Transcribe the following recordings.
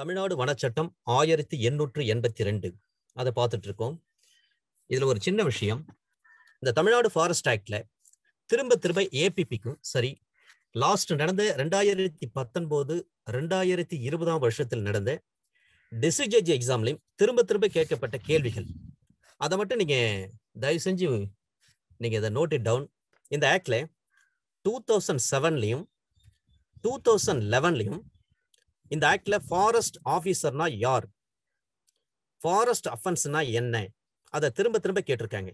தமிழ்நாடு வனச்சட்டம் ஆயிரத்தி எண்ணூற்று எண்பத்தி ரெண்டு அதை பார்த்துட்டு இருக்கோம் இதுல ஒரு சின்ன விஷயம் இந்த தமிழ்நாடு ஃபாரஸ்ட் ஆக்ட்ல திரும்ப திரும்ப ஏபிபிக்கும் சரி லாஸ்ட் நடந்த ரெண்டாயிரத்தி பத்தொன்பது ரெண்டாயிரத்தி இருபதாம் வருஷத்தில் நடந்த டிசிஜி எக்ஸாம்லையும் திரும்ப திரும்ப கேட்கப்பட்ட கேள்விகள் அதை மட்டும் நீங்க தயவு செஞ்சு நீங்க இதை நோட் இட் டவுன் இந்த ஆக்ட்ல டூ தௌசண்ட் செவன்லையும் டூ தௌசண்ட் லெவன்லையும் இந்த ஆக்ட்ல ஃபாரஸ்ட் ஆபீசர்னா யார் ஃபாரஸ்ட் அஃபன்ஸ்னா என்ன அதை திரும்ப திரும்ப கேட்டிருக்காங்க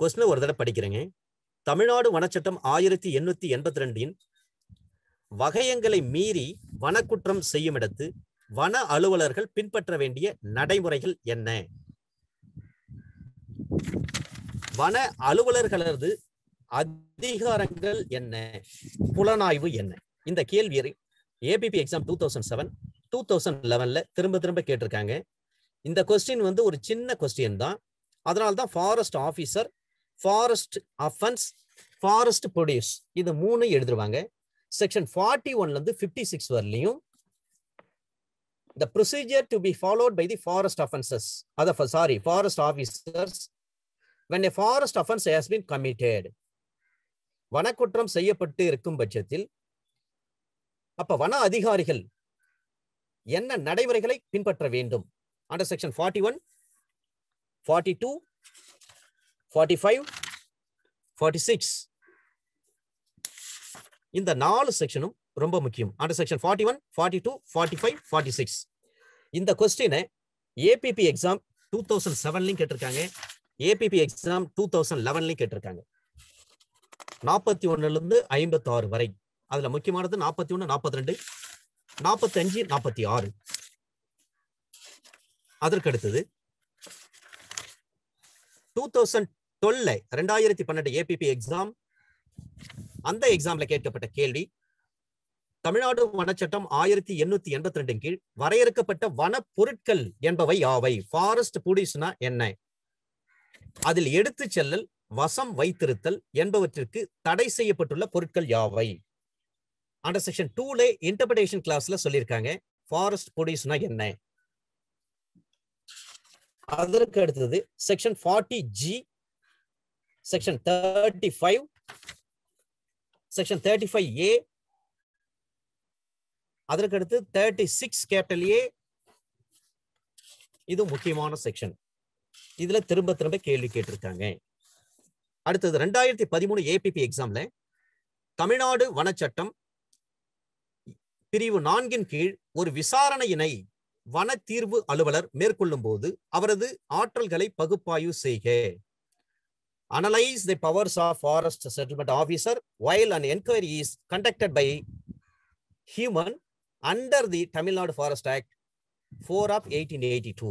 கொஸ்டின் ஒரு தடவை படிக்கிறேங்க தமிழ்நாடு வனச்சட்டம் ஆயிரத்தி எண்ணூத்தி எண்பத்தி ரெண்டின் வகையங்களை மீறி வனக்குற்றம் செய்யும் இடத்து வன அலுவலர்கள் பின்பற்ற வேண்டிய நடைமுறைகள் என்ன வன அலுவலர்களது அதிகாரங்கள் என்ன புலனாய்வு என்ன இந்த கேள்வியை APP exam two thousand seven two thousand லெவனில் திரும்ப திரும்ப கேட்டிருக்காங்க இந்த கொஸ்டின் வந்து ஒரு சின்ன கொஸ்டின் தான் அதனால தான் forest officer forest offence forest produce இது மூணு எழுதுருவாங்க செக்ஷன் ஃபார்ட்டி ஒன்லேருந்து ஃபிஃப்டி சிக்ஸ் வரலையும் the procedure to be followed by the forest offences அதை sorry forest officers when a forest offence has been committed வனக்குற்றம் செய்யப்பட்டு இருக்கும் பட்சத்தில் அப்ப வன அதிகாரிகள் என்ன நடைமுறைகளை பின்பற்ற வேண்டும் under section forty one forty two forty five forty six இந்த நாலு செக்ஷனும் ரொம்ப முக்கியம் under section forty one forty two forty five forty six இந்த கொஸ்டினை ஏபிபி எக்ஸாம் டூ தௌசண்ட் செவன்லையும் கேட்டிருக்காங்க ஏபிபி எக்ஸாம் டூ தௌசண்ட் லெவன்லையும் கேட்டிருக்காங்க நாற்பத்தி ஒன்னுலேருந்து ஐம்பத்தாறு வரை அதுல முக்கியமானது நாற்பத்தி ஒன்று நாற்பத்தி ரெண்டு நாற்பத்தி அஞ்சு நாற்பத்தி ஆறு அதற்கு அடுத்தது டூ தௌசண்ட் டுவெல்ல ரெண்டாயிரத்தி பன்னெண்டு ஏபிபி எக்ஸாம் அந்த எக்ஸாம்ல கேட்கப்பட்ட கேள்வி தமிழ்நாடு வனச்சட்டம் ஆயிரத்தி எண்ணூத்தி எண்பத்தி ரெண்டு கீழ் வரையறுக்கப்பட்ட வன பொருட்கள் என்பவை யாவை ஃபாரஸ்ட் புடிஸ்னா என்ன அதில் எடுத்து செல்லல் வசம் வைத்திருத்தல் என்பவற்றிற்கு தடை செய்யப்பட்டுள்ள பொருட்கள் யாவை அண்டர் செக்ஷன் டூல இன்டர்பிரேஷன் கிளாஸ்ல சொல்லியிருக்காங்க ஃபாரஸ்ட் பொடியூஸ்னா என்ன அதற்கு அடுத்தது section forty G section thirty five section thirty five A அதற்கு அடுத்து தேர்ட்டி சிக்ஸ் கேப்டல் ஏ இது முக்கியமான செக்ஷன் இதுல திரும்ப திரும்ப கேள்வி கேட்டிருக்காங்க அடுத்தது ரெண்டாயிரத்தி பதிமூணு ஏபிபி எக்ஸாம்ல தமிழ்நாடு வனச்சட்டம் பிரிவு நான்கின் கீழ் ஒரு விசாரணையினை வன தீர்வு அலுவலர் மேற்கொள்ளும் போது அவரது ஆற்றல்களை பகுப்பாய்வு செய்க analyse the powers of forest settlement officer while and enquiry is conducted by human under the Tamil Nadu forest act four of eighteen eighty two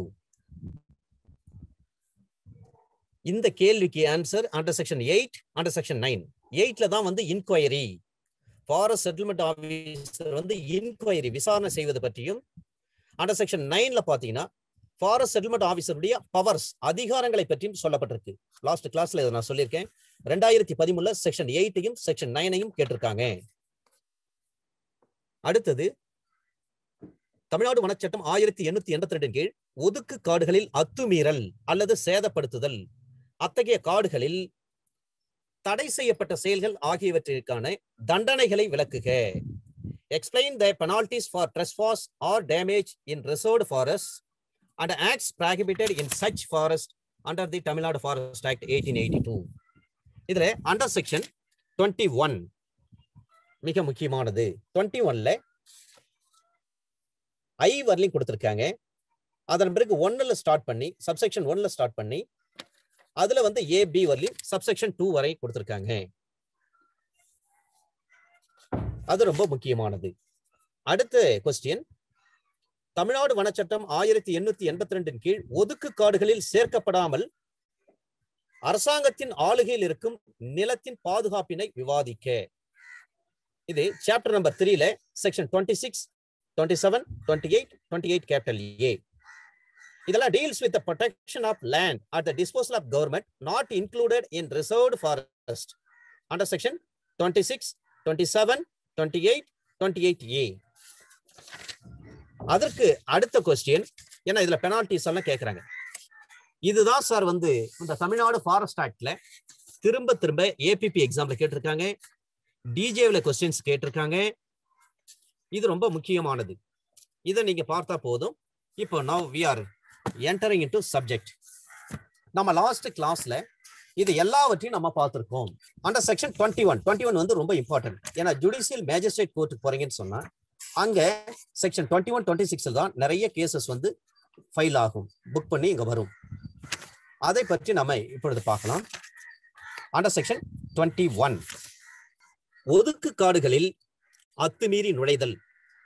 இந்த கேள்விக்கு answer under section eight under section nine எயிட்ல தான் வந்து இன்கொயரி ஃபாரஸ்ட் செட்டில்மெண்ட் ஆஃபீஸர் வந்து enquiry விசாரணை செய்வது பற்றியும் under section நைன்ல பாத்தீங்கன்னா ஃபாரஸ்ட் செட்டில்மெண்ட் ஆஃபீஸருடைய பவர்ஸ் அதிகாரங்களை பற்றியும் சொல்லப்பட்டிருக்கு லாஸ்ட் கிளாஸ்ல இதை நான் சொல்லியிருக்கேன் ரெண்டாயிரத்தி பதிமூணுல செக்ஷன் எயிட்டையும் செக்ஷன் நைனையும் கேட்டிருக்காங்க அடுத்தது தமிழ்நாடு வனச்சட்டம் ஆயிரத்தி எண்ணூத்தி எண்பத்தி ரெண்டு கீழ் ஒதுக்கு காடுகளில் அத்துமீறல் அல்லது சேதப்படுத்துதல் அத்தகைய காடுகளில் தடை செய்யப்பட்ட செயல்கள் ஆகியவற்றிற்கான தண்டனைகளை விளக்குக explain the penalties for trespass or damage in reserved forest and acts prohibited in such forest under the Tamil Nadu forest act eighteen eighty two இதில் அண்டர் செக்ஷன் டுவெண்ட்டி ஒன் மிக முக்கியமானது டுவெண்ட்டி ஒன்ல ஐ வரலையும் கொடுத்துருக்காங்க அதன் பிறகு ஒன்னில் ஸ்டார்ட் பண்ணி சப்செக்ஷன் ஒன்னில் ஸ்டார்ட் பண்ணி அதுல வந்து ஏ பி வரலையும் சப்செக்ஷன் டூ வரை கொடுத்துருக்காங்க அது ரொம்ப முக்கியமானது அடுத்த கொஸ்டின் தமிழ்நாடு வனச்சட்டம் ஆயிரத்தி எண்ணூத்தி எண்பத்தி ரெண்டின் கீழ் ஒதுக்கு காடுகளில் சேர்க்கப்படாமல் அரசாங்கத்தின் ஆளுகையில் இருக்கும் நிலத்தின் பாதுகாப்பினை விவாதிக்க இது சாப்டர் நம்பர் த்ரீல section twenty six twenty seven twenty eight twenty eight capital A இதெல்லாம் deals with protection of land at the disposal of government not included in reserved forest under section twenty six twenty seven twenty eight twenty eight A அதற்கு அடுத்த question ஏன்னா இதுல penalties எல்லாம் கேட்கறாங்க இதுதான் sir வந்து இந்த தமிழ்நாடு ஃபாரஸ்ட் ஆக்ட்ல திரும்ப திரும்ப ஏபிபி எக்ஸாம்ல கேட்டிருக்காங்க டிஜேவில் கொஸ்டின்ஸ் கேட்டிருக்காங்க இது ரொம்ப முக்கியமானது இதை நீங்க பார்த்தா போதும் இப்போ now we are entering into subject நம்ம லாஸ்ட் கிளாஸ்ல இது எல்லாவற்றையும் நம்ம பார்த்துருக்கோம் under section twenty one twenty one வந்து ரொம்ப இம்பார்ட்டன்ட் ஏன்னா ஜுடிஷியல் மேஜிஸ்ட்ரேட் கோர்ட்டுக்கு போறீங்கன்னு சொன்னா அங்க செக்ஷன் டுவெண்ட்டி ஒன் டுவெண்ட்டி சிக்ஸ்ல தான் நிறைய கேசஸ் வந்து ஃபைல் ஆகும் புக் பண்ணி இங்க வரும் அதை பற்றி நம்ம இப்பொழுது பார்க்கலாம் அண்டர் செக்ஷன் டுவெண்ட்டி ஒன் ஒதுக்கு காடுகளில் அத்துமீறி நுழைதல்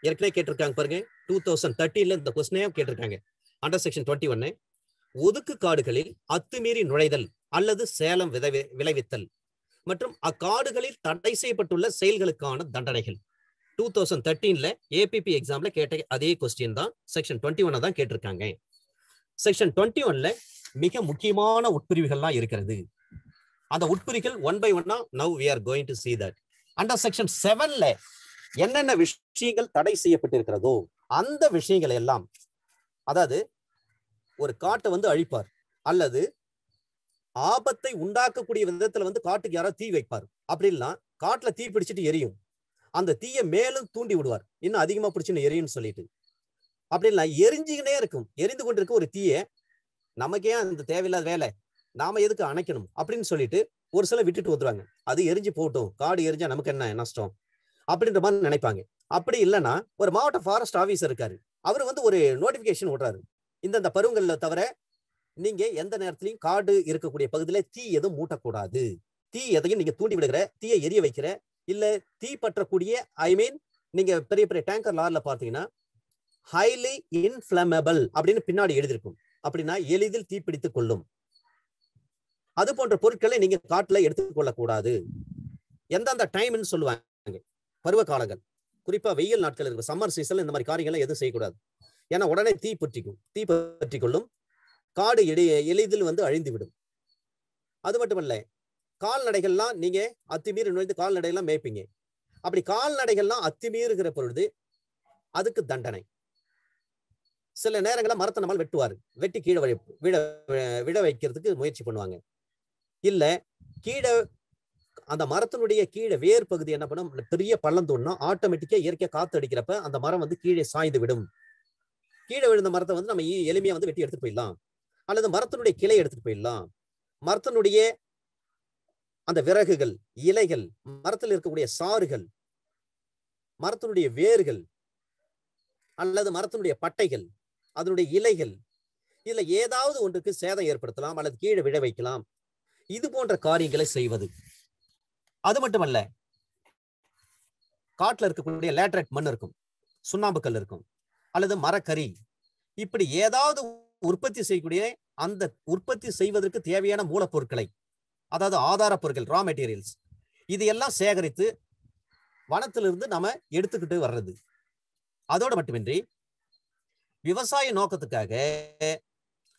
ஏற்கனவே கேட்டிருக்காங்க பாருங்க டூ தௌசண்ட் தேர்ட்டீன்ல இந்த கொஸ்டினையும் கேட்டிருக்காங்க அண்டர் செக்ஷன் டுவெண்ட்டி ஒன்னு ஒதுக்கு காடுகளில் அத்துமீறி நுழைதல் அல்லது சேலம் விளைவித்தல் மற்றும் அக்காடுகளில் தடை செய்யப்பட்டுள்ள செயல்களுக்கான தண்டனைகள் டூ தௌசண்ட் தேர்ட்டீன்ல ஏபிபி எக்ஸாம்ல கேட்ட அதே கொஸ்டின் தான் செக்ஷன் டுவெண்ட்டி தான் கேட்டிருக்காங்க செக்ஷன் டுவெண்ட்டி ஒன்ல மிக முக்கியமான உட்பிரிவுகள்லாம் இருக்கிறது அந்த உட்பிரிவுகள் ஒன் பை ஒன்னா now we are going to see that under section செவன்ல என்னென்ன விஷயங்கள் தடை செய்யப்பட்டிருக்கிறதோ அந்த விஷயங்கள் எல்லாம் அதாவது ஒரு காட்டை வந்து அழிப்பார் அல்லது ஆபத்தை உண்டாக்கக்கூடிய விதத்துல வந்து காட்டுக்கு யாராவது தீ வைப்பார் அப்படின்லாம் காட்டுல தீ பிடிச்சிட்டு எரியும் அந்த தீயை மேலும் தூண்டி விடுவார் இன்னும் அதிகமா பிடிச்சுன்னு எரியும்னு சொல்லிட்டு அப்படின்லாம் எரிஞ்சுக்கினே இருக்கும் எரிந்து கொண்டிருக்க ஒரு தீயை நமக்கே அந்த தேவையில்லாத வேலை நாம எதுக்கு அணைக்கணும் அப்படின்னு சொல்லிட்டு ஒரு சில விட்டுட்டு வந்துருவாங்க அது எரிஞ்சு போட்டோம் காடு எரிஞ்சா நமக்கு என்ன நஷ்டம் அப்படின்ற மாதிரி நினைப்பாங்க அப்படி இல்லைன்னா ஒரு மாவட்ட ஃபாரஸ்ட் ஆஃபீஸர் இருக்காரு அவர் வந்து ஒரு நோட்டிபிகேஷன் விடுறாரு இந்தந்த பருவங்களில் தவிர நீங்க எந்த நேரத்திலையும் காடு இருக்கக்கூடிய பகுதியில தீ எதுவும் மூட்டக்கூடாது தீ எதையும் நீங்க தூண்டி விடுகிற தீயை எரிய வைக்கிற இல்ல தீ பற்றக்கூடிய ஐ மீன் நீங்க பெரிய பெரிய டேங்கர் லார்ல பாத்தீங்கன்னா ஹைலி இன்ஃபிளமபிள் அப்படின்னு பின்னாடி எழுதியிருக்கும் அப்படின்னா எளிதில் தீ பிடித்துக் கொள்ளும் அது போன்ற பொருட்களை நீங்க காட்டுல எடுத்துக்கொள்ள கூடாது எந்தெந்த டைம்னு சொல்லுவாங்க பருவ காலங்கள் குறிப்பா வெயில் நாட்கள் இருக்கு சம்மர் சீசன்ல இந்த மாதிரி காரியங்களை எதுவும் செய்யக்கூடாது ஏன்னா உடனே தீ பற்றிக்கும் தீ பற்றி கொள்ளும் காடு எளி எளிதில் வந்து அழிந்துவிடும் அது மட்டுமல்ல கால்நடைகள்லாம் நீங்க அத்துமீறி நுழைந்து கால்நடைகள்லாம் மேய்ப்பீங்க அப்படி கால்நடைகள்லாம் அத்துமீறுகிற பொழுது அதுக்கு தண்டனை சில நேரங்களில் மரத்தை நம்மால் வெட்டுவார் வெட்டி கீழே வழி விட விட வைக்கிறதுக்கு முயற்சி பண்ணுவாங்க இல்லை கீழே அந்த மரத்தினுடைய கீழே வேர் பகுதி என்ன பண்ணும் பெரிய பள்ளம் தோணும் ஆட்டோமேட்டிக்கா இயற்கையா காத்து அடிக்கிறப்ப அந்த மரம் வந்து கீழே சாய்ந்து விடும் கீழே விழுந்த மரத்தை வந்து நம்ம எளிமையா வந்து வெட்டி எடுத்துட்டு போயிடலாம் அல்லது மரத்தினுடைய கிளை எடுத்துட்டு போயிடலாம் மரத்தினுடைய அந்த விறகுகள் இலைகள் மரத்தில் இருக்கக்கூடிய சாறுகள் மரத்தினுடைய வேர்கள் அல்லது மரத்தினுடைய பட்டைகள் அதனுடைய இலைகள் இதுல ஏதாவது ஒன்றுக்கு சேதம் ஏற்படுத்தலாம் அல்லது கீழே விழ வைக்கலாம் இது போன்ற காரியங்களை செய்வது அது மட்டுமல்ல காட்டுல இருக்கக்கூடிய லேட்ரேட் மண் இருக்கும் சுண்ணாம்பு கல் இருக்கும் அல்லது மரக்கறி இப்படி ஏதாவது உற்பத்தி செய்யக்கூடிய அந்த உற்பத்தி செய்வதற்கு தேவையான மூலப்பொருட்களை அதாவது ஆதார பொருட்கள் ரா மெட்டீரியல்ஸ் இது எல்லாம் சேகரித்து வனத்திலிருந்து நம்ம எடுத்துக்கிட்டு வர்றது அதோடு மட்டுமின்றி விவசாய நோக்கத்துக்காக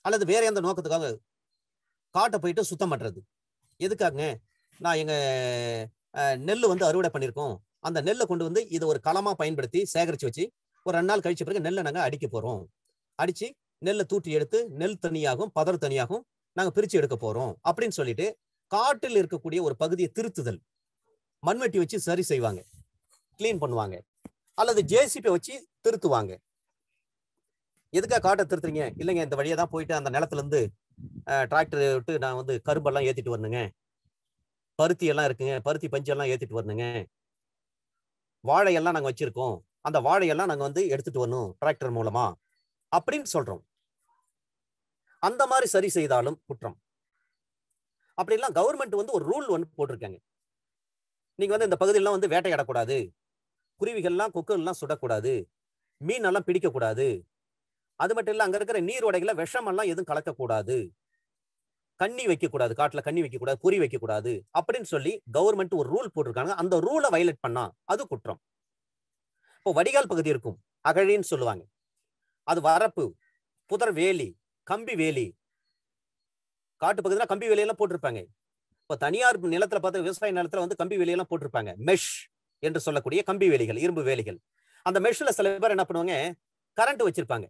அல்லது வேற எந்த நோக்கத்துக்காக காட்டை போயிட்டு சுத்தம் பண்ணுறது எதுக்காகங்க நான் எங்கள் நெல் வந்து அறுவடை பண்ணியிருக்கோம் அந்த நெல்லை கொண்டு வந்து இதை ஒரு களமாக பயன்படுத்தி சேகரித்து வச்சு ஒரு ரெண்டு நாள் கழிச்ச பிறகு நெல்லை நாங்கள் அடிக்க போகிறோம் அடித்து நெல்லை தூட்டி எடுத்து நெல் தனியாகவும் பதர் தனியாகவும் நாங்கள் பிரித்து எடுக்க போகிறோம் அப்படின்னு சொல்லிட்டு காட்டில் இருக்கக்கூடிய ஒரு பகுதியை திருத்துதல் மண்வெட்டி வச்சு சரி செய்வாங்க கிளீன் பண்ணுவாங்க அல்லது ஜேசிபி வச்சு திருத்துவாங்க எதுக்காக காட்டை திருத்துறீங்க இல்லைங்க இந்த வழியை தான் போயிட்டு அந்த நிலத்துலேருந்து டிராக்டர் விட்டு நான் வந்து கரும்பெல்லாம் ஏற்றிட்டு வரணுங்க பருத்தி எல்லாம் இருக்குங்க பருத்தி பஞ்செல்லாம் ஏற்றிட்டு வரணுங்க வாழையெல்லாம் நாங்கள் வச்சுருக்கோம் அந்த வாழையெல்லாம் நாங்கள் வந்து எடுத்துட்டு வரணும் டிராக்டர் மூலமா அப்படின்னு சொல்றோம் அந்த மாதிரி சரி செய்தாலும் குற்றம் அப்படிலாம் கவர்மெண்ட் வந்து ஒரு ரூல் ஒன்று போட்டிருக்காங்க நீங்க வந்து இந்த பகுதியெல்லாம் வந்து வேட்டையாடக்கூடாது குருவிகள்லாம் கொக்குகள்லாம் சுடக்கூடாது மீன் எல்லாம் பிடிக்கக்கூடாது அது மட்டும் இல்லை அங்க இருக்கிற நீர் உடைகள விஷமெல்லாம் எதுவும் கலக்கக்கூடாது கண்ணி வைக்கக்கூடாது காட்டில் கண்ணி வைக்கக்கூடாது குறி வைக்கக்கூடாது அப்படின்னு சொல்லி கவர்மெண்ட் ஒரு ரூல் போட்டிருக்காங்க அந்த ரூலை வயலேட் பண்ணா அது குற்றம் இப்போ வடிகால் பகுதி இருக்கும் அகழின்னு சொல்லுவாங்க அது வரப்பு புதர் வேலி கம்பி வேலி காட்டு பகுதியில் கம்பி வேலையெல்லாம் போட்டிருப்பாங்க இப்போ தனியார் நிலத்தில் பார்த்து விவசாய நிலத்தில் வந்து கம்பி வேலையெல்லாம் போட்டிருப்பாங்க மெஷ் என்று சொல்லக்கூடிய கம்பி வேலிகள் இரும்பு வேலிகள் அந்த மெஷ்ல சில பேர் என்ன பண்ணுவாங்க கரண்ட் வச்சிருப்பாங்க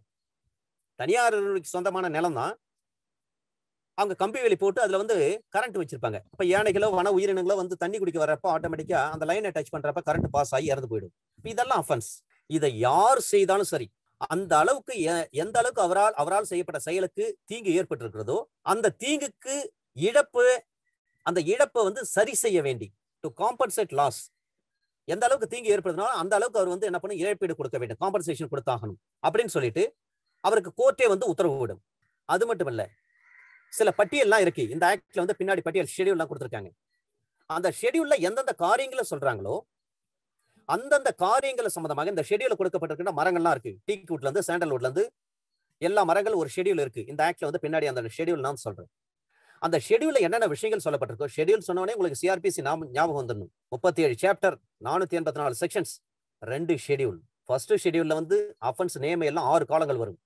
தனியார் சொந்தமான நிலம் தான் அவங்க கம்பி வேலி போட்டு அதுல வந்து கரண்ட் வச்சிருப்பாங்க இப்ப யானைகளோ வன உயிரினங்களோ வந்து தண்ணி குடிக்க வரப்ப ஆட்டோமேட்டிக்கா அந்த லைனை டச் பண்றப்ப கரண்ட் பாஸ் ஆகி இறந்து போயிடும் இதெல்லாம் அஃபன்ஸ் இதை யார் செய்தாலும் சரி அந்த அளவுக்கு எந்த அளவுக்கு அவரால் அவரால் செய்யப்பட்ட செயலுக்கு தீங்கு ஏற்பட்டிருக்கிறதோ அந்த தீங்குக்கு இழப்பு அந்த இழப்பை வந்து சரி செய்ய வேண்டி டு காம்பன்சேட் லாஸ் எந்த அளவுக்கு தீங்கு ஏற்படுதுனால அந்த அளவுக்கு அவர் வந்து என்ன பண்ணும் இழப்பீடு கொடுக்க வேண்டும் காம்பன்சேஷன் கொடுத்தாகணும் அப்படின்னு சொல்லிட்டு அவருக்கு கோர்ட்டே வந்து உத்தரவு விடும் அது மட்டும் இல்லை சில பட்டியல்லாம் இருக்கு இந்த ஆக்ட்ல வந்து பின்னாடி பட்டியல் ஷெடியூல்லாம் கொடுத்துருக்காங்க அந்த ஷெடியூல்ல எந்தெந்த காரியங்களை சொல்றாங்களோ அந்தந்த காரியங்களை சம்பந்தமாக இந்த ஷெடியூல கொடுக்கப்பட்டிருக்கிற மரங்கள்லாம் இருக்கு டீக் வுட்ல இருந்து சாண்டல்வுட்ல இருந்து எல்லா மரங்களும் ஒரு ஷெடியூல் இருக்கு இந்த ஆக்ட்ல வந்து பின்னாடி அந்த ஷெடியூல் நான் சொல்றேன் அந்த ஷெடியூல்ல என்னென்ன விஷயங்கள் சொல்லப்பட்டிருக்கோ ஷெடியூல் சொன்னோடனே உங்களுக்கு சிஆர்பிசி நாம ஞாபகம் வந்துடணும் முப்பத்தி ஏழு சாப்டர் நானூத்தி எண்பத்தி நாலு செக்ஷன்ஸ் ரெண்டு ஷெடியூல் ஃபர்ஸ்ட் ஷெடியூல்ல வந்து அஃபன்ஸ் நேம் எல்லாம் ஆறு காலங்கள் வரும்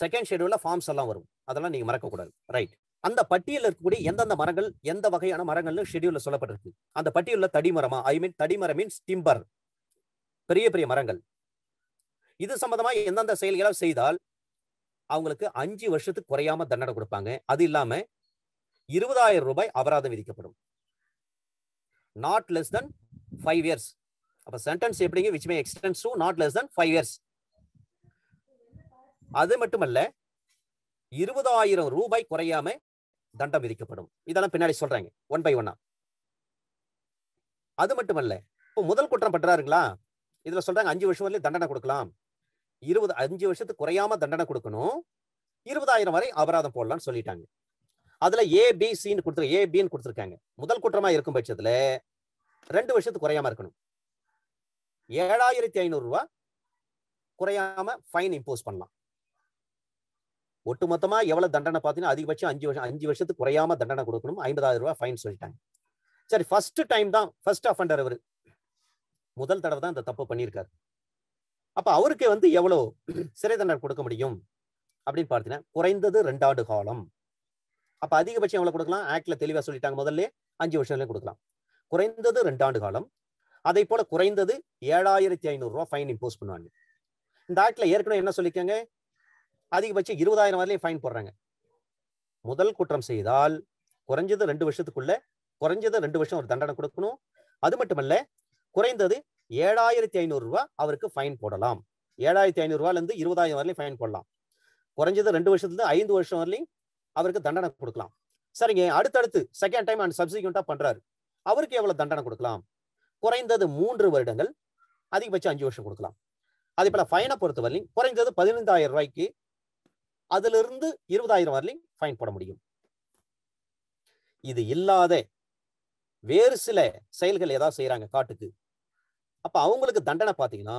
செகண்ட் ஷெடியூல்ல ஃபார்ம்ஸ் எல்லாம் வரும் அதெல்லாம் நீங்க மறக்கக்கூடாது ரைட் அந்த பட்டியலில் இருக்கக்கூடிய எந்தெந்த மரங்கள் எந்த வகையான மரங்கள்னு ஷெடியூல்ல சொல்லப்பட்டிருக்கு அந்த பட்டியலில் தடிமரமா ஐ மீன் தடிமரம் மீன்ஸ் டிம்பர் பெரிய பெரிய மரங்கள் இது சம்பந்தமா எந்தெந்த செயல்களை செய்தால் அவங்களுக்கு அஞ்சு வருஷத்துக்கு குறையாம தண்டனை கொடுப்பாங்க அது இல்லாம இருபதாயிரம் ரூபாய் அபராதம் விதிக்கப்படும் not less than five years அப்ப சென்டென்ஸ் எப்படிங்க which may extends to not less than five years அது மட்டுமல்ல இருபதாயிரம் ரூபாய் குறையாம தண்டம் விதிக்கப்படும் இதெல்லாம் பின்னாடி சொல்றாங்க ஒன் பை ஒன்னா அது மட்டுமல்ல இப்போ முதல் குற்றம் பண்றாருங்களா இதுல சொல்றாங்க அஞ்சு வருஷம் வரலையும் தண்டனை கொடுக்கலாம் இருபது அஞ்சு வருஷத்துக்கு குறையாம தண்டனை கொடுக்கணும் இருபதாயிரம் வரை அபராதம் போடலாம்னு சொல்லிட்டாங்க அதுல ஏ பி சின்னு கொடுத்து ஏ பின்னு கொடுத்துருக்காங்க முதல் குற்றமா இருக்கும் பட்சத்துல ரெண்டு வருஷத்துக்கு குறையாம இருக்கணும் ஏழாயிரத்தி ஐநூறு ரூபா குறையாம ஃபைன் இம்போஸ் பண்ணலாம் ஒட்டுமொத்தமா எவ்வளவு தண்டனை பார்த்தீங்கன்னா அதிகபட்சம் அஞ்சு வருஷம் அஞ்சு வருஷத்துக்கு குறையாம தண்டனை கொடுக்கணும் ஐம்பதாயிரம் ரூபாய் ஃபைன் சொல்லிட்டாங்க சரி ஃபர்ஸ்ட் டைம் தான் ஃபர்ஸ்ட் அஃபண்டர் அவர் முதல் தடவை தான் இந்த தப்பு பண்ணியிருக்காரு அப்ப அவருக்கு வந்து எவ்வளவு சிறை தண்டனை கொடுக்க முடியும் அப்படின்னு பார்த்தீங்கன்னா குறைந்தது ரெண்டாண்டு காலம் அப்ப அதிகபட்சம் எவ்வளவு கொடுக்கலாம் ஆக்ட்ல தெளிவா சொல்லிட்டாங்க முதல்ல அஞ்சு வருஷம்ல கொடுக்கலாம் குறைந்தது ரெண்டாண்டு காலம் அதே போல குறைந்தது ஏழாயிரத்தி ஐநூறு ரூபா ஃபைன் இம்போஸ் பண்ணுவாங்க இந்த ஆக்ட்ல ஏற்கனவே என்ன சொல்லிக்கங்க அதிகபட்சம் இருபதாயிரம் வரலையும் ஃபைன் போடுறாங்க முதல் குற்றம் செய்தால் குறைஞ்சது ரெண்டு வருஷத்துக்குள்ள குறைஞ்சது ரெண்டு வருஷம் ஒரு தண்டனை கொடுக்கணும் அது மட்டுமல்ல குறைந்தது ஏழாயிரத்தி ஐநூறு ரூபா அவருக்கு ஃபைன் போடலாம் ஏழாயிரத்தி ஐநூறு ரூபாயிலிருந்து இருபதாயிரம் வரலையும் ஃபைன் போடலாம் குறைஞ்சது ரெண்டு வருஷத்துலேருந்து ஐந்து வருஷம் வரலையும் அவருக்கு தண்டனை கொடுக்கலாம் சரிங்க அடுத்தடுத்து செகண்ட் டைம் அண்ட் சப்சிக்வெண்ட்டாக பண்ணுறாரு அவருக்கு எவ்வளோ தண்டனை கொடுக்கலாம் குறைந்தது மூன்று வருடங்கள் அதிகபட்சம் அஞ்சு வருஷம் கொடுக்கலாம் அதே போல் ஃபைனை பொறுத்தவரையும் குறைந்தது பதினைந்தாயிரம் ரூபாய்க்கு அதுல இருந்து இருபதாயிரம் வரலையும் ஃபைன் போட முடியும் இது இல்லாத வேறு சில செயல்கள் ஏதாவது செய்யறாங்க காட்டுக்கு அப்ப அவங்களுக்கு தண்டனை பாத்தீங்கன்னா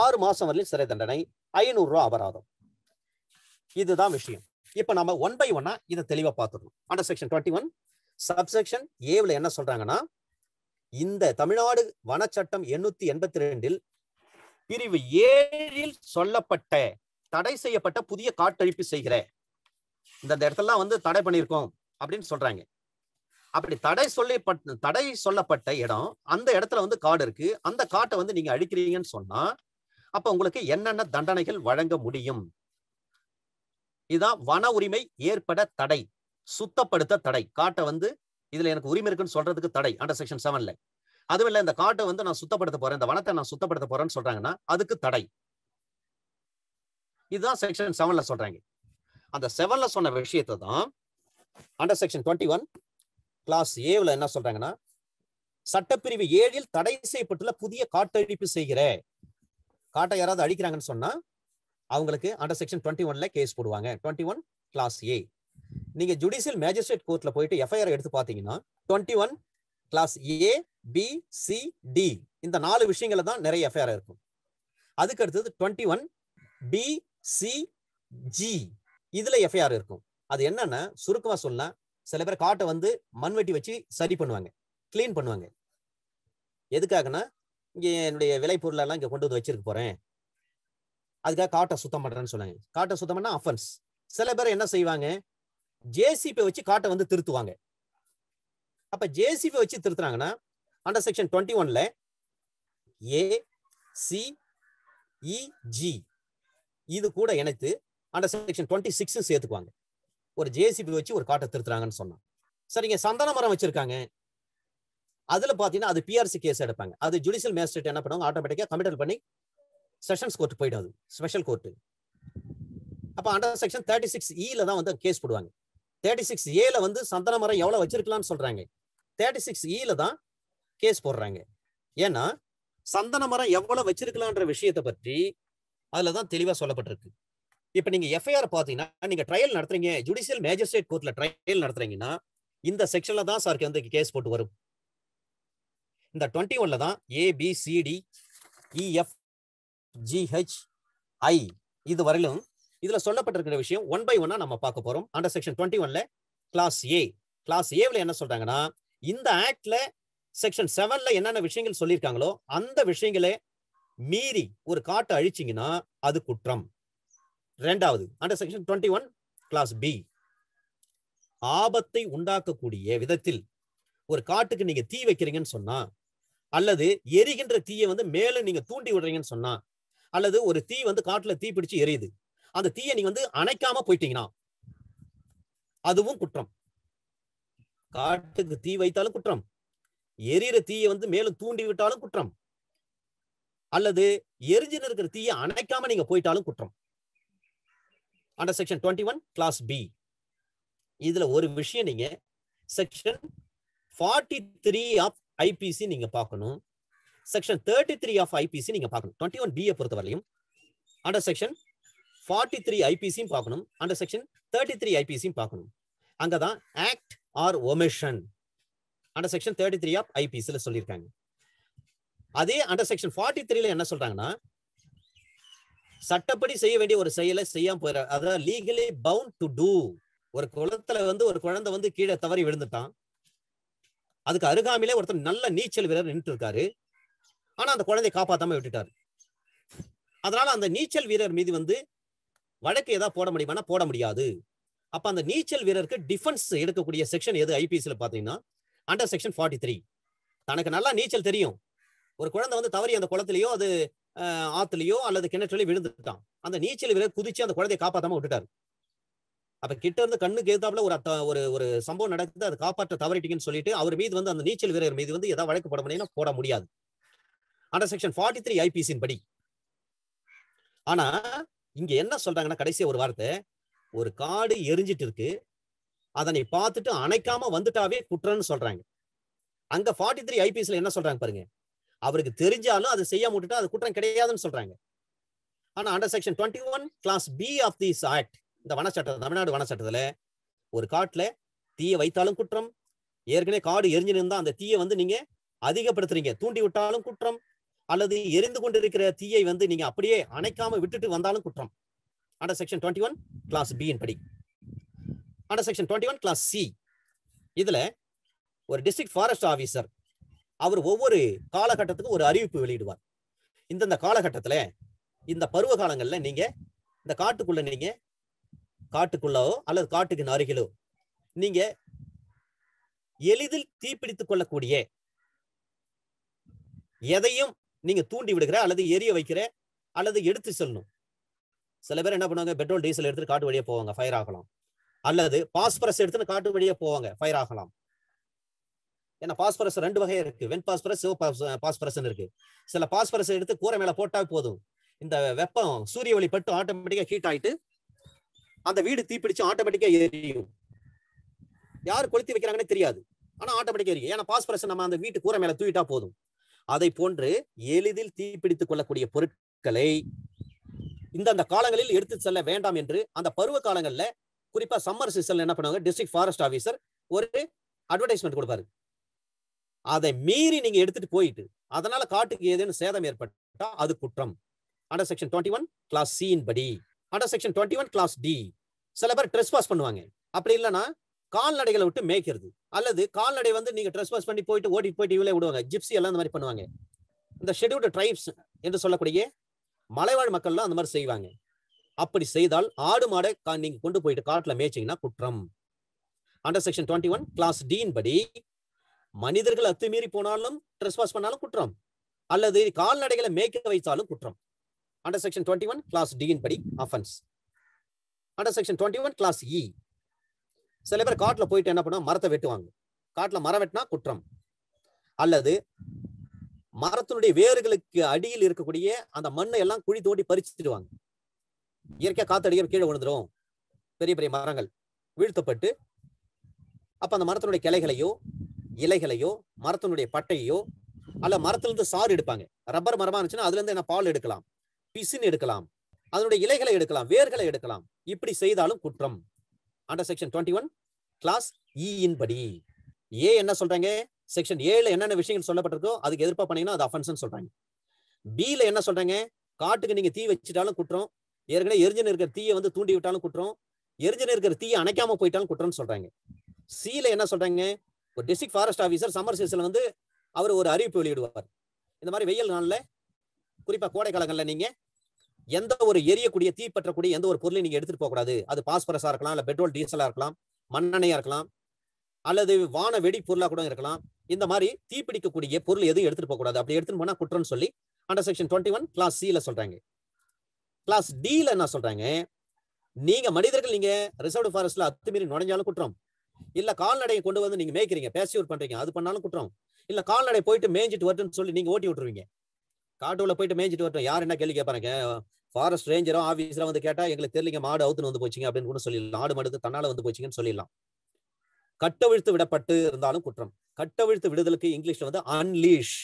ஆறு மாசம் வரலையும் சிறை தண்டனை ஐநூறு ரூபா அபராதம் இதுதான் விஷயம் இப்ப நம்ம ஒன் பை ஒன்னா இதை தெளிவா பார்த்துடணும் under section twenty one subsection ஏவில் என்ன சொல்றாங்கன்னா இந்த தமிழ்நாடு வனச்சட்டம் எண்ணூத்தி எண்பத்தி ரெண்டில் பிரிவு ஏழில் சொல்லப்பட்ட தடை செய்யப்பட்ட புதிய காட்டழிப்பு செய்கிறேன் இந்த இடத்துல வந்து தடை பண்ணியிருக்கோம் அப்படின்னு சொல்றாங்க அப்படி தடை சொல்லப்பட்ட தடை சொல்லப்பட்ட இடம் அந்த இடத்துல வந்து காடு இருக்கு அந்த காட்டை வந்து நீங்க அழிக்கிறீங்கன்னு சொன்னா அப்ப உங்களுக்கு என்னென்ன தண்டனைகள் வழங்க முடியும் இதுதான் வன உரிமை ஏற்பட தடை சுத்தப்படுத்த தடை காட்டை வந்து இதுல எனக்கு உரிமை இருக்குன்னு சொல்றதுக்கு தடை அண்டர் செக்ஷன் செவன்ல அதுவும் இல்ல இந்த காட்டை வந்து நான் சுத்தப்படுத்த போறேன் இந்த வனத்தை நான் சுத்தப்படுத்த போறேன்னு சொல்றாங்கன்னா அதுக்கு தடை இதுதான் செக்ஷன் செவன்ல சொல்றாங்க அந்த செவன்ல சொன்ன விஷயத்தை தான் under section twenty one clause ஏவில் என்ன சொல்றாங்கன்னா சட்டப்பிரிவு ஏழில் தடை செய்யப்பட்டுள்ள புதிய காட்டழிப்பு செய்கிற காட்டை யாராவது அழிக்கிறாங்கன்னு சொன்னா அவங்களுக்கு அண்டர் செக்ஷன் டுவெண்ட்டி ஒன்ல கேஸ் போடுவாங்க டுவெண்ட்டி ஒன் கிளாஸ் ஏ நீங்க ஜுடிஷியல் மேஜிஸ்ட்ரேட் கோர்ட்ல போயிட்டு எஃப்ஐஆர் எடுத்து பாத்தீங்கன்னா twenty one clause A B C D இந்த நாலு விஷயங்கள தான் நிறைய எஃப்ஐஆர் இருக்கும் அதுக்கு அடுத்தது twenty one B C G இதுல எஃப்ஐஆர் இருக்கும் அது என்னன்னா சுருக்கமா சொல்லலாம் சில பேர் காட்டை வந்து மண்வெட்டி வச்சு சரி பண்ணுவாங்க கிளீன் பண்ணுவாங்க எதுக்காகனா இங்கே என்னுடைய எல்லாம் இங்கே கொண்டு வந்து வச்சிருக்க போறேன் அதுக்காக காட்டை சுத்தம் பண்றேன்னு சொல்லுவாங்க காட்டை சுத்தம் பண்ணா அஃபன்ஸ் சில பேர் என்ன செய்வாங்க ஜேசிபி வச்சு காட்டை வந்து திருத்துவாங்க அப்ப ஜேசிபி வச்சு திருத்துறாங்கன்னா அண்டர் செக்ஷன் டுவெண்ட்டி ஒன்ல ஏ சி இஜி இது கூட இணைத்து அண்டர் செக்ஷன் டுவெண்ட்டி சிக்ஸும் சேர்த்துக்குவாங்க ஒரு ஜேசிபி வச்சு ஒரு காட்டை திருத்துறாங்கன்னு சொன்னான் சரிங்க சந்தன மரம் வச்சிருக்காங்க அதுல பாத்தீங்கன்னா அது பிஆர்சி கேஸ் எடுப்பாங்க அது ஜுடிஷியல் மேஜிஸ்ட்ரேட் என்ன பண்ணுவாங்க ஆட்டோமேட்டிக்கா கமிட்டல் பண்ணி செஷன்ஸ் கோர்ட் போயிடும் அது ஸ்பெஷல் கோர்ட்டு அப்போ அண்டர் செக்ஷன் தேர்ட்டி சிக்ஸ் இல தான் வந்து கேஸ் போடுவாங்க தேர்ட்டி சிக்ஸ் ஏல வந்து சந்தன மரம் எவ்வளவு வச்சிருக்கலாம்னு சொல்றாங்க தேர்ட்டி சிக்ஸ் இல தான் கேஸ் போடுறாங்க ஏன்னா சந்தன மரம் எவ்வளவு வச்சிருக்கலான்ற விஷயத்தை பற்றி அதில் தான் தெளிவாக சொல்லப்பட்டிருக்கு இப்போ நீங்கள் எஃப்ஐஆர் பார்த்தீங்கன்னா நீங்கள் ட்ரையல் நடத்துறீங்க ஜுடிஷியல் மேஜிஸ்ட்ரேட் கோர்ட்டில் ட்ரையல் நடத்துறீங்கன்னா இந்த செக்ஷனில் தான் சாருக்கு வந்து கேஸ் போட்டு வரும் இந்த டுவெண்ட்டி ஒன்ல தான் A B C D E F G H I e, இது வரையிலும் இதில் சொல்லப்பட்டிருக்கிற விஷயம் ஒன் பை ஒன்னா நம்ம பார்க்க போகிறோம் அண்டர் செக்ஷன் டுவெண்ட்டி ஒன்ல கிளாஸ் ஏ கிளாஸ் ஏவில் என்ன சொல்றாங்கன்னா இந்த ஆக்ட்ல செக்ஷன் செவன்ல என்னென்ன விஷயங்கள் சொல்லியிருக்காங்களோ அந்த விஷயங்களே மீறி ஒரு காட்டை அழிச்சிங்கன்னா அது குற்றம் ரெண்டாவது under section twenty one clause B ஆபத்தை உண்டாக்கக்கூடிய விதத்தில் ஒரு காட்டுக்கு நீங்க தீ வைக்கிறீங்கன்னு சொன்னா அல்லது எரிகின்ற தீயை வந்து மேல நீங்க தூண்டி விடுறீங்கன்னு சொன்னா அல்லது ஒரு தீ வந்து காட்டுல தீ பிடிச்சு எரியுது அந்த தீயை நீங்க வந்து அணைக்காம போயிட்டீங்கன்னா அதுவும் குற்றம் காட்டுக்கு தீ வைத்தாலும் குற்றம் எரியிற தீயை வந்து மேலும் தூண்டி விட்டாலும் குற்றம் அல்லது எரிஞ்சின் இருக்கிற தீயை அணைக்காம நீங்க போயிட்டாலும் குற்றம் under section twenty one clause B இதுல ஒரு விஷயம் நீங்க section forty three of IPC நீங்க பார்க்கணும் section thirty three of IPC நீங்க பார்க்கணும் டுவெண்ட்டி ஒன் பொறுத்த பொறுத்தவரையும் அண்டர் செக்ஷன் ஃபார்ட்டி த்ரீ ஐபிசியும் பார்க்கணும் அண்டர் செக்ஷன் தேர்ட்டி த்ரீ ஐபிசியும் பார்க்கணும் அங்கதான் act or omission under section thirty three of ஐபிசியில் சொல்லியிருக்காங்க அதே அண்டர் செக்ஷன் ஃபார்ட்டி த்ரீல என்ன சொல்றாங்கன்னா சட்டப்படி செய்ய வேண்டிய ஒரு செயலை செய்யாம போயிட அதாவது லீகலி பவுண்ட் டு டூ ஒரு குளத்துல வந்து ஒரு குழந்தை வந்து கீழே தவறி விழுந்துட்டான் அதுக்கு அருகாமையிலே ஒருத்தர் நல்ல நீச்சல் வீரர் நின்று இருக்காரு ஆனா அந்த குழந்தைய காப்பாத்தாம விட்டுட்டாரு அதனால அந்த நீச்சல் வீரர் மீது வந்து வழக்கு ஏதாவது போட முடியுமா போட முடியாது அப்ப அந்த நீச்சல் வீரருக்கு டிஃபென்ஸ் எடுக்கக்கூடிய செக்ஷன் எது ஐபிஎஸ்ல பாத்தீங்கன்னா அண்டர் செக்ஷன் ஃபார்ட்டி த்ரீ தனக்கு நல்லா நீச்சல் தெரியும் ஒரு குழந்தை வந்து தவறி அந்த குளத்திலேயோ அது ஆத்துலயோ அல்லது கிணற்றுலயோ விழுந்துட்டான் அந்த நீச்சல் வீரர் குதிச்சு அந்த குழந்தைய காப்பாத்தாம விட்டுட்டாரு அப்ப கிட்ட இருந்து கண்ணுக்கு எதிர்த்தாப்புல ஒரு ஒரு ஒரு சம்பவம் நடக்குது அதை காப்பாற்ற தவறிட்டீங்கன்னு சொல்லிட்டு அவர் மீது வந்து அந்த நீச்சல் வீரர் மீது வந்து ஏதாவது வழக்கு போட முடியும்னா போட முடியாது அண்டர் செக்ஷன் ஃபார்ட்டி த்ரீ ஐபிசின் படி ஆனா இங்க என்ன சொல்றாங்கன்னா கடைசி ஒரு வார்த்தை ஒரு காடு எரிஞ்சிட்டு இருக்கு அதனை பார்த்துட்டு அணைக்காம வந்துட்டாவே குற்றம்னு சொல்றாங்க அங்க ஃபார்ட்டி த்ரீ ஐபிஎஸ்ல என்ன சொல்றாங்க பாருங்க அவருக்கு தெரிஞ்சாலும் அதை செய்ய விட்டுட்டா அது குற்றம் கிடையாதுன்னு சொல்றாங்க ஆனா under section twenty one clause B of this act இந்த வன சட்டம் தமிழ்நாடு வன சட்டத்துல ஒரு காட்டுல தீயை வைத்தாலும் குற்றம் ஏற்கனவே காடு எரிஞ்சு நின்றா அந்த தீயை வந்து நீங்க அதிகப்படுத்துறீங்க தூண்டி விட்டாலும் குற்றம் அல்லது எரிந்து கொண்டிருக்கிற தீயை வந்து நீங்க அப்படியே அணைக்காம விட்டுட்டு வந்தாலும் குற்றம் under section twenty one clause பியின் படி under section twenty one clause C இதுல ஒரு டிஸ்ட்ரிக்ட் ஃபாரஸ்ட் ஆஃபீஸர் அவர் ஒவ்வொரு காலகட்டத்துக்கும் ஒரு அறிவிப்பு வெளியிடுவார் இந்தந்த காலகட்டத்துல இந்த பருவ காலங்கள்ல நீங்க இந்த காட்டுக்குள்ள நீங்க காட்டுக்குள்ளோ அல்லது காட்டுக்கு அருகிலோ நீங்க எளிதில் தீப்பிடித்துக் கொள்ளக்கூடிய எதையும் நீங்க தூண்டி விடுகிற அல்லது எரிய வைக்கிற அல்லது எடுத்து செல்லணும் சில பேர் என்ன பண்ணுவாங்க பெட்ரோல் டீசல் எடுத்துட்டு காட்டு வழியே போவாங்க ஃபயர் ஆகலாம் அல்லது பாஸ்பரஸ் எடுத்துன்னு காட்டு வழியே போவாங்க ஃபயர் ஆகலாம் ஏன்னா பாஸ்பரஸ் ரெண்டு வகை இருக்கு வெண் பாஸ்பரஸ் பாஸ் பாஸ்பரஸ் இருக்கு சில பாஸ்பரஸ் எடுத்து கூரை மேல போட்டா போதும் இந்த வெப்பம் சூரிய ஒளி பட்டு ஆட்டோமேட்டிக்கா ஹீட் ஆயிட்டு அந்த வீடு தீப்பிடிச்சு ஆட்டோமேட்டிக்கா எரியும் யார் கொளுத்தி வைக்கிறாங்கன்னு தெரியாது ஆனா ஆட்டோமேட்டிக்கா எரியும் ஏன்னா பாஸ்பரஸ் நம்ம அந்த வீட்டு கூரை மேல தூக்கிட்டா போதும் அதை போன்று எளிதில் தீப்பிடித்துக் கொள்ளக்கூடிய பொருட்களை இந்த அந்த காலங்களில் எடுத்து செல்ல வேண்டாம் என்று அந்த பருவ காலங்களில் குறிப்பா சம்மர் சீசன்ல என்ன பண்ணுவாங்க டிஸ்ட்ரிக்ட் ஃபாரஸ்ட் ஆஃபீஸர் ஒரு அட்வர்டைஸ்மெண்ட் கொடுப்பாரு அதை மீறி நீங்க எடுத்துட்டு போயிட்டு அதனால காட்டுக்கு ஏதேனும் சேதம் ஏற்பட்டா அது குற்றம் under section twenty one clause சியின் படி under section twenty one clause D சில பேர் ட்ரெஸ் பாஸ் பண்ணுவாங்க அப்படி இல்லைன்னா கால்நடைகளை விட்டு மேய்க்கிறது அல்லது கால்நடை வந்து நீங்க ட்ரெஸ் பாஸ் பண்ணி போயிட்டு ஓட்டிட்டு போயிட்டு இவ்வளவு விடுவாங்க ஜிப்சி எல்லாம் அந்த மாதிரி பண்ணுவாங்க இந்த ஷெடியூல்டு ட்ரைப்ஸ் என்று சொல்லக்கூடிய மலைவாழ் மக்கள்லாம் அந்த மாதிரி செய்வாங்க அப்படி செய்தால் ஆடு மாடை நீங்க கொண்டு போயிட்டு காட்டுல மேய்ச்சிங்கன்னா குற்றம் under section twenty one clause டீன் படி மனிதர்கள் அத்துமீறி போனாலும் ட்ரெஸ் வாஷ் பண்ணாலும் குற்றம் அல்லது கால்நடைகளை மேய்க்க வைத்தாலும் குற்றம் under section twenty one clause டியின் படி offence under section twenty one clause E சில பேர் காட்டில் போயிட்டு என்ன பண்ணுவோம் மரத்தை வெட்டுவாங்க காட்டில் மரம் வெட்டினா குற்றம் அல்லது மரத்தினுடைய வேர்களுக்கு அடியில் இருக்கக்கூடிய அந்த மண்ணை எல்லாம் குழி தோண்டி பறிச்சுடுவாங்க இயற்கையாக காத்தடிக்கிற கீழே விழுந்துடும் பெரிய பெரிய மரங்கள் வீழ்த்தப்பட்டு அப்போ அந்த மரத்தினுடைய கிளைகளையோ இலைகளையோ மரத்தினுடைய பட்டையோ அல்ல மரத்திலிருந்து சாறு எடுப்பாங்க ரப்பர் மரமா இருந்துச்சுன்னா அதுல இருந்து என்ன பால் எடுக்கலாம் பிசின் எடுக்கலாம் அதனுடைய இலைகளை எடுக்கலாம் வேர்களை எடுக்கலாம் இப்படி செய்தாலும் குற்றம் under section twenty one clause இயின் படி ஏ என்ன சொல்றாங்க செக்ஷன் ஏல என்னென்ன விஷயங்கள் சொல்லப்பட்டிருக்கோ அதுக்கு எதிர்ப்பா பண்ணீங்கன்னா அது அஃபென்ஸ்னு சொல்றாங்க பில என்ன சொல்றாங்க காட்டுக்கு நீங்க தீ வச்சுட்டாலும் குற்றம் ஏற்கனவே எரிஞ்சு இருக்கிற தீயை வந்து தூண்டி விட்டாலும் குற்றம் எரிஞ்சு இருக்கிற தீயை அணைக்காம போயிட்டாலும் குற்றம்னு சொல்றாங்க சீல என்ன சொல்றாங்க ஒரு டிஸ்ட்ரிக் ஃபாரஸ்ட் ஆஃபீஸர் சம்மர் சீசன்ல வந்து அவர் ஒரு அறிவிப்பு வெளியிடுவார் இந்த மாதிரி வெயில் நாளில் குறிப்பாக கோடை காலங்களில் நீங்கள் எந்த ஒரு எரியக்கூடிய தீப்பற்றக்கூடிய எந்த ஒரு பொருளையும் நீங்கள் எடுத்துகிட்டு போகக்கூடாது அது பாஸ்பரஸாக இருக்கலாம் இல்லை பெட்ரோல் டீசலாக இருக்கலாம் மண்ணெண்ணையாக இருக்கலாம் அல்லது வான வெடி பொருளாக கூட இருக்கலாம் இந்த மாதிரி தீப்பிடிக்கக்கூடிய பொருள் எதுவும் எடுத்துகிட்டு போகக்கூடாது அப்படி எடுத்துகிட்டு போனால் குற்றம்னு சொல்லி under section twenty one clause சியில் சொல்கிறாங்க கிளாஸ் டீல என்ன சொல்கிறாங்க நீங்கள் மனிதர்கள் நீங்கள் ரிசர்வ் ஃபாரஸ்ட்டில் அத்துமீறி நுழைஞ்சாலும் குற்றம் இல்ல கால்நடையை கொண்டு வந்து நீங்க மேய்க்கிறீங்க பேசியூர் பண்றீங்க அது பண்ணாலும் குற்றம் இல்ல கால்நடை போயிட்டு மேய்ஞ்சிட்டு வரட்டும்னு சொல்லி நீங்க ஓட்டி விட்டுருவீங்க காட்டுல போயிட்டு மேய்ஞ்சிட்டு வரட்டும் யார் என்ன கேள்வி கேட்பாங்க ஃபாரஸ்ட் ரேஞ்சரோ ஆஃபீஸரோ வந்து கேட்டா எங்களுக்கு தெரியலங்க மாடு அவுத்துன்னு வந்து போச்சுங்க அப்படின்னு கூட சொல்லிடலாம் ஆடு மடுத்து தன்னால வந்து போச்சுங்கன்னு சொல்லிடலாம் கட்டவிழ்த்து விடப்பட்டு இருந்தாலும் குற்றம் கட்டவிழ்த்து விடுதலுக்கு இங்கிலீஷ்ல வந்து அன்லீஷ்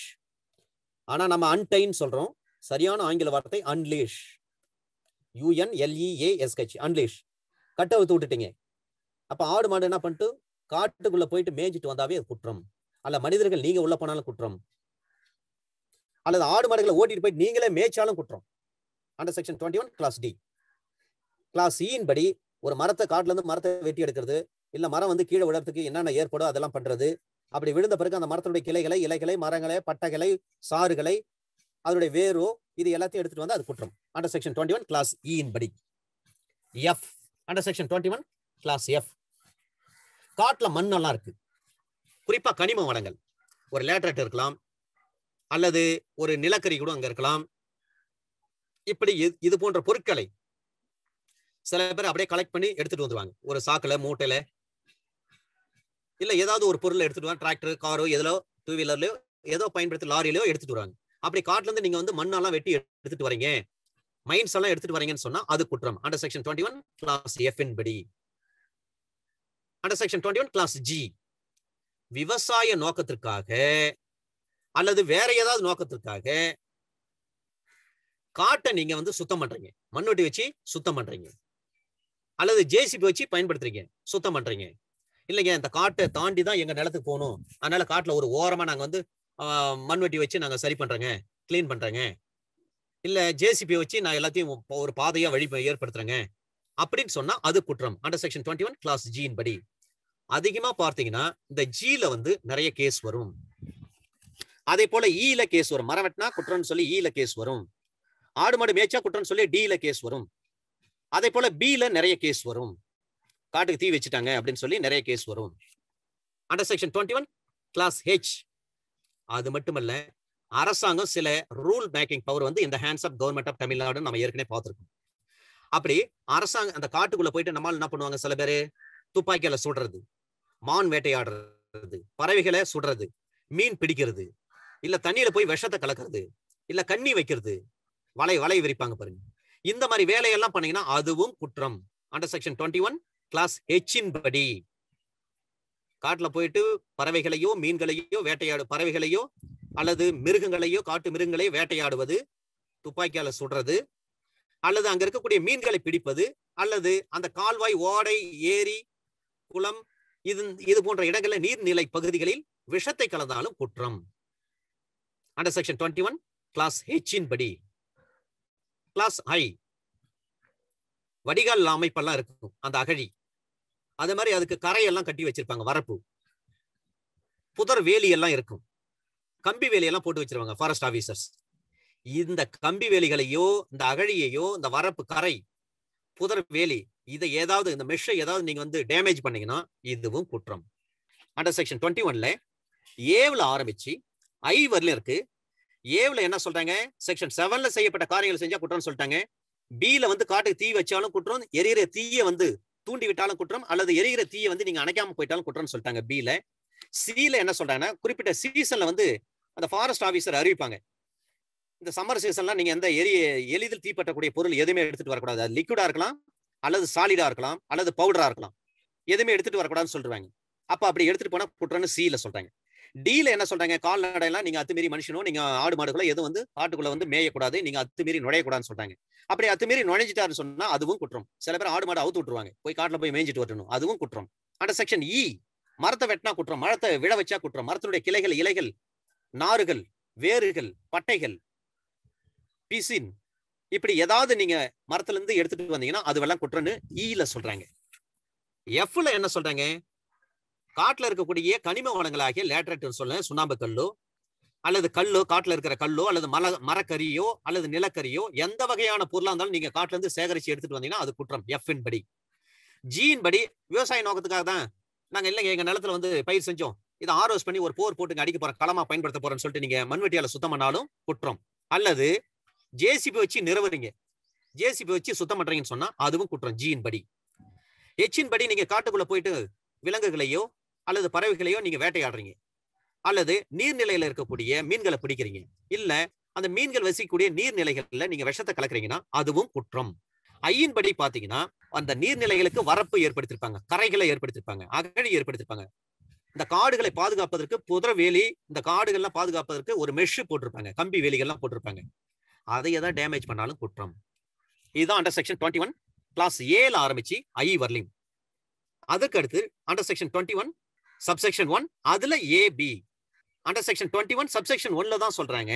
ஆனா நம்ம அன்டைன் சொல்றோம் சரியான ஆங்கில வார்த்தை அன்லீஷ் யூஎன்எல்இஏஎஸ்ஹெச் அன்லீஷ் கட்டவிழ்த்து விட்டுட்டீங்க அப்ப ஆடு மாடு என்ன பண்ணிட்டு காட்டுக்குள்ள போயிட்டு மேய்ஞ்சிட்டு வந்தாவே அது குற்றம் அல்ல மனிதர்கள் நீங்க உள்ள போனாலும் குற்றம் அல்லது ஆடு மாடுகளை ஓட்டிட்டு போயிட்டு நீங்களே மேய்ச்சாலும் குற்றம் under section twenty one clause D clause சியின் படி ஒரு மரத்தை காட்டுல இருந்து மரத்தை வெட்டி எடுக்கிறது இல்ல மரம் வந்து கீழே விழறதுக்கு என்னென்ன ஏற்படோ அதெல்லாம் பண்றது அப்படி விழுந்த பிறகு அந்த மரத்தினுடைய கிளைகளை இலைகளை மரங்களை பட்டைகளை சாறுகளை அதனுடைய வேரோ இது எல்லாத்தையும் எடுத்துட்டு வந்தா அது குற்றம் under section twenty one clause இன் படி F under section twenty one clause F காட்டில் மண்ணெல்லாம் இருக்கு குறிப்பாக கனிம வளங்கள் ஒரு லேட்ரட் இருக்கலாம் அல்லது ஒரு நிலக்கரி கூட அங்கே இருக்கலாம் இப்படி இது போன்ற பொருட்களை சில பேர் அப்படியே கலெக்ட் பண்ணி எடுத்துட்டு வந்துடுவாங்க ஒரு சாக்கில் மூட்டையில இல்லை ஏதாவது ஒரு பொருளை எடுத்துட்டு வாங்க டிராக்டர் காரோ எதிலோ டூ வீலர்லயோ ஏதோ பயன்படுத்தி லாரிலையோ எடுத்துட்டு வராங்க அப்படி காட்டுல இருந்து நீங்க வந்து மண்ணெல்லாம் வெட்டி எடுத்துட்டு வரீங்க மைன்ஸ் எல்லாம் எடுத்துட்டு வரீங்கன்னு சொன்னா அது குற்றம் under section twenty one clause F படி under section twenty one clause G விவசாய நோக்கத்திற்காக அல்லது வேற ஏதாவது நோக்கத்திற்காக காட்டை நீங்க வந்து சுத்தம் பண்றீங்க மண்ணொட்டி வச்சு சுத்தம் பண்றீங்க அல்லது ஜேசிபி வச்சு பயன்படுத்துறீங்க சுத்தம் பண்றீங்க இல்லைங்க இந்த காட்டை தாண்டி தான் எங்க நிலத்துக்கு போகணும் அதனால காட்டுல ஒரு ஓரமா நாங்க வந்து மண்வெட்டி வச்சு நாங்க சரி பண்றேங்க கிளீன் பண்றேங்க இல்ல ஜேசிபி வச்சு நான் எல்லாத்தையும் ஒரு பாதையா வழி ஏற்படுத்துறேங்க அப்படின்னு சொன்னா அது குற்றம் under section twenty one clause ஜியின் படி அதிகமா பார்த்தீங்கன்னா இந்த ஜில வந்து நிறைய கேஸ் வரும் அதே போல ஈல e கேஸ் வரும் மரம் வெட்டினா குற்றம்னு சொல்லி ஈல e கேஸ் வரும் ஆடு மாடு மேய்ச்சா குற்றம்னு சொல்லி டீல கேஸ் வரும் அதே போல பீல நிறைய கேஸ் வரும் காட்டுக்கு தீ வச்சுட்டாங்க அப்படின்னு சொல்லி நிறைய கேஸ் வரும் under section twenty one clause H அது மட்டுமல்ல அரசாங்கம் சில ரூல் மேக்கிங் பவர் வந்து இந்த ஹேண்ட்ஸ் ஆஃப் கவர்மெண்ட் ஆஃப் தமிழ்நாடுன்னு நம்ம ஏற்கனவே பார்த்துருக்கோம் அப்படி அரசாங்க அந்த காட்டுக்குள்ள போயிட்டு நம்மால் என்ன பண்ணுவாங்க சில பேரு துப்பாக்கியால சுடுறது மான் வேட்டையாடுறது பறவைகளை சுடுறது மீன் பிடிக்கிறது இல்ல தண்ணியில போய் விஷத்தை கலக்கிறது இல்ல கண்ணி வைக்கிறது வலை வலை விரிப்பாங்க பாருங்க இந்த மாதிரி வேலையெல்லாம் பண்ணீங்கன்னா அதுவும் குற்றம் under section twenty one clause ஹெச்சின் படி காட்டுல போயிட்டு பறவைகளையோ மீன்களையோ வேட்டையாடு பறவைகளையோ அல்லது மிருகங்களையோ காட்டு மிருகங்களையோ வேட்டையாடுவது துப்பாக்கியால சுடுறது அல்லது அங்க இருக்கக்கூடிய மீன்களை பிடிப்பது அல்லது அந்த கால்வாய் ஓடை ஏரி குளம் இது இது போன்ற இடங்களில் நீர்நிலை பகுதிகளில் விஷத்தை கலந்தாலும் குற்றம் under section twenty one clause ஹெச்சின் படி கிளாஸ் ஐ வடிகால் அமைப்பெல்லாம் இருக்கும் அந்த அகழி அதே மாதிரி அதுக்கு கரையெல்லாம் கட்டி வச்சிருப்பாங்க வரப்பு புதர் வேலி எல்லாம் இருக்கும் கம்பி வேலியெல்லாம் போட்டு வச்சிருவாங்க ஃபாரஸ்ட் ஆஃபீஸர்ஸ் இந்த கம்பி வேலிகளையோ இந்த அகழியையோ இந்த வரப்பு கரை புதர் வேலி இதை ஏதாவது இந்த மெஷ்ஷை ஏதாவது நீங்க வந்து டேமேஜ் பண்ணீங்கன்னா இதுவும் குற்றம் அண்டர் செக்ஷன் டுவெண்ட்டி ஒன்ல ஏவில் ஆரம்பிச்சு ஐ வரல இருக்கு ஏவில் என்ன சொல்றாங்க செக்ஷன் செவன்ல செய்யப்பட்ட காரியங்கள் செஞ்சா குற்றம்னு சொல்லிட்டாங்க பீல வந்து காட்டுக்கு தீ வச்சாலும் குற்றம் எரியிற தீயை வந்து தூண்டி விட்டாலும் குற்றம் அல்லது எரிகிற தீயை வந்து நீங்க அணைக்காம போயிட்டாலும் குற்றம்னு சொல்லிட்டாங்க பீல சீல என்ன சொல்றாங்கன்னா குறிப்பிட்ட சீசன்ல வந்து அந்த ஃபாரஸ்ட் ஆஃபீஸர் அறிவிப்பாங்க இந்த சம்மர் சீசன்லாம் நீங்க எந்த எரி எளிதில் தீப்பற்றக்கூடிய பொருள் எதுவுமே எடுத்துட்டு வரக்கூடாது அது லிக்விடா இருக்கலாம் அல்லது சாலிடா இருக்கலாம் அல்லது பவுடரா இருக்கலாம் எதுவுமே எடுத்துட்டு வரக்கூடாதுன்னு சொல்றாங்க அப்ப அப்படி எடுத்துட்டு போனா குற்றம்னு சீல சொல்றாங்க டீல என்ன சொல்றாங்க கால்நடையெல்லாம் நீங்க அத்துமீறி மனுஷனும் நீங்க ஆடு மாடுகளோ எதுவும் வந்து காட்டுக்குள்ள வந்து மேயக்கூடாது நீங்க அத்துமீறி நுழையக்கூடாதுன்னு சொல்றாங்க அப்படி அத்துமீறி நுழைஞ்சிட்டாருன்னு சொன்னா அதுவும் குற்றம் சில பேர் ஆடு மாடு அவுத்து விட்டுருவாங்க போய் காட்டுல போய் மேய்ஞ்சிட்டு வரணும் அதுவும் குற்றம் அண்ட் செக்ஷன் இ மரத்தை வெட்டினா குற்றம் மரத்தை விழ வச்சா குற்றம் மரத்தினுடைய கிளைகள் இலைகள் நாறுகள் வேறுகள் பட்டைகள் பிசின் இப்படி ஏதாவது நீங்க மரத்துல இருந்து எடுத்துட்டு வந்தீங்கன்னா அதுவெல்லாம் குற்றன்னு ஈல e சொல்றாங்க எஃப்ல என்ன சொல்றாங்க காட்டுல இருக்கக்கூடிய கனிம வளங்களாகிய லேட்ரேட்டர் சொல்ல சுண்ணாம்பு கல்லோ அல்லது கல்லோ காட்டுல இருக்கிற கல்லோ அல்லது மல மரக்கறியோ அல்லது நிலக்கரியோ எந்த வகையான பொருளா இருந்தாலும் நீங்க காட்டுல இருந்து சேகரிச்சு எடுத்துட்டு வந்தீங்கன்னா அது குற்றம் எஃப்இன் படி ஜியின் படி விவசாய நோக்கத்துக்காக தான் நாங்க இல்லைங்க எங்க நிலத்துல வந்து பயிர் செஞ்சோம் இதை ஆரோஸ் பண்ணி ஒரு போர் போட்டு அடிக்க போறோம் களமா பயன்படுத்த போறோம்னு சொல்லிட்டு நீங்க மண்வெட்டியால சுத்தம் பண்ணாலும் குற்றம் அல்லது ஜேசிபி வச்சு நிறவுறீங்க ஜேசிபி வச்சு சுத்தம் பண்றீங்கன்னு சொன்னா அதுவும் குற்றம் ஜியின் படி எச்சின் படி நீங்க காட்டுக்குள்ள போயிட்டு விலங்குகளையோ அல்லது பறவைகளையோ நீங்க வேட்டையாடுறீங்க அல்லது நீர்நிலையில இருக்கக்கூடிய மீன்களை பிடிக்கிறீங்க இல்ல அந்த மீன்கள் வசிக்கக்கூடிய நீர்நிலைகள்ல நீங்க விஷத்தை கலக்குறீங்கன்னா அதுவும் குற்றம் ஐயின் படி பாத்தீங்கன்னா அந்த நீர்நிலைகளுக்கு வரப்பு ஏற்படுத்திருப்பாங்க கரைகளை ஏற்படுத்திருப்பாங்க அகழி ஏற்படுத்திருப்பாங்க இந்த காடுகளை பாதுகாப்பதற்கு வேலி இந்த காடுகள்லாம் பாதுகாப்பதற்கு ஒரு மெஷ் போட்டிருப்பாங்க கம்பி வேலிகள்லாம் போட்டிருப்பாங்க அதை எதாவது டேமேஜ் பண்ணாலும் குற்றம் இதுதான் under section twenty one clause ஏல ஆரம்பிச்சு ஐ வரலையும் அதுக்கு அடுத்து under section twenty one subsection one அதுல A B under section twenty one subsection ஒன்ல தான் சொல்றாங்க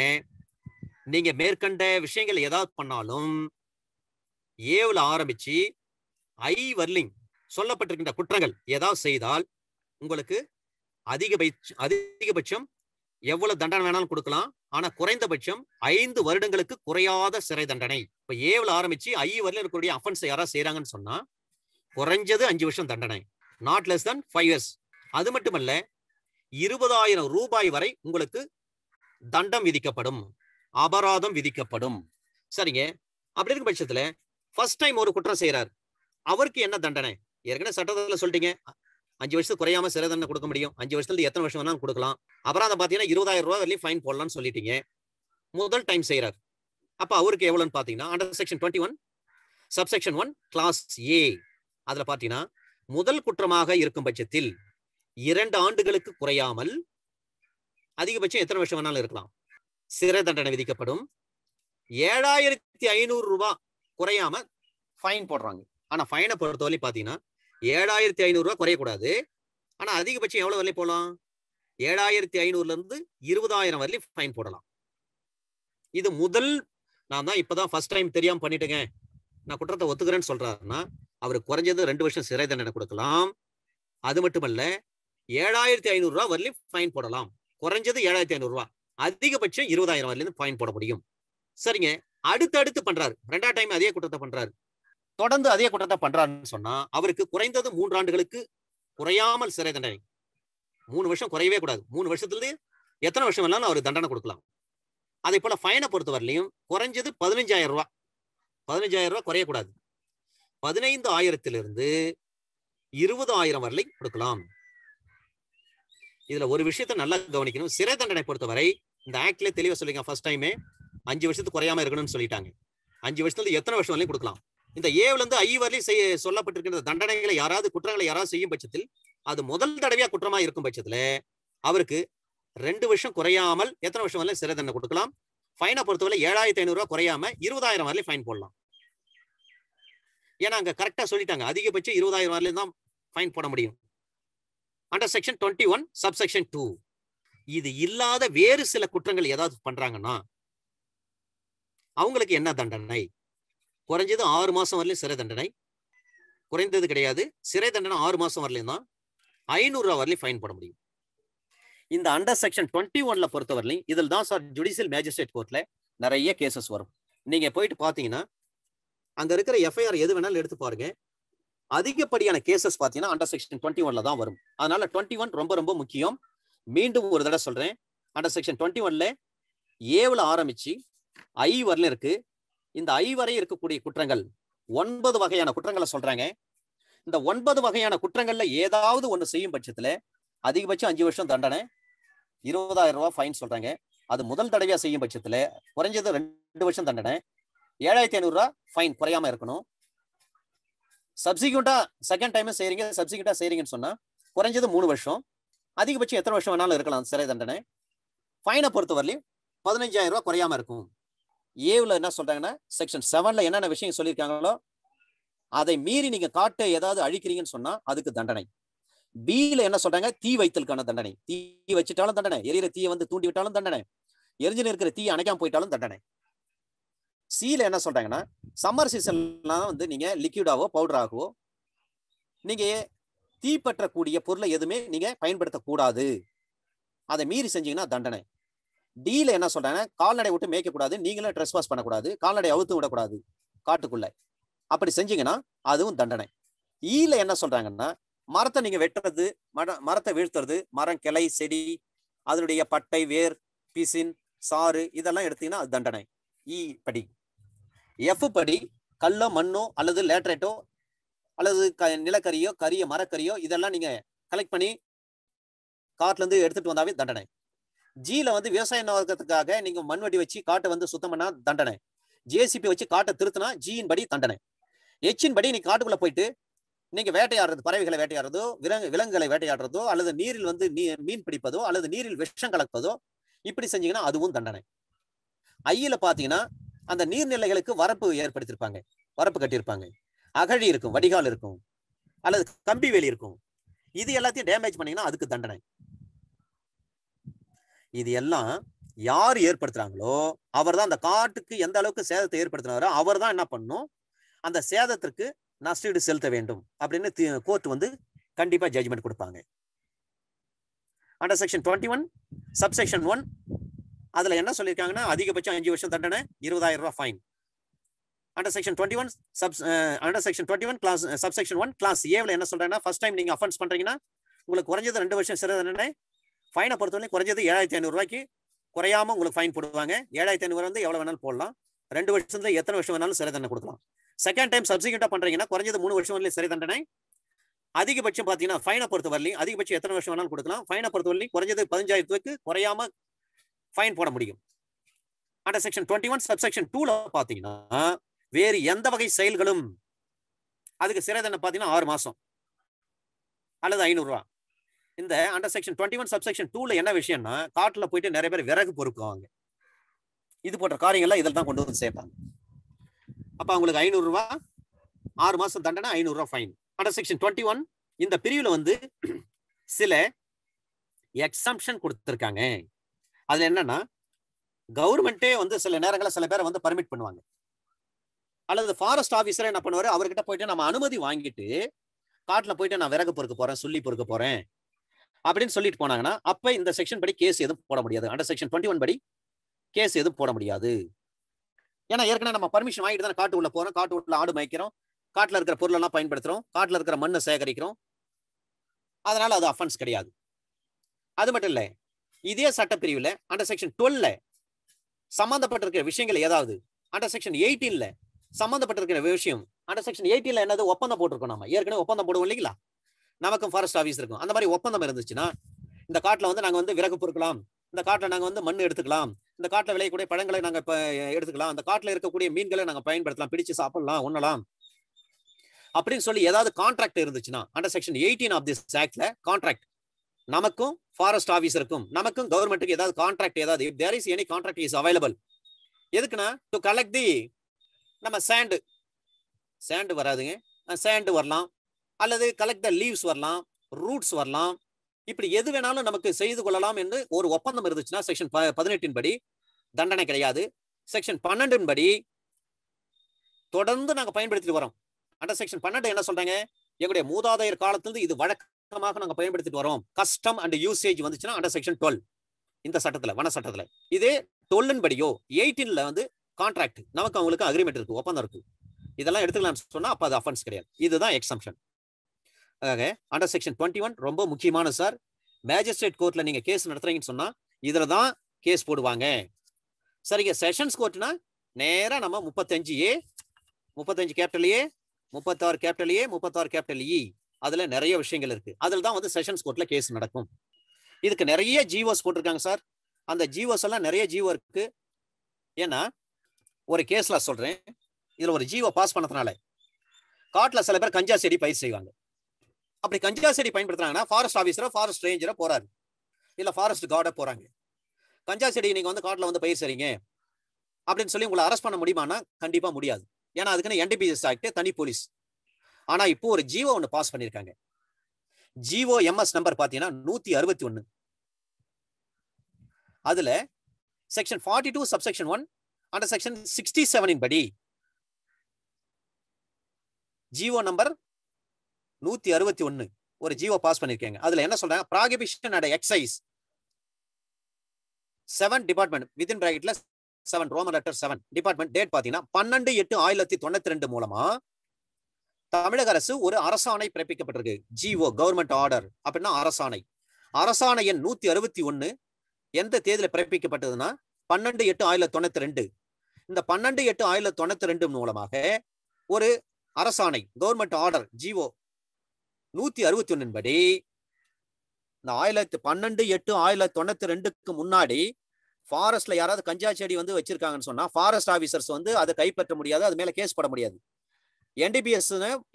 நீங்க மேற்கண்ட விஷயங்கள் ஏதாவது பண்ணாலும் ஏவில் ஆரம்பிச்சு ஐ வர்லிங் சொல்லப்பட்டிருக்கின்ற குற்றங்கள் ஏதாவது செய்தால் உங்களுக்கு அதிகபட்ச அதிகபட்சம் எவ்வளவு தண்டனை வேணாலும் கொடுக்கலாம் ஆனா குறைந்தபட்சம் ஐந்து வருடங்களுக்கு குறையாத சிறை தண்டனை இப்ப ஏவில் ஆரம்பிச்சு ஐ வரல இருக்கக்கூடிய அஃபென்ஸ் யாராவது செய்யறாங்கன்னு சொன்னா குறைஞ்சது அஞ்சு வருஷம் தண்டனை not less than five years அது மட்டுமல்ல இருபதாயிரம் ரூபாய் வரை உங்களுக்கு தண்டம் விதிக்கப்படும் அபராதம் விதிக்கப்படும் சரிங்க அப்படி இருக்க பட்சத்துல ஃபர்ஸ்ட் டைம் ஒரு குற்றம் செய்யறாரு அவருக்கு என்ன தண்டனை ஏற்கனவே சட்டத்தில் சொல்லிட்டீங்க அஞ்சு வருஷத்துக்கு குறையாம சிறை தண்டனை கொடுக்க முடியும் அஞ்சு வருஷத்துல எத்தனை வருஷம் வேணாலும் கொடுக்கலாம் அப்புறம் அதை பார்த்தீங்கன்னா இருபதாயிரம் ரூபாய் வரலையும் ஃபைன் போடலாம்னு சொல்லிட்டீங்க முதல் டைம் செய்யறாரு அப்போ அவருக்கு எவ்வளோன்னு பார்த்தீங்கன்னா under section twenty one subsection one clause A அதில் பார்த்தீங்கன்னா முதல் குற்றமாக இருக்கும் பட்சத்தில் இரண்டு ஆண்டுகளுக்கு குறையாமல் அதிகபட்சம் எத்தனை வருஷம் வேணாலும் இருக்கலாம் சிறை தண்டனை விதிக்கப்படும் ஏழாயிரத்தி ஐநூறு ரூபாய் குறையாம ஃபைன் போடுறாங்க ஆனா ஃபைனை பொறுத்தவரை பார்த்தீங்கன்னா ஏழாயிரத்தி ஐநூறுரூவா குறையக்கூடாது ஆனால் அதிகபட்சம் எவ்வளோ வரலையும் போகலாம் ஏழாயிரத்தி ஐநூறுலேருந்து இருபதாயிரம் வரலையும் ஃபைன் போடலாம் இது முதல் நான் தான் இப்போ தான் ஃபர்ஸ்ட் டைம் தெரியாமல் பண்ணிட்டேங்க நான் குற்றத்தை ஒத்துக்கிறேன்னு சொல்கிறாருன்னா அவர் குறைஞ்சது ரெண்டு வருஷம் சிறை தண்டனை கொடுக்கலாம் அது மட்டுமல்ல ஏழாயிரத்தி ஐநூறுரூவா வரலையும் ஃபைன் போடலாம் குறைஞ்சது ஏழாயிரத்தி ஐநூறுரூவா அதிகபட்சம் இருபதாயிரம் வரலேருந்து ஃபைன் போட முடியும் சரிங்க அடுத்து அடுத்து ரெண்டாவது டைம் அதே குற்றத்தை பண்றாரு தொடர்ந்து அதே குற்றத்தை பண்றாருன்னு சொன்னா அவருக்கு குறைந்தது மூன்று ஆண்டுகளுக்கு குறையாமல் சிறை தண்டனை மூணு வருஷம் குறையவே கூடாது மூணு வருஷத்துலேயே எத்தனை வருஷம் வேணாலும் அவருக்கு தண்டனை கொடுக்கலாம் அதே போல ஃபைனை பொறுத்தவரையிலையும் குறைஞ்சது பதினஞ்சாயிரம் ரூபா பதினஞ்சாயிரம் ரூபா குறையக்கூடாது பதினைந்து ஆயிரத்திலிருந்து இருபது ஆயிரம் வரலை கொடுக்கலாம் இதுல ஒரு விஷயத்த நல்லா கவனிக்கணும் சிறை தண்டனை பொறுத்தவரை இந்த ஆக்ட்ல தெளிவா சொல்லிங்க ஃபர்ஸ்ட் டைமே அஞ்சு வருஷத்துக்கு குறையாம இருக்கணும்னு சொல்லிட்டாங்க அஞ்சு வருஷத்துல எத்தனை வருஷம் வரலையும் கொடுக்கலாம் இந்த ஏவிலிருந்து ஐ வரையும் செய்ய சொல்லப்பட்டிருக்கின்ற தண்டனைகளை யாராவது குற்றங்களை யாராவது செய்யும் பட்சத்தில் அது முதல் தடவையா குற்றமா இருக்கும் பட்சத்துல அவருக்கு ரெண்டு வருஷம் குறையாமல் எத்தனை வருஷம் வரலாம் சிறை தண்டனை கொடுக்கலாம் ஃபைனை பொறுத்தவரை ஏழாயிரத்தி ஐநூறு ரூபா குறையாம இருபதாயிரம் வரலையும் ஃபைன் போடலாம் ஏன்னா அங்க கரெக்டா சொல்லிட்டாங்க அதிகபட்சம் இருபதாயிரம் வரலையும் தான் ஃபைன் போட முடியும் under section twenty one subsection two இது இல்லாத வேறு சில குற்றங்கள் ஏதாவது பண்றாங்கன்னா அவங்களுக்கு என்ன தண்டனை குறைஞ்சது ஆறு மாசம் வரலையும் சிறை தண்டனை குறைந்தது கிடையாது சிறை தண்டனை ஆறு மாசம் வரலையும் தான் ஐநூறு ரூபா வரலையும் ஃபைன் போட முடியும் இந்த அண்டர் செக்ஷன் டுவெண்ட்டி ஒன்ல பொறுத்தவரையிலையும் இதில் தான் சார் ஜுடிஷியல் மேஜிஸ்ட்ரேட் கோர்ட்ல நிறைய கேசஸ் வரும் நீங்க போயிட்டு பாத்தீங்கன்னா அங்க இருக்கிற எஃப்ஐஆர் எது வேணாலும் எடுத்து பாருங்க அதிகப்படியான கேசஸ் பாத்தீங்கன்னா அண்டர் செக்ஷன் டுவெண்ட்டி ஒன்ல தான் வரும் அதனால டுவெண்ட்டி ஒன் ரொம்ப ரொம்ப முக்கியம் மீண்டும் ஒரு தடவை சொல்றேன் அண்டர் செக்ஷன் டுவெண்ட்டி ஒன்ல ஏவில் ஆரம்பிச்சு ஐ வரல இருக்கு இந்த ஐவரை இருக்கக்கூடிய குற்றங்கள் ஒன்பது வகையான குற்றங்களை சொல்றாங்க இந்த ஒன்பது வகையான குற்றங்கள்ல ஏதாவது ஒண்ணு செய்யும் பட்சத்துல அதிகபட்சம் அஞ்சு வருஷம் தண்டனை இருபதாயிரம் ரூபாய் ஃபைன் சொல்றாங்க அது முதல் தடவையா செய்யும் பட்சத்துல குறைஞ்சது ரெண்டு வருஷம் தண்டனை ஏழாயிரத்தி ஐநூறு ரூபாய் ஃபைன் குறையாம இருக்கணும் சப்சிக்யூண்டா செகண்ட் டைம் செய்யறீங்க சப்சிக்யூண்டா செய்யறீங்கன்னு சொன்னா குறைஞ்சது மூணு வருஷம் அதிகபட்சம் எத்தனை வருஷம் வேணாலும் இருக்கலாம் சிறை தண்டனை ஃபைனை பொறுத்தவரையிலும் பதினஞ்சாயிரம் ரூபாய் குறையாம இருக்கும் ஏவில் என்ன சொல்றாங்கன்னா செக்ஷன் செவன்ல என்னென்ன விஷயம் சொல்லியிருக்காங்களோ அதை மீறி நீங்க காட்டை ஏதாவது அழிக்கிறீங்கன்னு சொன்னா அதுக்கு தண்டனை பியில என்ன சொல்றாங்க தீ வைத்தலுக்கான தண்டனை தீ வச்சுட்டாலும் தண்டனை எரியற தீயை வந்து தூண்டி விட்டாலும் தண்டனை எரிஞ்சில் இருக்கிற தீ அணைக்காம போயிட்டாலும் தண்டனை சீல என்ன சொல்றாங்கன்னா சம்மர் சீசன்லாம் வந்து நீங்க லிக்யூடாவோ பவுடராகவோ நீங்க தீப்பற்றக்கூடிய பொருளை எதுவுமே நீங்க பயன்படுத்தக்கூடாது அதை மீறி செஞ்சீங்கன்னா தண்டனை டீல என்ன சொல்றாங்கன்னா கால்நடை விட்டு மேய்க்க கூடாது நீங்களும் ட்ரெஸ் வாஷ் பண்ணக்கூடாது கால்நடை அவுத்து விடக்கூடாது காட்டுக்குள்ள அப்படி செஞ்சீங்கன்னா அதுவும் தண்டனை ஈல e என்ன சொல்றாங்கன்னா மரத்தை நீங்க வெட்டுறது மரம் மரத்தை வீழ்த்துறது மரம் கிளை செடி அதனுடைய பட்டை வேர் பிசின் சாறு இதெல்லாம் எடுத்தீங்கன்னா அது தண்டனை இ e படி எஃப் படி கல்லோ மண்ணோ அல்லது லேட்ரேட்டோ அல்லது க நிலக்கரியோ கரியோ மரக்கரியோ இதெல்லாம் நீங்க கலெக்ட் பண்ணி கார்ட்ல இருந்து எடுத்துட்டு வந்தாவே தண்டனை ஜியில வந்து விவசாய நோக்கத்துக்காக நீங்க மண்வெடி வச்சு காட்டை வந்து சுத்தம் பண்ணா தண்டனை ஜேசிபி வச்சு காட்டை திருத்தினா ஜியின் படி தண்டனை எச்சின் படி நீ காட்டுக்குள்ள போயிட்டு நீங்க வேட்டையாடுறது பறவைகளை வேட்டையாடுறதோ விலங்கு விலங்குகளை வேட்டையாடுறதோ அல்லது நீரில் வந்து நீ மீன் பிடிப்பதோ அல்லது நீரில் விஷம் கலப்பதோ இப்படி செஞ்சீங்கன்னா அதுவும் தண்டனை ஐயில பாத்தீங்கன்னா அந்த நீர்நிலைகளுக்கு வரப்பு ஏற்படுத்தியிருப்பாங்க வரப்பு கட்டியிருப்பாங்க அகழி இருக்கும் வடிகால் இருக்கும் அல்லது கம்பி வேலி இருக்கும் இது எல்லாத்தையும் டேமேஜ் பண்ணீங்கன்னா அதுக்கு தண்டனை இது எல்லாம் யார் ஏற்படுத்துறாங்களோ அவர் தான் அந்த காட்டுக்கு எந்த அளவுக்கு சேதத்தை ஏற்படுத்தினாரோ அவர் தான் என்ன பண்ணும் அந்த சேதத்திற்கு நஷ்டீடு செலுத்த வேண்டும் அப்படின்னு கோர்ட் வந்து கண்டிப்பா ஜட்ஜ்மெண்ட் கொடுப்பாங்க under section twenty one subsection one அதுல என்ன சொல்லியிருக்காங்கன்னா அதிகபட்சம் அஞ்சு வருஷம் தண்டனை இருபதாயிரம் ரூபாய் fine under section twenty one sub under section twenty one clause subsection one clause ஏவில் என்ன சொல்றேன்னா ஃபர்ஸ்ட் டைம் நீங்க அஃபென்ஸ் பண்றீங்கன்னா உங்களுக்கு குறைஞ்சது ரெண்டு வருஷம் சிறந்த தண்டனை ஃபைனை பொறுத்தவரை குறைஞ்சது ஏழாயிரத்தி ஐநூறுரூவாய்க்கு குறையாம உங்களுக்கு ஃபைன் போடுவாங்க ஏழாயிரத்தி ஐநூறுவா வந்து எவ்வளோ வேணாலும் போடலாம் ரெண்டு வருஷத்துல எத்தனை வருஷம் வேணாலும் சிறை தண்டனை கொடுக்கலாம் செகண்ட் டைம் சப்சிக்யூண்டா பண்றீங்கன்னா குறைஞ்சது மூணு வருஷம் வரலையும் சிறை தண்டனை அதிகபட்சம் பார்த்தீங்கன்னா ஃபைனை பொறுத்த வரலையும் அதிகபட்சம் எத்தனை வருஷம் வேணாலும் கொடுக்கலாம் ஃபைனை பொறுத்த வரலையும் குறைஞ்சது பதினஞ்சாயிரத்துக்கு குறையாம ஃபைன் போட முடியும் under section twenty one subsection டூல பார்த்தீங்கன்னா வேறு எந்த வகை செயல்களும் அதுக்கு சிறை தண்டனை பார்த்தீங்கன்னா ஆறு மாசம் அல்லது ஐநூறுரூவா இந்த under section twenty one subsection டூல என்ன விஷயம்னா காட்டுல போயிட்டு நிறைய பேர் விறகு பொறுக்குவாங்க இது போன்ற காரியங்கள்லாம் இதில் தான் கொண்டு வந்து சேர்ப்பாங்க அப்போ அவங்களுக்கு ஐநூறுரூவா ஆறு மாதம் தண்டனை ஐநூறுரூவா fine under section twenty one இந்த பிரிவில் வந்து சில எக்ஸம்ஷன் கொடுத்துருக்காங்க அதில் என்னன்னா கவர்மெண்ட்டே வந்து சில நேரங்களில் சில பேரை வந்து பர்மிட் பண்ணுவாங்க அல்லது ஃபாரஸ்ட் ஆஃபீஸரை என்ன பண்ணுவார் அவர்கிட்ட போயிட்டு நம்ம அனுமதி வாங்கிட்டு காட்டில் போயிட்டு நான் விறகு பொறுக்க போகிறேன் சொல்லி பொறுக்க போகிறேன் அப்படின்னு சொல்லிட்டு போனாங்கன்னா அப்ப இந்த செக்ஷன் படி கேஸ் எதுவும் போட முடியாது அண்டர் செக்ஷன் டுவெண்ட்டி ஒன் படி கேஸ் எதுவும் போட முடியாது ஏன்னா ஏற்கனவே நம்ம பர்மிஷன் வாங்கிட்டு தான் காட்டு உள்ள போறோம் காட்டு உள்ள ஆடு மயக்கிறோம் காட்டுல இருக்கிற பொருளெல்லாம் பயன்படுத்துறோம் காட்டுல இருக்கிற மண்ணை சேகரிக்கிறோம் அதனால அது அஃபன்ஸ் கிடையாது அது மட்டும் இல்லை இதே சட்டப்பிரிவுல அண்டர் செக்ஷன் டுவெல்ல சம்மந்தப்பட்டிருக்கிற விஷயங்கள் ஏதாவது அண்டர் செக்ஷன் எயிட்டீன்ல சம்மந்தப்பட்டிருக்கிற விஷயம் அண்டர் செக்ஷன் எயிட்டீன்ல என்னது ஒப்பந்தம் போட்டிருக்கோம் நம்ம ஏற்கனவே ஒப்பந்தம் போடுவோம் இல்லைங்களா நமக்கும் ஃபாரஸ்ட் ஆஃபீஸ் இருக்கும் அந்த மாதிரி ஒப்பந்தம் இருந்துச்சுன்னா இந்த காட்டில் வந்து நாங்கள் வந்து விறகு பொறுக்கலாம் இந்த காட்டில் நாங்கள் வந்து மண் எடுத்துக்கலாம் இந்த காட்டில் விளையக்கூடிய பழங்களை நாங்கள் இப்போ எடுத்துக்கலாம் அந்த காட்டில் இருக்கக்கூடிய மீன்களை நாங்கள் பயன்படுத்தலாம் பிடிச்சு சாப்பிடலாம் உண்ணலாம் அப்படின்னு சொல்லி ஏதாவது கான்ட்ராக்ட் இருந்துச்சுன்னா under section eighteen of this ஆக்ட்ல கான்ட்ராக்ட் நமக்கும் ஃபாரஸ்ட் ஆஃபீஸருக்கும் நமக்கும் கவர்மெண்ட்டுக்கு ஏதாவது கான்ட்ராக்ட் ஏதாவது if there is any contract is available எதுக்குன்னா டு கலெக்ட் தி நம்ம சேண்டு சேண்டு வராதுங்க சேண்டு வரலாம் அல்லது கலெக்ட் த லீவ்ஸ் வரலாம் ரூட்ஸ் வரலாம் இப்படி எது வேணாலும் நமக்கு செய்து கொள்ளலாம் என்று ஒரு ஒப்பந்தம் இருந்துச்சுன்னா செக்ஷன் பதினெட்டின் படி தண்டனை கிடையாது செக்ஷன் பன்னெண்டின் படி தொடர்ந்து நாங்கள் பயன்படுத்திட்டு வரோம் அண்டர் செக்ஷன் பன்னெண்டு என்ன சொல்றாங்க எங்களுடைய மூதாதையர் காலத்திலிருந்து இது வழக்கமாக நாங்கள் பயன்படுத்திட்டு வரோம் கஸ்டம் அண்ட் யூசேஜ் வந்துச்சுன்னா அண்டர் செக்ஷன் டுவெல் இந்த சட்டத்தில் வன சட்டத்தில் இதே டுவெல்லின் படியோ எயிட்டீன்ல வந்து கான்ட்ராக்ட் நமக்கு அவங்களுக்கு அக்ரிமெண்ட் இருக்கு ஒப்பந்தம் இருக்கு இதெல்லாம் எடுத்துக்கலாம்னு சொன்னா அப்போ அது அஃபன்ஸ் கிடையாது இதுதான் exemption under section twenty one ரொம்ப முக்கியமான சார் மேஜிஸ்ட்ரேட் கோர்ட்ல நீங்க கேஸ் நடத்துறீங்கன்னு சொன்னா இதுல தான் கேஸ் போடுவாங்க சரிங்க செஷன்ஸ் கோர்ட்னா நேராக நம்ம முப்பத்தஞ்சு ஏ முப்பத்தஞ்சு கேபிட்டல் ஏ முப்பத்தாறு கேபிட்டல் ஏ முப்பத்தாறு கேபிட்டல் இ அதில் நிறைய விஷயங்கள் இருக்கு அதில் தான் வந்து செஷன்ஸ் கோர்ட்டில் கேஸ் நடக்கும் இதுக்கு நிறைய ஜிஓஸ் போட்டிருக்காங்க சார் அந்த ஜிஓஸ் எல்லாம் நிறைய ஜிஓ இருக்கு ஏன்னா ஒரு கேஸில் சொல்கிறேன் இதில் ஒரு ஜிஓ பாஸ் பண்ணதுனால காட்டில் சில பேர் கஞ்சா செடி பயிர் செய்வாங்க அப்படி கஞ்சா செடி பயன்படுத்துறாங்கன்னா ஃபாரஸ்ட் ஆஃபீஸரோ ஃபாரஸ்ட் ரேஞ்சரோ போறாரு இல்ல ஃபாரஸ்ட் கார்டா போறாங்க கஞ்சா செடி நீங்க வந்து காட்டுல வந்து பயிர் சரிங்க அப்படின்னு சொல்லி உங்களை அரெஸ்ட் பண்ண முடியுமானா கண்டிப்பா முடியாது ஏன்னா அதுக்குன்னு என்டிபிஎஸ் ஆக்ட் தனி போலீஸ் ஆனா இப்போ ஒரு ஜிஓ ஒன்று பாஸ் பண்ணியிருக்காங்க ஜிஓ எம்எஸ் நம்பர் பாத்தீங்கன்னா நூத்தி அறுபத்தி ஒன்னு அதுல section forty two subsection one under section sixty செவனின் படி ஜிஓ நம்பர் நூத்தி அறுபத்தி ஒன்னு ஒரு ஜீவோ பாஸ் பண்ணிருக்கேங்க அதுல என்ன சொல்றாங்க prohibition and excise seven department within பிராக்கெட்ல செவன் ரோம லெட்டர் செவன் டிபார்ட்மெண்ட் டேட் பாத்தீங்கன்னா பன்னெண்டு எட்டு ஆயிரத்தி தொண்ணூத்தி ரெண்டு மூலமா தமிழக அரசு ஒரு அரசாணை பிறப்பிக்கப்பட்டிருக்கு ஜிஓ கவர்மெண்ட் ஆர்டர் அப்படின்னா அரசாணை அரசாணை எண் நூத்தி அறுபத்தி ஒன்னு எந்த தேதியில பிறப்பிக்கப்பட்டதுன்னா பன்னெண்டு எட்டு ஆயிரத்தி தொண்ணூத்தி ரெண்டு இந்த பன்னெண்டு எட்டு ஆயிரத்தி தொண்ணூத்தி ரெண்டு மூலமாக ஒரு அரசாணை கவர்மெண்ட் ஆர்டர் ஜிஓ நூத்தி அறுபத்தி ஒன்னின்படி படி இந்த ஆயிரத்தி பன்னெண்டு எட்டு ஆயிரத்தி தொண்ணூத்தி ரெண்டுக்கு முன்னாடி ஃபாரஸ்ட்ல யாராவது கஞ்சா செடி வந்து வச்சிருக்காங்கன்னு சொன்னா ஃபாரஸ்ட் ஆஃபீஸர்ஸ் வந்து அதை கைப்பற்ற முடியாது அது மேல கேஸ் போட முடியாது என்டிபிஎஸ்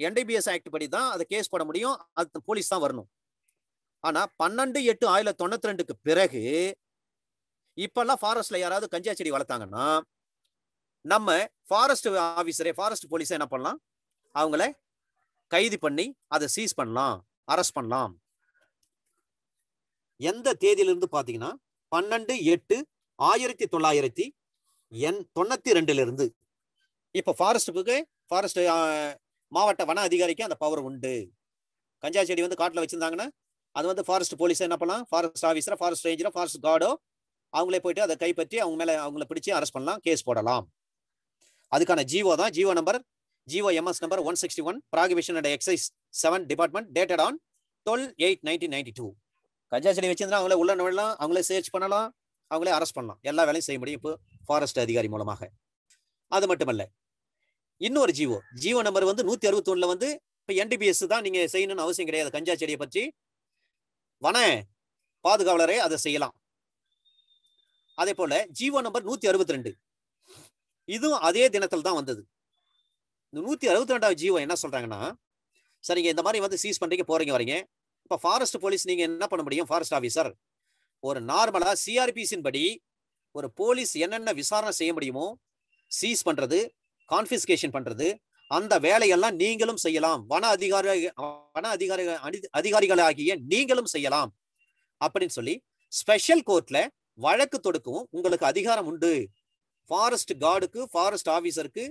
என்டிபிஎஸ் ஆக்ட் படி தான் அதை கேஸ் போட முடியும் அது போலீஸ் தான் வரணும் ஆனா பன்னெண்டு எட்டு ஆயிரத்தி தொண்ணூத்தி ரெண்டுக்கு பிறகு இப்பெல்லாம் ஃபாரஸ்ட்ல யாராவது கஞ்சா செடி வளர்த்தாங்கன்னா நம்ம ஃபாரஸ்ட் ஆஃபீஸரே ஃபாரஸ்ட் போலீஸ் என்ன பண்ணலாம் அவங்கள கைது பண்ணி அதை சீஸ் பண்ணலாம் அரெஸ்ட் பண்ணலாம் எந்த தேதியிலிருந்து பார்த்தீங்கன்னா பன்னெண்டு எட்டு ஆயிரத்தி தொள்ளாயிரத்தி என் தொண்ணூத்தி ரெண்டுலேருந்து இப்போ ஃபாரஸ்ட்டுக்கு ஃபாரஸ்ட் மாவட்ட வன அதிகாரிக்கு அந்த பவர் உண்டு கஞ்சா செடி வந்து காட்டில் வச்சுருந்தாங்கன்னா அது வந்து ஃபாரஸ்ட் போலீஸ் என்ன பண்ணலாம் ஃபாரஸ்ட் ஆஃபீஸரோ ஃபாரஸ்ட் ரேஞ்சரோ ஃபாரஸ்ட் கார்டோ அவங்களே போயிட்டு அதை கைப்பற்றி அவங்க மேலே அவங்கள பிடிச்சி அரெஸ்ட் பண்ணலாம் கேஸ் போடலாம் அதுக்கான ஜீவோ தான் GO number GOMS number 161, Prohibition and Excise 7 Department, dated on 12-8-1992. கஞ்சா செடி வச்சிருந்தா அவங்கள உள்ள நுழையலாம் அவங்களே சேர்ச் பண்ணலாம் அவங்களே அரெஸ்ட் பண்ணலாம் எல்லா வேலையும் செய்ய முடியும் இப்போ ஃபாரஸ்ட் அதிகாரி மூலமாக அது மட்டுமல்ல இன்னொரு ஜிஓ ஜிஓ நம்பர் வந்து நூத்தி அறுபத்தி ஒண்ணுல வந்து இப்போ என்டிபிஎஸ் தான் நீங்க செய்யணும்னு அவசியம் கிடையாது கஞ்சா செடியை பற்றி வன பாதுகாவலரே அதை செய்யலாம் அதே போல ஜிஓ நம்பர் நூத்தி அறுபத்தி ரெண்டு இதுவும் அதே தினத்தில் தான் வந்தது இந்த நூற்றி அறுபத்தி ரெண்டாவது ஜீவோ என்ன சொல்கிறாங்கன்னா சரிங்க இந்த மாதிரி வந்து சீஸ் பண்ணுறீங்க போகிறீங்க வரீங்க இப்போ ஃபாரஸ்ட் போலீஸ் நீங்கள் என்ன பண்ண முடியும் ஃபாரஸ்ட் ஆஃபீஸர் ஒரு நார்மலாக சிஆர்பிசின் படி ஒரு போலீஸ் என்னென்ன விசாரணை செய்ய முடியுமோ சீஸ் பண்ணுறது கான்பிஸ்கேஷன் பண்ணுறது அந்த வேலையெல்லாம் நீங்களும் செய்யலாம் வன அதிகாரி வன அதிகாரி ஆகிய நீங்களும் செய்யலாம் அப்படின்னு சொல்லி ஸ்பெஷல் கோர்ட்ல வழக்கு தொடுக்கவும் உங்களுக்கு அதிகாரம் உண்டு ஃபாரஸ்ட் கார்டுக்கு ஃபாரஸ்ட் ஆஃபீஸருக்கு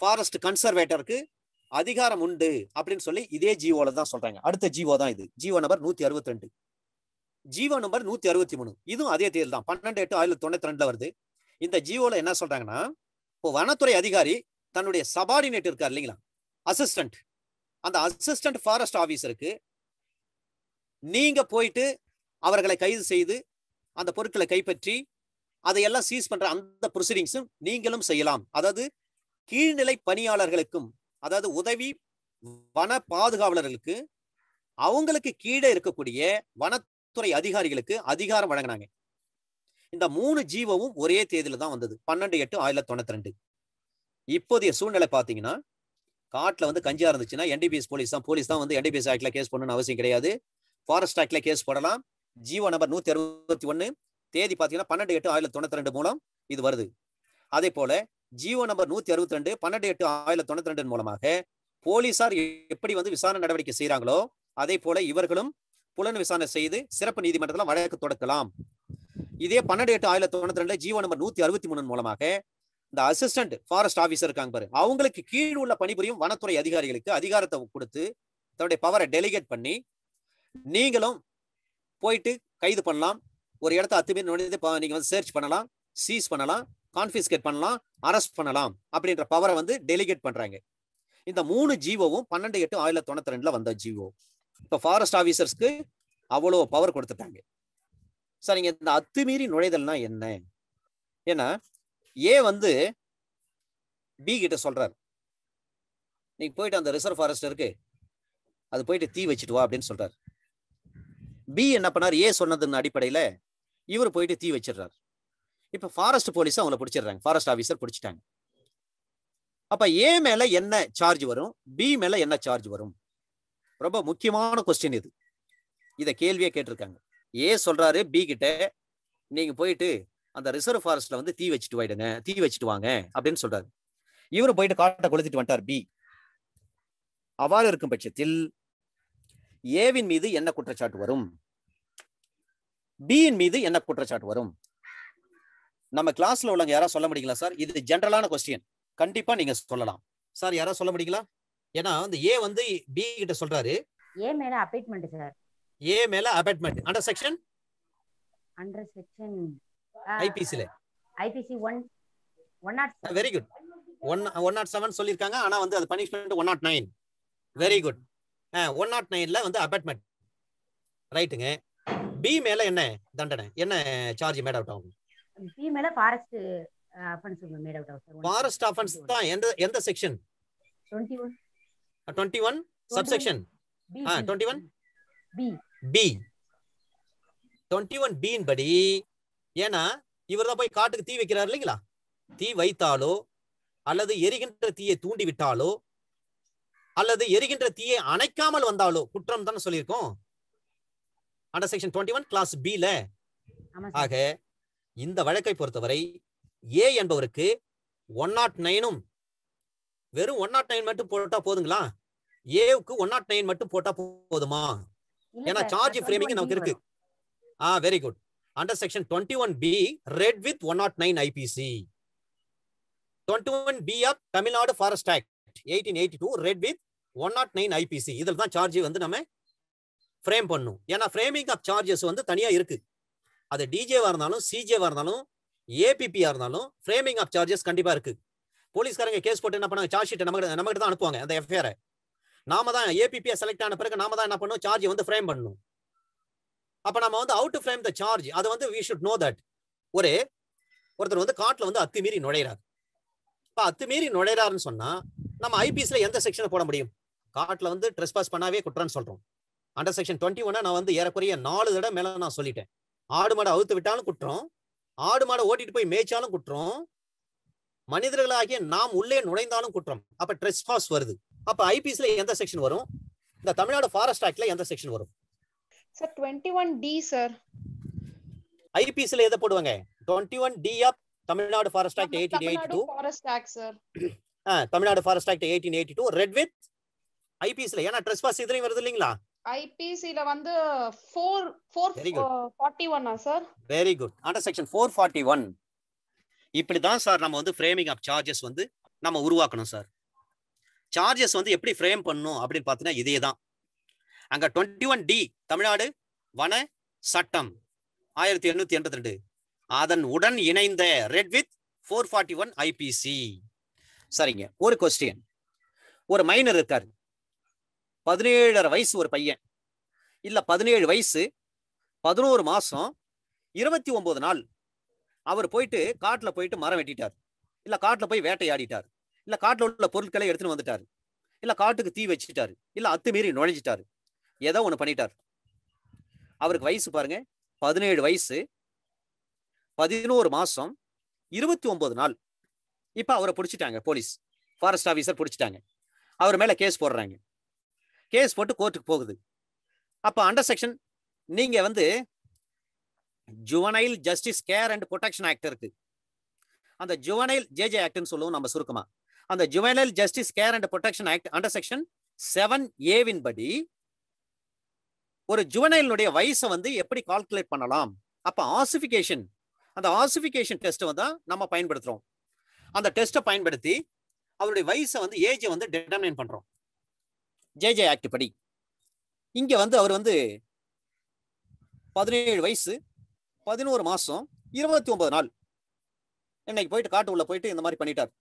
ஃபாரஸ்ட் கன்சர்வேட்டருக்கு அதிகாரம் உண்டு அப்படின்னு சொல்லி இதே ஜீவோல தான் சொல்றாங்க அடுத்த ஜீவோ தான் இது ஜீவோ நம்பர் நூத்தி அறுபத்தி ரெண்டு ஜீவோ நம்பர் நூத்தி அறுபத்தி மூணு இதுவும் அதே தேர்தல் தான் பன்னெண்டு எட்டு ஆயிரத்தி தொண்ணூத்தி ரெண்டுல வருது இந்த ஜீவோல என்ன சொல்றாங்கன்னா இப்போ வனத்துறை அதிகாரி தன்னுடைய சபார்டினேட் இருக்கார் இல்லைங்களா அசிஸ்டன்ட் அந்த அசிஸ்டன்ட் ஃபாரஸ்ட் ஆஃபீஸருக்கு நீங்க போயிட்டு அவர்களை கைது செய்து அந்த பொருட்களை கைப்பற்றி அதையெல்லாம் சீஸ் பண்ற அந்த ப்ரொசீடிங்ஸும் நீங்களும் செய்யலாம் அதாவது கீழ்நிலை பணியாளர்களுக்கும் அதாவது உதவி வன பாதுகாவலர்களுக்கு அவங்களுக்கு கீழே இருக்கக்கூடிய வனத்துறை அதிகாரிகளுக்கு அதிகாரம் வழங்கினாங்க இந்த மூணு ஜீவமும் ஒரே தேதியில தான் வந்தது பன்னெண்டு எட்டு ஆயிரத்தி தொண்ணூத்தி ரெண்டு இப்போதைய சூழ்நிலை பாத்தீங்கன்னா காட்டில் வந்து கஞ்சியா இருந்துச்சுன்னா என்டிபிஎஸ் போலீஸ் தான் போலீஸ் தான் வந்து என்டிபிஎஸ் ஆக்ட்ல கேஸ் பண்ணணும்னு அவசியம் கிடையாது ஃபாரஸ்ட் ஆக்ட்ல கேஸ் போடலாம் ஜீவோ நம்பர் நூத்தி அறுபத்தி ஒன்னு தேதி பார்த்தீங்கன்னா பன்னெண்டு எட்டு ஆயிரத்தி தொண்ணூத்தி ரெண்டு மூலம் இது வருது அதே போல ஜீவோ நம்பர் நூத்தி அறுபத்தி ரெண்டு பன்னெண்டு எட்டு ஆயிரத்தி தொண்ணூத்தி ரெண்டு மூலமாக போலீசார் எப்படி வந்து விசாரணை நடவடிக்கை செய்யறாங்களோ அதே போல இவர்களும் புலன் விசாரணை செய்து சிறப்பு நீதிமன்றத்தில் வழக்கு தொடக்கலாம் இதே பன்னெண்டு எட்டு ஆயிரத்தி தொண்ணூத்தி ரெண்டு ஜீவோ நம்பர் நூத்தி அறுபத்தி மூணு மூலமாக இந்த அசிஸ்டன்ட் ஃபாரஸ்ட் ஆபீசர் இருக்காங்க பாரு அவங்களுக்கு கீழ் உள்ள பணிபுரியும் வனத்துறை அதிகாரிகளுக்கு அதிகாரத்தை கொடுத்து தன்னுடைய பவரை டெலிகேட் பண்ணி நீங்களும் போயிட்டு கைது பண்ணலாம் ஒரு இடத்த அத்துமீறி நீங்க வந்து சர்ச் பண்ணலாம் சீஸ் பண்ணலாம் கான்ஃபிஸ்கேட் பண்ணலாம் அரெஸ்ட் பண்ணலாம் அப்படின்ற பவரை வந்து டெலிகேட் பண்றாங்க இந்த மூணு ஜீவோவும் பன்னெண்டு எட்டு ஆயிரத்தி தொண்ணூத்தி ரெண்டுல வந்த ஜீவோ இப்ப ஃபாரஸ்ட் ஆபீசர்ஸ்க்கு அவ்வளோ பவர் கொடுத்துட்டாங்க சரிங்க இந்த அத்துமீறி நுழைதல்னா என்ன ஏன்னா ஏ வந்து பி கிட்ட சொல்றாரு நீ போயிட்டு அந்த ரிசர்வ் ஃபாரஸ்ட் இருக்கு அது போயிட்டு தீ வச்சுட்டு வா அப்படின்னு சொல்றாரு பி என்ன பண்ணார் ஏ சொன்னதுன்னு அடிப்படையில இவர் போயிட்டு தீ வச்சிடுறாரு இப்போ ஃபாரஸ்ட் போலீஸ் அவங்கள பிடிச்சிடுறாங்க ஃபாரஸ்ட் ஆஃபீஸர் பிடிச்சிட்டாங்க அப்ப ஏ மேல என்ன சார்ஜ் வரும் பி மேல என்ன சார்ஜ் வரும் ரொம்ப முக்கியமான கொஸ்டின் இது இதை கேள்வியே கேட்டிருக்காங்க ஏ சொல்றாரு பி கிட்ட நீங்க போயிட்டு அந்த ரிசர்வ் ஃபாரஸ்ட்ல வந்து தீ வச்சுட்டு வாயிடுங்க தீ வச்சுட்டு வாங்க அப்படின்னு சொல்றாரு இவரு போயிட்டு காட்டை கொளுத்திட்டு வந்துட்டார் பி அவ்வாறு இருக்கும் பட்சத்தில் ஏவின் மீது என்ன குற்றச்சாட்டு வரும் பியின் மீது என்ன குற்றச்சாட்டு வரும் நம்ம கிளாஸ்ல உள்ளவங்க யாராவது சொல்ல முடியுங்களா சார் இது ஜென்ரலான கொஸ்டின் கண்டிப்பா நீங்க சொல்லலாம் சார் யாராவது சொல்ல முடியுங்களா ஏன்னா இந்த ஏ வந்து பி கிட்ட சொல்றாரு ஏ மேல அப்பாயின்மெண்ட் சார் ஏ மேல appointment under section under section ஐபிசில ஐபிசி 1 107 வெரி குட் 107 சொல்லிருக்காங்க ஆனா வந்து அது பனிஷ்மென்ட் 109 வெரி குட் 109ல வந்து அப்பாயின்மெண்ட் ரைட்டுங்க பி மேல என்ன தண்டனை என்ன சார்ஜ் மேட் அவுட் ஆகும் ஃபீமேல forest offence made out of forest offence தான் எந்த எந்த section 21 21 sub section 21 B B 21 B படி ஏனா இவர் தான் போய் காட்டுக்கு தீ வைக்கிறார் இல்லீங்களா தீ வைத்தாலோ அல்லது எரிகின்ற தீயை தூண்டி விட்டாலோ அல்லது எரிகின்ற தீயை அணைக்காமல் வந்தாலோ குற்றம் தானே சொல்லியிருக்கோம் under section twenty one clause B பில ஆக இந்த வழக்கை பொறுத்தவரை ஏ என்பவருக்கு ஒன் நாட் நைனும் வெறும் ஒன் நாட் நைன் மட்டும் போட்டா போதுங்களா ஏவுக்கு ஒன் நாட் நைன் மட்டும் போட்டா போதுமா ஏன்னா சார்ஜ் ஃப்ரேமிங் நமக்கு இருக்கு ஆ very good under section twenty one B read with one nought nine IPC twenty one B of Tamil Nadu forest act eighteen eighty two read with one nought nine IPC இதில் தான் charge வந்து நம்ம frame பண்ணும் ஏன்னா framing of charges வந்து தனியாக இருக்குது அது டிஜேவாக இருந்தாலும் சிஜேவாக இருந்தாலும் ஏபிபியாக இருந்தாலும் ஃப்ரேமிங் ஆஃப் சார்ஜஸ் கண்டிப்பாக இருக்குது போலீஸ்காரங்க கேஸ் போட்டு என்ன பண்ணாங்க சார்ஜ் ஷீட் நம்ம நம்மகிட்ட தான் அனுப்புவாங்க அந்த எஃப்ஐஆரை நாம தான் ஏபிபியை செலக்ட் ஆன பிறகு நாம தான் என்ன பண்ணணும் சார்ஜ் வந்து ஃப்ரேம் பண்ணணும் அப்போ நம்ம வந்து out to frame the charge அது வந்து வி ஷுட் நோ தட் ஒரு ஒருத்தர் வந்து காட்டில் வந்து அத்துமீறி நுழையிறார் இப்போ அத்துமீறி நுழையிறாருன்னு சொன்னால் நம்ம ஐபிஎஸ்ல எந்த செக்ஷனை போட முடியும் காட்டில் வந்து ட்ரெஸ் பாஸ் பண்ணாவே குற்றம்னு சொல்கிறோம் அண்டர் செக்ஷன் டுவெண்ட்டி ஒன்னா நான் வந்து ஏறக்குறைய நாலு தடவை மேலே நான் சொல்லிட்டேன் ஆடு மாடை அவுத்து விட்டாலும் குற்றம் ஆடு மாடை ஓட்டிட்டு போய் மேய்ச்சாலும் குற்றம் மனிதர்களாகிய நாம் உள்ளே நுழைந்தாலும் குற்றம் அப்ப ட்ரெஸ் பாஸ் வருது அப்ப ஐபிஎஸ்ல எந்த செக்ஷன் வரும் இந்த தமிழ்நாடு ஃபாரஸ்ட் ஆக்ட்ல எந்த செக்ஷன் வரும் sir twenty one D sir ஐபிஎஸ்ல எதை போடுவாங்க twenty one D of Tamil Nadu forest act eighteen eighty two forest act sir Tamil Nadu forest act eighteen eighty two read with ஐபிஎஸ்ல ஏன்னா ட்ரெஸ் பாஸ் இதுலையும் வருது இல்லைங்களா ஐபிசில வந்து 4 441 sir very good under section 441 இப்படி தான் சார் நம்ம வந்து ஃப்ரேமிங் ஆஃப் சார்ஜஸ் வந்து நம்ம உருவாக்கணும் சார் சார்ஜஸ் வந்து எப்படி ஃப்ரேம் பண்ணணும் அப்படின்னு பார்த்தீங்கன்னா இதே தான் அங்கே டுவெண்ட்டி ஒன் டி தமிழ்நாடு வன சட்டம் ஆயிரத்தி எண்பத்தி ரெண்டு அதன் உடன் இணைந்த read with four forty one IPC சரிங்க ஒரு கொஸ்டின் ஒரு மைனர் இருக்கார் பதினேழரை வயசு ஒரு பையன் இல்லை பதினேழு வயசு பதினோரு மாதம் இருபத்தி ஒன்பது நாள் அவர் போயிட்டு காட்டில் போயிட்டு மரம் வெட்டிட்டார் இல்லை காட்டில் போய் வேட்டையாடிட்டார் இல்லை காட்டில் உள்ள பொருட்களை எடுத்துன்னு வந்துட்டார் இல்லை காட்டுக்கு தீ வச்சுட்டாரு இல்லை அத்துமீறி நுழைஞ்சிட்டாரு ஏதோ ஒன்று பண்ணிட்டார் அவருக்கு வயசு பாருங்க பதினேழு வயசு பதினோரு மாதம் இருபத்தி ஒன்பது நாள் இப்போ அவரை பிடிச்சிட்டாங்க போலீஸ் ஃபாரஸ்ட் ஆஃபீஸர் பிடிச்சிட்டாங்க அவர் மேலே கேஸ் போடுறாங்க கேஸ் போட்டு கோர்ட்டுக்கு போகுது அப்போ அண்டர் செக்ஷன் நீங்கள் வந்து juvenile justice care and protection act இருக்கு அந்த ஜுவனைல் ஜேஜே ஆக்ட்னு சொல்லுவோம் நம்ம சுருக்கமா அந்த juvenile justice care and protection act under section seven ஏவின் படி ஒரு ஜுவனைலுடைய வயசை வந்து எப்படி கால்குலேட் பண்ணலாம் அப்போ ஆசிஃபிகேஷன் அந்த ஆசிபிகேஷன் டெஸ்ட்டை வந்து நம்ம பயன்படுத்துகிறோம் அந்த டெஸ்ட்டை பயன்படுத்தி அவருடைய வயசை வந்து ஏஜை வந்து டிட்டர்மினேட் பண்ணுறோம் ஜே ஜே ஆக்ட் படி இங்கே வந்து அவர் வந்து பதினேழு வயசு பதினோரு மாதம் இருபத்தி ஒன்பது நாள் என்னைக்கு போயிட்டு காட்டு உள்ள போயிட்டு இந்த மாதிரி பண்ணிட்டார்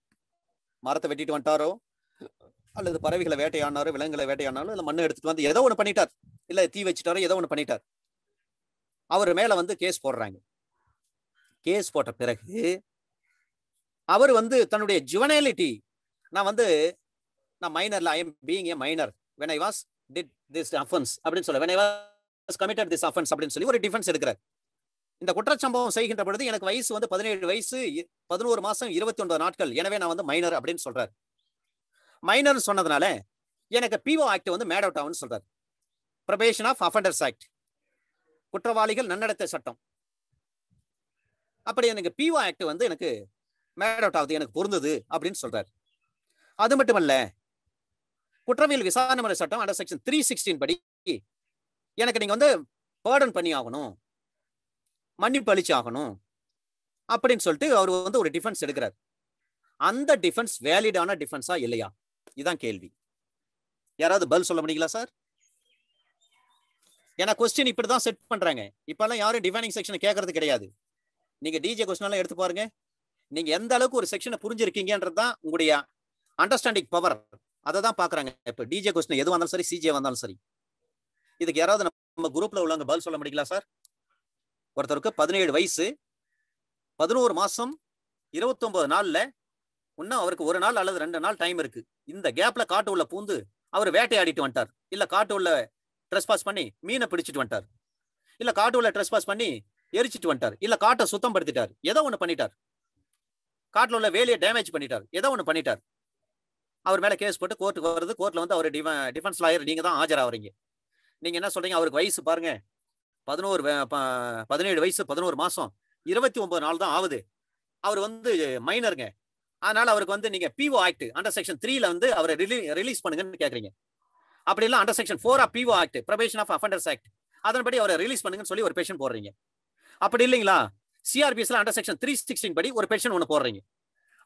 மரத்தை வெட்டிட்டு வந்துட்டாரோ அல்லது பறவைகளை வேட்டையானாரோ விலங்குகளை வேட்டையானாலும் இல்லை மண்ணை எடுத்துட்டு வந்து ஏதோ ஒன்று பண்ணிட்டார் இல்லை தீ வச்சுட்டாரோ ஏதோ ஒன்று பண்ணிட்டார் அவர் மேலே வந்து கேஸ் போடுறாங்க கேஸ் போட்ட பிறகு அவர் வந்து தன்னுடைய ஜுவனாலிட்டி நான் வந்து நான் மைனர்ல I am being a minor when I was did this offence அப்படின்னு சொல்ல when I was committed this offence அப்படின்னு சொல்லி ஒரு டிஃபென்ஸ் எடுக்கிறார் இந்த குற்றச்சம்பவம் செய்கின்ற பொழுது எனக்கு வயசு வந்து பதினேழு வயசு பதினோரு மாசம் இருபத்தி ஒன்பது நாட்கள் எனவே நான் வந்து மைனர் அப்படின்னு சொல்றாரு மைனர் சொன்னதுனால எனக்கு பிஓ ஆக்ட் வந்து மேட் அவுட் ஆகும்னு சொல்றாரு ப்ரொபேஷன் ஆஃப் அஃபண்டர்ஸ் ஆக்ட் குற்றவாளிகள் நன்னடத்தை சட்டம் அப்படி எனக்கு பிஓ ஆக்ட் வந்து எனக்கு மேட் அவுட் ஆகுது எனக்கு பொருந்தது அப்படின்னு சொல்றாரு அது மட்டுமல்ல குற்றவியல் விசாரணை முறை சட்டம் அண்டர் செக்ஷன் த்ரீ சிக்ஸ்டீன் படி எனக்கு நீங்கள் வந்து பேர்டன் பண்ணி ஆகணும் மன்னிப்பு அளிச்சு ஆகணும் அப்படின்னு சொல்லிட்டு அவர் வந்து ஒரு டிஃபென்ஸ் எடுக்கிறார் அந்த டிஃபென்ஸ் வேலிடான டிஃபென்ஸா இல்லையா இதுதான் கேள்வி யாராவது பதில் சொல்ல முடியுங்களா சார் ஏன்னா கொஸ்டின் இப்படி தான் செட் பண்றாங்க இப்பெல்லாம் யாரும் டிஃபைனிங் செக்ஷன் கேட்கறது கிடையாது நீங்க டிஜே கொஸ்டின் எல்லாம் எடுத்து பாருங்க நீங்க எந்த அளவுக்கு ஒரு செக்ஷனை புரிஞ்சிருக்கீங்கன்றது தான் உங்களுடைய அண்டர்ஸ்டாண்டிங் பவர் அதை தான் பாக்குறாங்க இப்ப டிஜே கொஸ்டின் எது வந்தாலும் சரி சிஜே வந்தாலும் சரி இதுக்கு யாராவது நம்ம குரூப்ல உள்ளவங்க பதில் சொல்ல முடியுங்களா சார் ஒருத்தருக்கு பதினேழு வயசு பதினோரு மாசம் இருபத்தொன்பது நாள்ல இன்னும் அவருக்கு ஒரு நாள் அல்லது ரெண்டு நாள் டைம் இருக்கு இந்த கேப்ல காட்டு உள்ள பூந்து அவர் வேட்டையாடிட்டு வந்துட்டார் இல்ல காட்டு உள்ள ட்ரெஸ் பாஸ் பண்ணி மீனை பிடிச்சிட்டு வந்துட்டார் இல்ல காட்டு உள்ள ட்ரெஸ் பாஸ் பண்ணி எரிச்சிட்டு வந்துட்டார் இல்ல காட்டை சுத்தம் படுத்திட்டார் ஏதோ ஒண்ணு பண்ணிட்டார் காட்டுல உள்ள வேலையை டேமேஜ் பண்ணிட்டார் ஏதோ ஒண்ணு பண்ணிட்டார் அவர் மேலே கேஸ் போட்டு கோர்ட்டுக்கு வருது கோர்ட்டில் வந்து அவர் டிஃப டிஃபென்ஸ் லாயர் நீங்கள் தான் ஆஜராகிறீங்க நீங்கள் என்ன சொல்கிறீங்க அவருக்கு வயசு பாருங்க பதினோரு பதினேழு வயசு பதினோரு மாதம் இருபத்தி ஒன்பது நாள் தான் ஆகுது அவர் வந்து மைனருங்க அதனால் அவருக்கு வந்து நீங்கள் பிஓ ஆக்ட் அண்டர் செக்ஷன் த்ரீல வந்து அவரை ரிலீ ரிலீஸ் பண்ணுங்கன்னு கேட்குறீங்க அப்படி இல்லை under section four of PO act probation of offenders act அதன்படி அவரை ரிலீஸ் பண்ணுங்கன்னு சொல்லி ஒரு பெஷன் போடுறீங்க அப்படி இல்லைங்களா சிஆர்பிஎஸ்ல அண்டர் செக்ஷன் த்ரீ சிக்ஸ்டின் படி ஒரு பெஷன் ஒன்று போடுறீங்க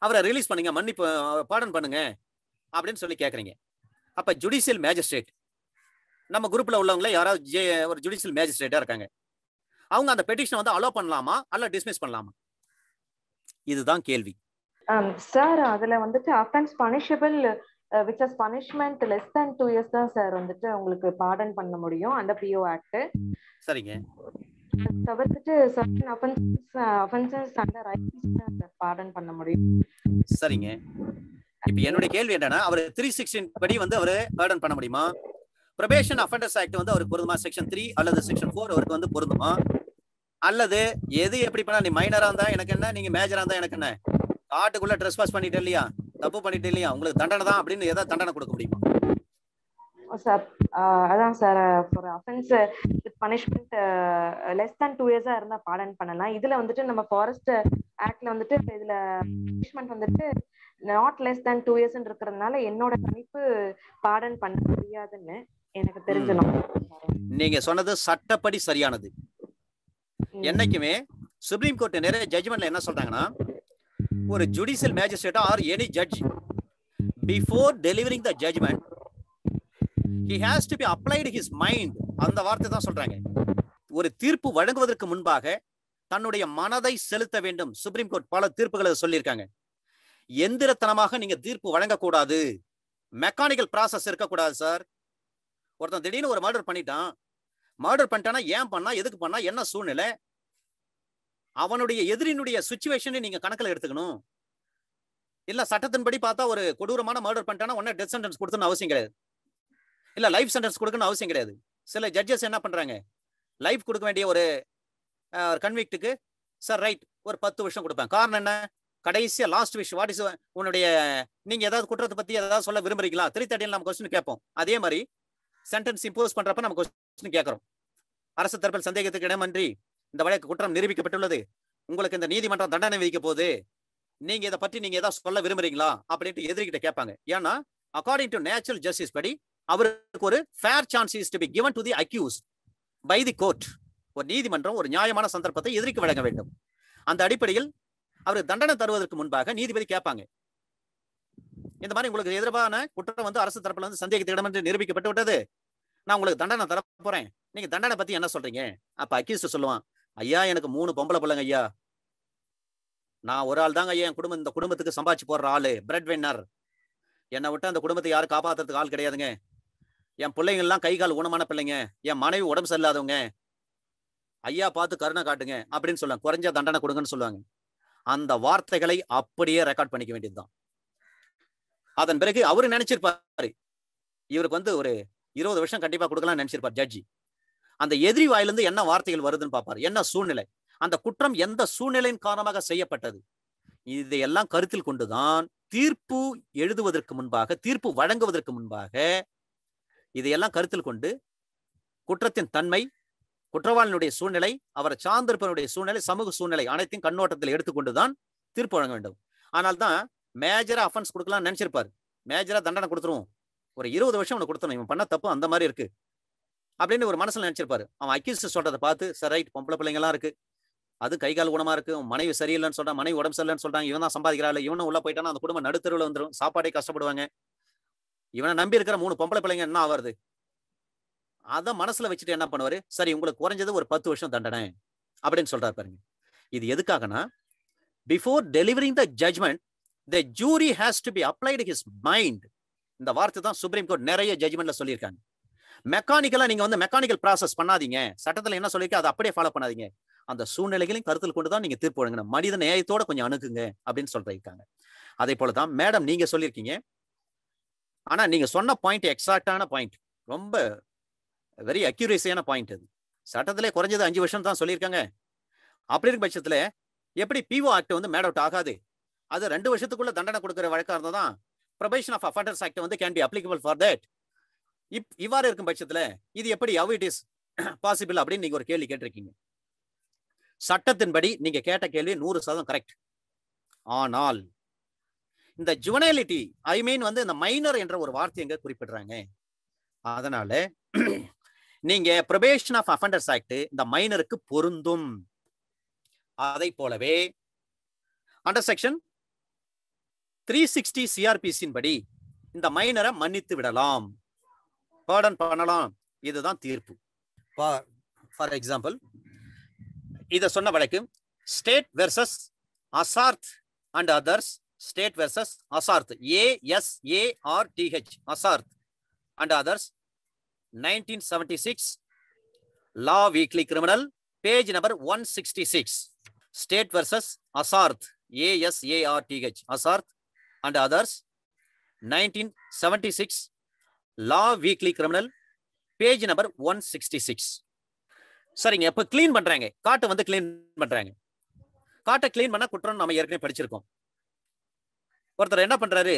அவரை ரிலீஸ் பண்ணுங்க மன்னிப்பு பாடன் பண்ணுங்க அப்படின்னு சொல்லி கேட்குறீங்க அப்போ ஜுடிஷியல் மேஜிஸ்ட்ரேட் நம்ம குரூப்பில் உள்ளவங்கள யாராவது ஜே ஒரு ஜுடிஷியல் மேஜிஸ்ட்ரேட்டாக இருக்காங்க அவங்க அந்த பெட்டிஷனை வந்து அலோவ் பண்ணலாமா அல்ல டிஸ்மிஸ் பண்ணலாமா இதுதான் கேள்வி சார் um, அதுல வந்துட்டு offence punishable which as punishment less than two years தான் சார் வந்துட்டு உங்களுக்கு பாடன் பண்ண முடியும் அந்த பிஓ ஆக்ட் சரிங்க தவிர்த்துட்டு certain offences offences under IPC pardon பண்ண முடியும் சரிங்க இப்ப என்னுடைய கேள்வி என்னன்னா அவர் த்ரீ சிக்ஸ்டின் படி வந்து அவர் பேர்டன் பண்ண முடியுமா ப்ரொபேஷன் அஃபண்டர்ஸ் ஆக்ட் வந்து அவருக்கு பொருந்துமா செக்ஷன் த்ரீ அல்லது செக்ஷன் ஃபோர் அவருக்கு வந்து பொருந்துமா அல்லது எது எப்படி பண்ணா நீ மைனரா இருந்தா எனக்கு என்ன நீங்க மேஜரா இருந்தா எனக்கு என்ன காட்டுக்குள்ள ட்ரெஸ் பாஸ் பண்ணிட்டு இல்லையா தப்பு பண்ணிட்டு இல்லையா உங்களுக்கு தண்டனை தான் அப்படின்னு ஏதாவது தண்டனை கொடுக்க முடியுமா சார் அதான் sir for offence with punishment less than two இயர்ஸா இருந்தா பாடன் பண்ணலாம் இதுல வந்துட்டு நம்ம ஃபாரஸ்ட் ஆக்ட்ல வந்துட்டு இதுல பனிஷ்மெண்ட் வந்துட்டு not less than two years இருக்கிறதுனால என்னோட கணிப்பு பாடன் பண்ண முடியாதுன்னு எனக்கு தெரிஞ்சணும் நீங்க சொன்னது சட்டப்படி சரியானது என்னைக்குமே சுப்ரீம் கோர்ட் நிறைய ஜட்மெண்ட்ல என்ன சொல்றாங்கன்னா ஒரு judicial magistrate or any judge before delivering the judgement he has to be applied his mind அந்த வார்த்தை தான் சொல்றாங்க ஒரு தீர்ப்பு வழங்குவதற்கு முன்பாக தன்னுடைய மனதை செலுத்த வேண்டும் சுப்ரீம் கோர்ட் பல தீர்ப்புகளை சொல்லியிருக்காங்க எந்திரத்தனமாக நீங்க தீர்ப்பு வழங்கக்கூடாது மெக்கானிக்கல் ப்ராசஸ் இருக்கக்கூடாது சார் ஒருத்தன் திடீர்னு ஒரு மர்டர் பண்ணிட்டான் மர்டர் பண்ணிட்டானா ஏன் பண்ணா எதுக்கு பண்ணா என்ன சூழ்நிலை அவனுடைய எதிரினுடைய சுச்சுவேஷனை நீங்க கணக்கில் எடுத்துக்கணும் இல்ல சட்டத்தின்படி பார்த்தா ஒரு கொடூரமான மர்டர் பண்ணிட்டானா உடனே டெத் சென்டென்ஸ் கொடுக்கணும்னு அவசியம் கிடையாது இல்ல லைஃப் சென்டென்ஸ் கொடுக்கணும்னு அவசியம் கிடையாது சில ஜட்ஜஸ் என்ன பண்றாங்க லைஃப் கொடுக்க வேண்டிய ஒரு கன்விக்டுக்கு சார் ரைட் ஒரு பத்து வருஷம் கொடுப்பேன் காரணம் என்ன கடைசியா லாஸ்ட் விஷ் வாட் இஸ் உன்னுடைய நீங்க ஏதாவது குற்றத்தை பத்தி ஏதாவது சொல்ல விரும்புறீங்களா த்ரீ தேர்ட்டியில் நம்ம கொஸ்டின் கேட்போம் அதே மாதிரி சென்டென்ஸ் இம்போஸ் பண்றப்ப நம்ம கொஸ்டின் கேட்கறோம் அரசு தரப்பில் சந்தேகத்துக்கு இடமின்றி இந்த வழக்கு குற்றம் நிரூபிக்கப்பட்டுள்ளது உங்களுக்கு இந்த நீதிமன்றம் தண்டனை விதிக்க போது நீங்க இதை பற்றி நீங்க ஏதாவது சொல்ல விரும்புறீங்களா அப்படின்ட்டு எதிர்கிட்ட கேட்பாங்க ஏன்னா அகார்டிங் டு நேச்சுரல் ஜஸ்டிஸ் படி அவருக்கு ஒரு fair chance is to be given to the accuse by the court ஒரு நீதிமன்றம் ஒரு நியாயமான சந்தர்ப்பத்தை எதிர்க்க வழங்க வேண்டும் அந்த அடிப்படையில் அவர் தண்டனை தருவதற்கு முன்பாக நீதிபதி கேட்பாங்க இந்த மாதிரி உங்களுக்கு எதிர்பான குற்றம் வந்து அரசு தரப்புல வந்து சந்தேகத்திடம் என்று நிரூபிக்கப்பட்டு விட்டது நான் உங்களுக்கு தண்டனை தர போறேன் நீங்க தண்டனை பத்தி என்ன சொல்றீங்க அப்ப அக்கீஸ்ட் சொல்லுவான் ஐயா எனக்கு மூணு பொம்பளை பிள்ளைங்க ஐயா நான் ஒரு ஆள் தாங்க ஐயா என் குடும்பம் இந்த குடும்பத்துக்கு சம்பாதிச்சு போடுற ஆளு பிரெட் வென்னர் என்னை விட்டு அந்த குடும்பத்தை யாரும் காப்பாத்துறதுக்கு ஆள் கிடையாதுங்க என் பிள்ளைங்கள்லாம் கை கால் ஊனமான பிள்ளைங்க என் மனைவி உடம்பு சரியில்லாதவங்க ஐயா பார்த்து கருணை காட்டுங்க அப்படின்னு சொல்லுவாங்க குறைஞ்ச தண்டனை கொடுங்கன்னு சொல்லுவாங்க அந்த வார்த்தைகளை அப்படியே ரெக்கார்ட் பண்ணிக்க வேண்டியதுதான் அதன் பிறகு அவரு நினைச்சிருப்பாரு இவருக்கு வந்து ஒரு இருபது வருஷம் கண்டிப்பா கொடுக்கலாம் நினைச்சிருப்பார் ஜட்ஜி அந்த எதிரி வாயிலிருந்து என்ன வார்த்தைகள் வருதுன்னு பார்ப்பார் என்ன சூழ்நிலை அந்த குற்றம் எந்த சூழ்நிலையின் காரணமாக செய்யப்பட்டது இதையெல்லாம் கருத்தில் கொண்டுதான் தீர்ப்பு எழுதுவதற்கு முன்பாக தீர்ப்பு வழங்குவதற்கு முன்பாக இதையெல்லாம் கருத்தில் கொண்டு குற்றத்தின் தன்மை குற்றவாளினுடைய சூழ்நிலை அவரை சார்ந்திருப்பனுடைய சூழ்நிலை சமூக சூழ்நிலை அனைத்தையும் கண்ணோட்டத்தில் எடுத்துக்கொண்டுதான் தீர்ப்பு வழங்க வேண்டும் ஆனால் தான் மேஜரா அஃபன்ஸ் கொடுக்கலாம்னு நினைச்சிருப்பார் மேஜரா தண்டனை கொடுத்துருவோம் ஒரு இருபது வருஷம் அவனை கொடுத்துருவோம் இவன் பண்ண தப்பு அந்த மாதிரி இருக்கு அப்படின்னு ஒரு மனசுல நினைச்சிருப்பாரு அவன் அக்யூஸ் சொல்றதை பார்த்து சார் ரைட் பொம்பளை பிள்ளைங்களாம் இருக்கு அது கைகால் குணமா இருக்கு மனைவி சரியில்லைன்னு சொல்றான் மனைவி உடம்பு சரியில்லைன்னு சொல்றாங்க இவன் தான் சம்பாதிக்கிறாள் இவனும் உள்ள போயிட்டானா அந்த குடும்பம் நடுத்தருவில் வந்துடும் சாப்பாடே கஷ்டப்படுவாங்க இவனை நம்பி இருக்கிற மூணு பொம்பளை பிள்ளைங்க என்ன ஆவறது அதை மனசுல வச்சுட்டு என்ன பண்ணுவாரு சரி உங்களுக்கு குறைஞ்சது ஒரு பத்து வருஷம் தண்டனை அப்படின்னு சொல்றாரு பாருங்க இது எதுக்காகனா before delivering the judgement the jury has to be applied his mind இந்த வார்த்தை தான் சுப்ரீம் கோர்ட் நிறைய ஜட்மெண்ட்ல சொல்லியிருக்காங்க மெக்கானிக்கலா நீங்க வந்து மெக்கானிக்கல் ப்ராசஸ் பண்ணாதீங்க சட்டத்துல என்ன சொல்லியிருக்கா அதை அப்படியே ஃபாலோ பண்ணாதீங்க அந்த சூழ்நிலைகளையும் கருத்தில் கொண்டு தான் நீங்க தீர்ப்பு வழங்கணும் மனித நேயத்தோட கொஞ்சம் அணுகுங்க அப்படின்னு சொல்றாங்க அதே போலதான் மேடம் நீங்க சொல்லியிருக்கீங்க ஆனா நீங்க சொன்ன பாயிண்ட் எக்ஸாக்டான பாயிண்ட் ரொம்ப வெரி அக்யூரேசியான பாயிண்ட் அது சட்டத்திலே குறைஞ்சது அஞ்சு வருஷம் தான் சொல்லியிருக்காங்க அப்படி இருக்க பட்சத்தில் எப்படி பிஓ ஆக்ட் வந்து மேட் அவுட் ஆகாது அது ரெண்டு வருஷத்துக்குள்ள தண்டனை கொடுக்குற வழக்காக இருந்தால் தான் ப்ரொபேஷன் ஆஃப் அஃபண்டர்ஸ் ஆக்ட் வந்து can be applicable for that if இவ்வாறு இருக்கும் பட்சத்தில் இது எப்படி அவ் இட் இஸ் பாசிபிள் அப்படின்னு நீங்கள் ஒரு கேள்வி கேட்டிருக்கீங்க சட்டத்தின்படி நீங்கள் கேட்ட கேள்வி நூறு சதம் கரெக்ட் ஆனால் இந்த ஜுவனாலிட்டி ஐ மீன் வந்து இந்த மைனர் என்ற ஒரு வார்த்தை எங்க குறிப்பிடுறாங்க அதனால நீங்க ப்ரொபேஷன் ஆஃப் அஃபண்டர்ஸ் ஆக்ட் இந்த மைனருக்கு பொருந்தும் அதை போலவே அண்டர் செக்ஷன் த்ரீ சிக்ஸ்டி சிஆர்பிசியின் படி இந்த மைனரை மன்னித்து விடலாம் பேர்டன் பண்ணலாம் இதுதான் தீர்ப்பு ஃபார் எக்ஸாம்பிள் இதை சொன்ன வழக்கு state versus Asarth and others state versus Asarth A S A R T H Asarth and others nineteen seventy six law weekly criminal page number one sixty six state versus Asarth A S A R T H Asarth and others nineteen seventy six law weekly criminal page number one sixty six சரிங்க இப்போ clean பண்ணுறாங்க காட்டை வந்து clean பண்ணுறாங்க காட்டை clean பண்ணால் குற்றம் நம்ம ஏற்கனவே படிச்சிருக்கோம் ஒருத்தர் என்ன பண்ணுறாரு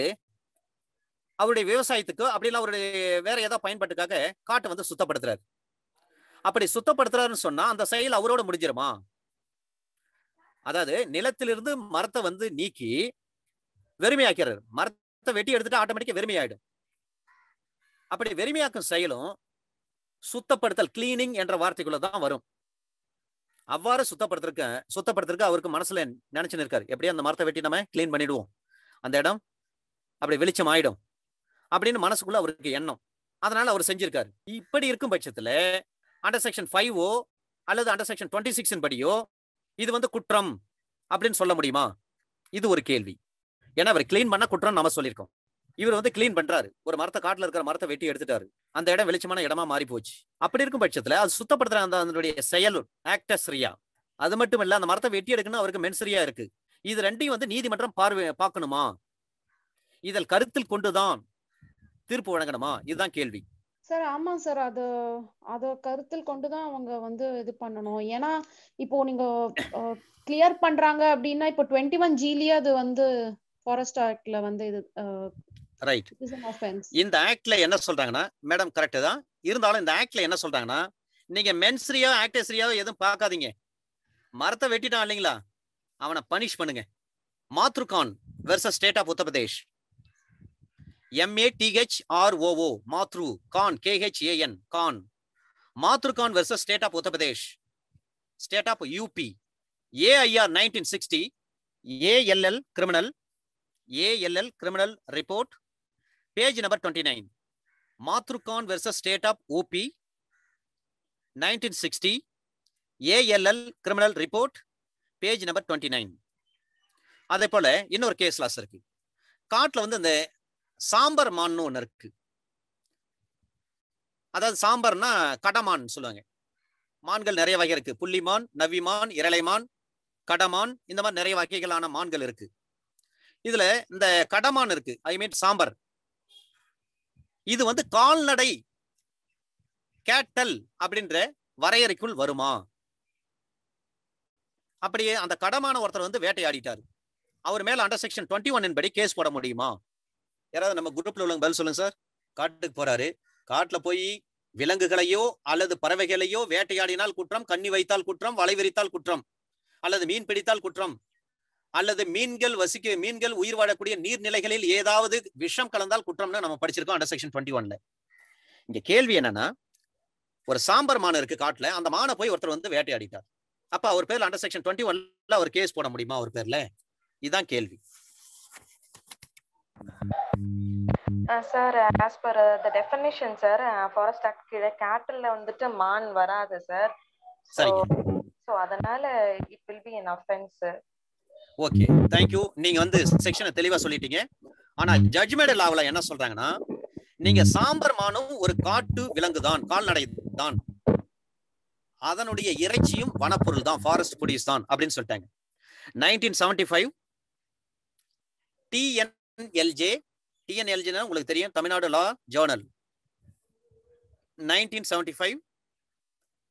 அவருடைய விவசாயத்துக்கு இல்லை அவருடைய வேற ஏதாவது பயன்பாட்டுக்காக காட்டை வந்து சுத்தப்படுத்துறாரு அப்படி சுத்தப்படுத்துறாருன்னு சொன்னா அந்த செயல் அவரோட முடிஞ்சிருமா அதாவது நிலத்திலிருந்து மரத்தை வந்து நீக்கி வெறுமையாக்கிறார் மரத்தை வெட்டி எடுத்துட்டு ஆட்டோமேட்டிக்கா வெறுமையாயிடும் அப்படி வெறுமையாக்கும் செயலும் சுத்தப்படுத்தல் கிளீனிங் என்ற வார்த்தைக்குள்ள தான் வரும் அவ்வாறு சுத்தப்படுத்திருக்க சுத்தப்படுத்திருக்க அவருக்கு மனசுல நினைச்சுன்னு இருக்காரு எப்படியும் அந்த மரத்தை வெட்டி நம்ம கிளீன் பண்ணிடுவோம் அந்த இடம் அப்படி வெளிச்சம் ஆயிடும் அப்படின்னு மனசுக்குள்ள அவருக்கு எண்ணம் அதனால அவர் செஞ்சிருக்காரு இப்படி இருக்கும் பட்சத்துல அண்டர் செக்ஷன் ஃபைவோ அல்லது அண்டர் செக்ஷன் டுவெண்ட்டி சிக்ஸ் படியோ இது வந்து குற்றம் அப்படின்னு சொல்ல முடியுமா இது ஒரு கேள்வி ஏன்னா அவர் கிளீன் பண்ண குற்றம் நம்ம சொல்லியிருக்கோம் இவர் வந்து கிளீன் பண்றாரு ஒரு மரத்தை காட்டுல இருக்கிற மரத்தை வெட்டி எடுத்துட்டாரு அந்த இடம் வெளிச்சமான இடமா மாறி போச்சு அப்படி இருக்கும் பட்சத்துல அது சுத்தப்படுத்துற அந்த அதனுடைய செயல் ஆக்டஸ் ரியா அது மட்டும் இல்ல அந்த மரத்தை வெட்டி எடுக்கணும் அவருக்கு மென்சரியா இருக்கு இது ரெண்டையும் வந்து நீதிமன்றம் பார்வை பார்க்கணுமா இதில் கருத்தில் கொண்டுதான் தீர்ப்பு வழங்கணுமா இதுதான் கேள்வி சார் ஆமா சார் அது அதை கருத்தில் கொண்டுதான் அவங்க வந்து இது பண்ணணும் ஏன்னா இப்போ நீங்க கிளியர் பண்றாங்க அப்படின்னா இப்போ டுவெண்ட்டி ஒன் ஜிலியே அது வந்து ஃபாரஸ்ட் ஆக்ட்ல வந்து இது ரைட் இந்த ஆக்ட்ல என்ன சொல்றாங்கன்னா மேடம் கரெக்ட் தான் இருந்தாலும் இந்த ஆக்ட்ல என்ன சொல்றாங்கன்னா நீங்க மென்ஸ்ரியா ஆக்டஸ்ரியாவோ எதுவும் பார்க்காதீங்க மரத்தை வெட்டிட்டான் இல்லைங்களா அவனை பனிஷ் பண்ணுங்க மாத்ருகான் வெர்சஸ் ஸ்டேட் ஆஃப் உத்தரப்பிரதேஷ் ఎంఏటిహెచ్ఆర్ఓఓ మాతృ కాన్ కేహెచ్ఏఎన్ కాన్ మాతృ కాన్ versus state of Uttar Pradesh state of UP AIR nineteen sixty ALL criminal ALL criminal report page number twenty nine మాతృకాన్ versus state of ఊపీ nineteen sixty ALL criminal report page number twenty nine அதே போல் இன்னொரு case loss இருக்கு காட்டில் வந்து இந்த சாம்பர் மான்னு ஒன்று இருக்கு அதாவது சாம்பர்னா கடமான் சொல்லுவாங்க மான்கள் நிறைய வகை இருக்கு புள்ளிமான் நவிமான் இரளைமான் கடமான் இந்த மாதிரி நிறைய வகைகளான மான்கள் இருக்கு இதுல இந்த கடமான் இருக்கு ஐ மீன் சாம்பர் இது வந்து கால்நடை கேட்டல் அப்படின்ற வரையறைக்குள் வருமா அப்படியே அந்த கடமான ஒருத்தர் வந்து வேட்டையாடிட்டார் அவர் மேல அண்டர் செக்ஷன் டுவெண்ட்டி ஒன் என்படி கேஸ் போட முடியுமா யாராவது நம்ம குரூப்ல உள்ள பதில் சொல்லுங்க சார் காட்டுக்கு போறாரு காட்டுல போய் விலங்குகளையோ அல்லது பறவைகளையோ வேட்டையாடினால் குற்றம் கண்ணி வைத்தால் குற்றம் வலை விரித்தால் குற்றம் அல்லது மீன் பிடித்தால் குற்றம் அல்லது மீன்கள் வசிக்க மீன்கள் உயிர் வாழக்கூடிய நீர்நிலைகளில் ஏதாவது விஷம் கலந்தால் குற்றம்னு நம்ம படிச்சிருக்கோம் அண்டர் செக்ஷன் டுவெண்ட்டி ஒன்ல இங்க கேள்வி என்னன்னா ஒரு சாம்பார் மானம் இருக்கு காட்டுல அந்த மானை போய் ஒருத்தர் வந்து வேட்டையாடிட்டார் அப்ப அவர் பேர்ல அண்டர் செக்ஷன் டுவெண்ட்டி ஒன்ல அவர் கேஸ் போட முடியுமா அவர் பேர்ல இதுதான் கேள்வி sir as per the definition sir forest act கீழே கேட்டல்ல வந்துட்டு மான் வராது சார் ஸோ அதனால it will be an offence okay thank you நீங்க வந்து செக்ஷனை தெளிவா சொல்லிட்டீங்க ஆனா ஜட்ஜ்மெண்ட் லாவல என்ன சொல்றாங்கன்னா நீங்க சாம்பர் மானும் ஒரு காட்டு விலங்கு தான் கால்நடை தான் அதனுடைய இறைச்சியும் வனப்பொருள் தான் ஃபாரஸ்ட் புடிஸ் தான் அப்படின்னு சொல்லிட்டாங்க nineteen seventy five T N L J டிஎன்எல்ஜினா உங்களுக்கு தெரியும் Tamil Nadu law journal nineteen seventy five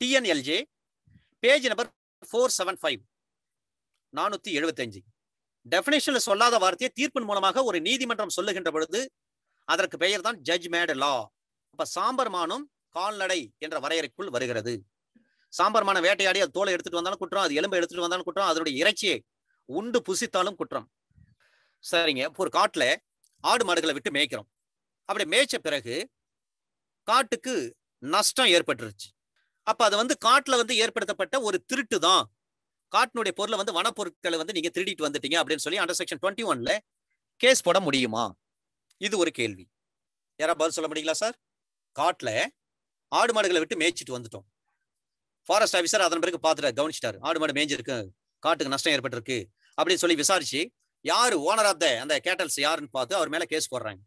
T N L J page number four seven five நானூற்றி எழுபத்தஞ்சு டெஃபினேஷனில் சொல்லாத வார்த்தையை தீர்ப்பின் மூலமாக ஒரு நீதிமன்றம் சொல்லுகின்ற பொழுது அதற்கு பெயர் தான் ஜட்ஜ் மேட் லா அப்போ சாம்பர்மானும் கால்நடை என்ற வரையறைக்குள் வருகிறது சாம்பர்மான வேட்டையாடி அது தோலை எடுத்துட்டு வந்தாலும் குற்றம் அது எலும்பை எடுத்துட்டு வந்தாலும் குற்றம் அதனுடைய இறைச்சியை உண்டு புசித்தாலும் குற்றம் சரிங்க ஒரு காட்டில் ஆடு மாடுகளை விட்டு மேய்க்கிறோம் அப்படி மேய்ச்ச பிறகு காட்டுக்கு நஷ்டம் ஏற்பட்டுருச்சு அப்போ அது வந்து காட்டில் வந்து ஏற்படுத்தப்பட்ட ஒரு திருட்டு தான் காட்டினுடைய பொருளை வந்து வனப்பொருட்களை வந்து நீங்கள் திருடிட்டு வந்துட்டீங்க அப்படின்னு சொல்லி அண்டர் செக்ஷன் டுவெண்ட்டி ஒன்ல கேஸ் போட முடியுமா இது ஒரு கேள்வி யாரா பதில் சொல்ல முடியுங்களா சார் காட்டில் ஆடு மாடுகளை விட்டு மேய்ச்சிட்டு வந்துட்டோம் ஃபாரஸ்ட் ஆஃபீஸர் அதன் பிறகு பார்த்துட்டு கவனிச்சிட்டாரு ஆடு மாடு மேய்ஞ்சிருக்கு காட்டுக்கு நஷ்டம் ஏற்பட்டிருக்கு அப்படின்னு சொல்லி விசாரிச்சு யாரு ஓனர் ஆஃப் த அந்த கேட்டல்ஸ் யாருன்னு பார்த்து அவர் மேல கேஸ் போடுறாங்க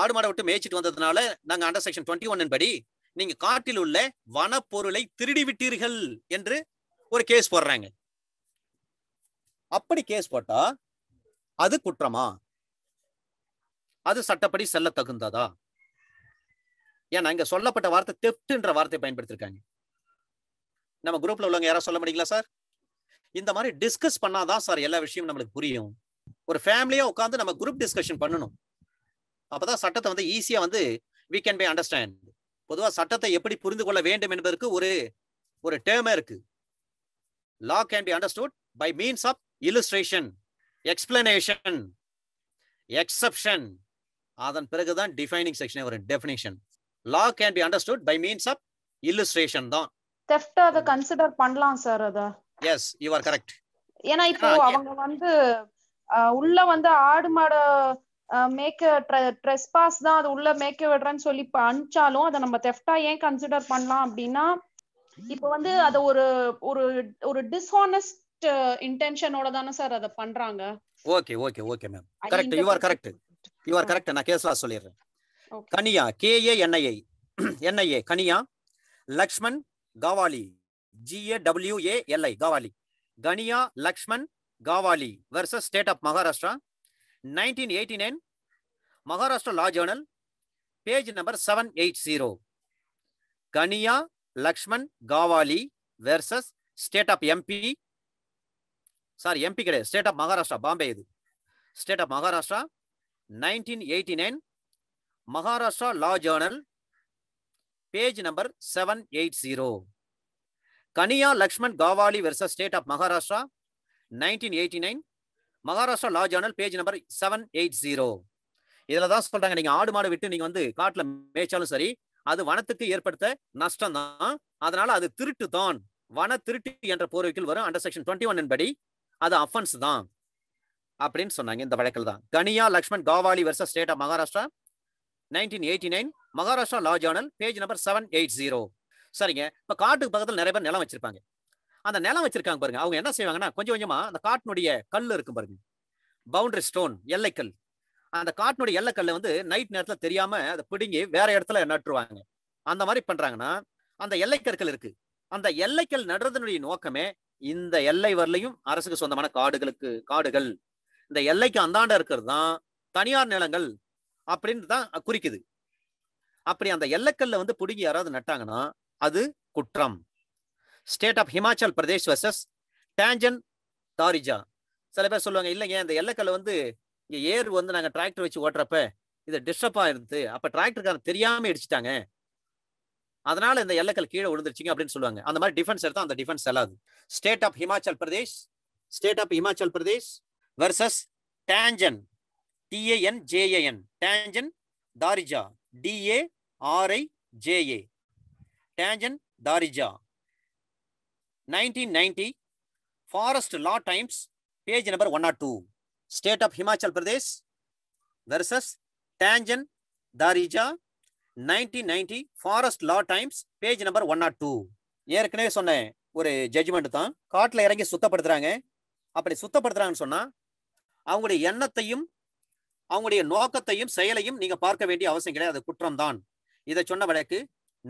ஆடு மாடை விட்டு மேய்ச்சிட்டு வந்ததுனால நாங்க அண்டர் செக்ஷன் டுவெண்ட்டி ஒன் படி நீங்க காட்டில் உள்ள வனப்பொருளை திருடி விட்டீர்கள் என்று ஒரு கேஸ் போடுறாங்க அப்படி கேஸ் போட்டா அது குற்றமா அது சட்டப்படி செல்ல தகுந்ததா ஏன்னா இங்க சொல்லப்பட்ட வார்த்தை தெப்ட்ன்ற வார்த்தை பயன்படுத்திருக்காங்க நம்ம குரூப்ல உள்ளவங்க யாராவது சொல்ல முடியுங்களா சார் இந்த மாதிரி டிஸ்கஸ் பண்ணாதான் சார் எல்லா விஷயமும் நம்மளுக்கு புரியும் ஒரு ஃபேமிலியா உட்காந்து நம்ம குரூப் டிஸ்கஷன் பண்ணணும் அப்பதான் சட்டத்தை வந்து ஈஸியா வந்து வி கேன் பை அண்டர்ஸ்டாண்ட் பொதுவா சட்டத்தை எப்படி புரிந்து கொள்ள வேண்டும் என்பதற்கு ஒரு ஒரு டேர்ம் இருக்கு law can be understood by means of illustration explanation exception அதன் பிறகுதான் டிஃபைனிங் செக்ஷன் ஒரு definition law can be understood by means of illustration தான் தெஃப்ட் அதை கன்சிடர் பண்ணலாம் சார் அதை எஸ் யூ ஆர் கரெக்ட் ஏன்னா இப்போ அவங்க வந்து உள்ள வந்து ஆடு மாடு மேக்க ட்ரெஸ் பாஸ் தான் அது உள்ள மேய்க்க விடுறேன்னு சொல்லி அனுப்பிச்சாலும் அதை நம்ம தெஃப்டா ஏன் கன்சிடர் பண்ணலாம் அப்படின்னா இப்போ வந்து அத ஒரு ஒரு ஒரு டிஸ்ஹானஸ்ட் இன்டென்ஷனோட தானே சார் அத பண்றாங்க okay okay okay ma'am correct you are correct you are correct நான் கேஸ்வா சொல்லிடுறேன் Kania K A N I A N I A Kania Laxman Gawali G A W A L I Gawali Kania Laxman Gawali versus state of Maharashtra nineteen eighty nine Maharashtra law journal page number seven eight zero Kania Laxman Gawali versus state of MP sorry MP கிடையாது state of Maharashtra Bombay இது state of Maharashtra nineteen eighty nine Maharashtra law journal page number seven eight zero Kania Laxman Gawali versus state of Maharashtra nineteen eighty nine Maharashtra law journal page number seven eight zero இதில் தான் சொல்கிறாங்க நீங்கள் ஆடு மாடு விட்டு நீங்கள் வந்து காட்டில் மேய்ச்சாலும் சரி அது வனத்துக்கு ஏற்படுத்த நஷ்டம் தான் அதனால அது திருட்டு தான் வன திருட்டு என்ற போர்வைக்குள் வரும் அண்டர் செக்ஷன் டுவெண்ட்டி ஒன் படி அது அஃபன்ஸ் தான் அப்படின்னு சொன்னாங்க இந்த வழக்கில் தான் கனியா லக்ஷ்மண் காவாலி வருஷம் state of Maharashtra nineteen eighty nine Maharashtra law journal page number seven eight zero சரிங்க இப்போ காட்டுக்கு பக்கத்தில் நிறைய பேர் நிலம் வச்சிருப்பாங்க அந்த நிலம் வச்சிருக்காங்க பாருங்க அவங்க என்ன செய்வாங்கன்னா கொஞ்சம் கொஞ்சமா அந்த காட்டினுடைய கல் இருக்கும் பாருங்க பவுண்டரி ஸ்டோன் எல்லைக்கல் அந்த காட்டினுடைய எல்லைக்கல்ல வந்து நைட் நேரத்தில் தெரியாம அதை பிடுங்கி வேற இடத்துல நட்டுருவாங்க அந்த மாதிரி பண்றாங்கன்னா அந்த எல்லைக்கற்கள் இருக்கு அந்த எல்லைக்கல் நடுறதுனுடைய நோக்கமே இந்த எல்லை வரலையும் அரசுக்கு சொந்தமான காடுகளுக்கு காடுகள் இந்த எல்லைக்கு அந்தாண்ட இருக்கிறது தான் தனியார் நிலங்கள் அப்படின்னு தான் குறிக்குது அப்படி அந்த எல்லைக்கல்ல வந்து பிடுங்கி யாராவது நட்டாங்கன்னா அது குற்றம் state of Himachal Pradesh versus Tanjan Tarija சில பேர் சொல்லுவாங்க இல்லைங்க இந்த எல்லக்கல்ல வந்து இங்கே ஏர் வந்து நாங்கள் டிராக்டர் வச்சு ஓட்டுறப்ப இது டிஸ்டர்பாக இருந்து அப்போ டிராக்டருக்காரன் தெரியாமல் இடிச்சிட்டாங்க அதனால இந்த எல்லக்கல் கீழே விழுந்துருச்சிங்க அப்படின்னு சொல்லுவாங்க அந்த மாதிரி டிஃபென்ஸ் எடுத்தால் அந்த டிஃபென்ஸ் செல்லாது state of Himachal Pradesh state of Himachal Pradesh versus Tanjan T A N J A N Tanjan Tarija T A R I J A Tanjan Tarija nineteen ninety forest law times page number one or two state of Himachal Pradesh versus Tanjan Tarija nineteen ninety forest law times page number one or two ஏற்கனவே சொன்னேன் ஒரு judgement தான் காட்டில் இறங்கி சுத்தப்படுத்துகிறாங்க அப்படி சுத்தப்படுத்துகிறாங்கன்னு சொன்னால் அவங்களுடைய எண்ணத்தையும் அவங்களுடைய நோக்கத்தையும் செயலையும் நீங்கள் பார்க்க வேண்டிய அவசியம் கிடையாது குற்றம் தான் இதை சொன்ன வழக்கு